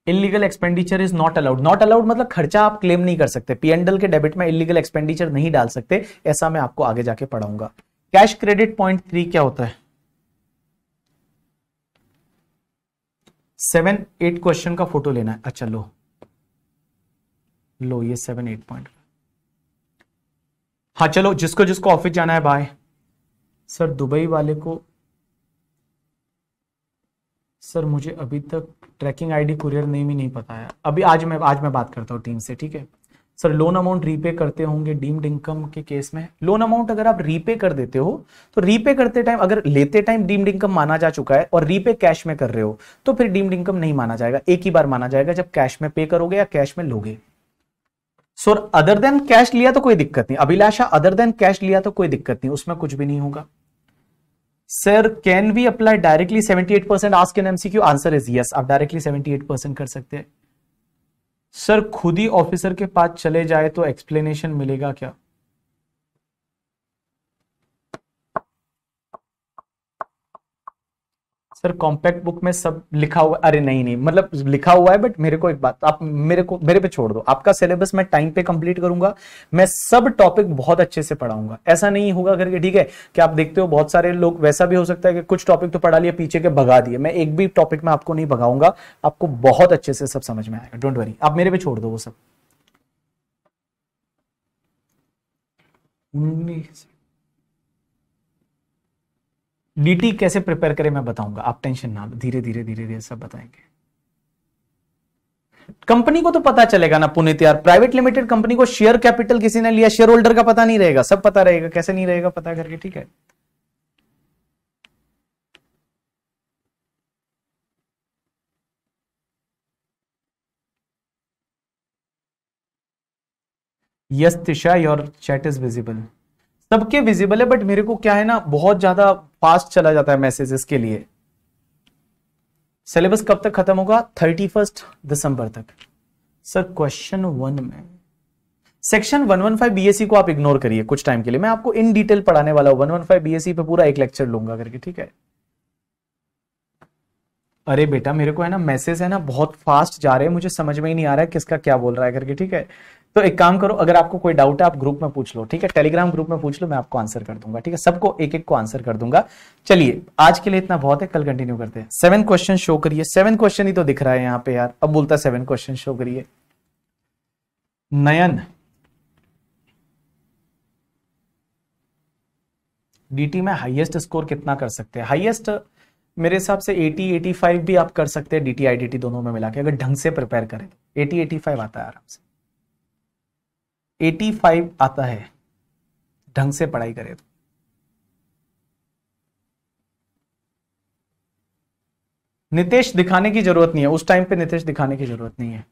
illegal expenditure is not allowed not allowed मतलब खर्चा आप क्लेम नहीं कर सकते पीएनडल के डेबिट में इलीगल एक्सपेंडिचर नहीं डाल सकते ऐसा मैं आपको आगे जाके पढ़ाऊंगा कैश क्रेडिट पॉइंट थ्री क्या होता है सेवन एट क्वेश्चन का फोटो लेना है अच्छा लो लो ये सेवन एट पॉइंट हाँ चलो जिसको जिसको ऑफिस जाना है बाय सर दुबई वाले को सर मुझे अभी तक ट्रैकिंग आईडी कुरियर नेम ही नहीं पता है अभी आज मैं आज मैं बात करता हूँ टीम से ठीक है सर लोन अमाउंट रीपे करते होंगे डीम्ड इनकम के केस में लोन अमाउंट अगर आप रीपे कर देते हो तो रीपे करते टाइम अगर लेते टाइम डीम्ड इनकम माना जा चुका है और रीपे कैश में कर रहे हो तो फिर डीम्ड इनकम नहीं माना जाएगा एक ही बार माना जाएगा जब कैश में पे करोगे या कैश में लोगे सो अदर देन कैश लिया तो कोई दिक्कत नहीं अभिलाषा अदर देन कैश लिया तो कोई दिक्कत नहीं उसमें कुछ भी नहीं होगा sir can we apply directly seventy eight percent ask an MCQ answer is yes आप डायरेक्टली सेवेंटी एट परसेंट कर सकते हैं सर खुद ही ऑफिसर के पास चले जाए तो एक्सप्लेनेशन मिलेगा क्या सर कॉम्पैक्ट बुक में सब लिखा हुआ अरे नहीं नहीं मतलब लिखा हुआ है बट मेरे को एक बात आप मेरे को मेरे पे छोड़ दो आपका सिलेबस मैं टाइम पे कंप्लीट करूंगा मैं सब टॉपिक बहुत अच्छे से पढ़ाऊंगा ऐसा नहीं होगा करके ठीक है कि आप देखते हो बहुत सारे लोग वैसा भी हो सकता है कि कुछ टॉपिक तो पढ़ा लिया पीछे के भगा दिए मैं एक भी टॉपिक में आपको नहीं भगाऊंगा आपको बहुत अच्छे से सब समझ में आएगा डोंट वरी आप मेरे पे छोड़ दो वो सब उन्नीस डीटी कैसे प्रिपेयर करें मैं बताऊंगा आप टेंशन ना लो धीरे धीरे धीरे धीरे सब बताएंगे कंपनी को तो पता चलेगा ना पुनित यार प्राइवेट लिमिटेड कंपनी को शेयर कैपिटल किसी ने लिया शेयर होल्डर का पता नहीं रहेगा सब पता रहेगा कैसे नहीं रहेगा पता करके ठीक है yes Tisha your chat is visible सबके विजिबल है बट मेरे को क्या है ना बहुत ज्यादा फास्ट चला जाता है मैसेजेस के लिए सिलेबस कब तक खत्म होगा थर्टी फर्स्ट दिसंबर तक सर क्वेश्चन वन में सेक्शन 115 बीएससी को आप इग्नोर करिए कुछ टाइम के लिए मैं आपको इन डिटेल पढ़ाने वाला हूं 115 बीएससी पे पूरा एक लेक्चर लूंगा करके ठीक है अरे बेटा मेरे को है ना मैसेज है ना बहुत फास्ट जा रहे हैं मुझे समझ में ही नहीं आ रहा है किसका क्या बोल रहा है करके ठीक है तो एक काम करो अगर आपको कोई डाउट है आप ग्रुप में पूछ लो ठीक है टेलीग्राम ग्रुप में पूछ लो मैं आपको आंसर कर दूंगा ठीक है सबको एक एक को आंसर कर दूंगा चलिए आज के लिए इतना बहुत है कल कंटिन्यू करते हैं सेवन क्वेश्चन शो करिए सेवन क्वेश्चन ही तो दिख रहा है यहाँ पे यार अब बोलता सेवन क्वेश्चन शो करिए नयन डीटी में हाईएस्ट स्कोर कितना कर सकते हैं हाईएस्ट मेरे हिसाब से 80 85 भी आप कर सकते हैं डीटी आईडीटी दोनों में मिला के अगर ढंग से प्रिपेयर करें 80 तो। 85 आता है आराम से 85 आता है ढंग से पढ़ाई करे तो नितेश दिखाने की जरूरत नहीं है उस टाइम पे नितेश दिखाने की जरूरत नहीं है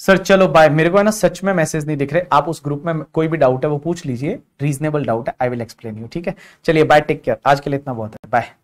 सर चलो बाय मेरे को है ना सच में मैसेज नहीं दिख रहे आप उस ग्रुप में कोई भी डाउट है वो पूछ लीजिए रीजनेबल डाउट है आई विल एक्सप्लेन यू ठीक है चलिए बाय टेक केयर आज के लिए इतना बहुत है बाय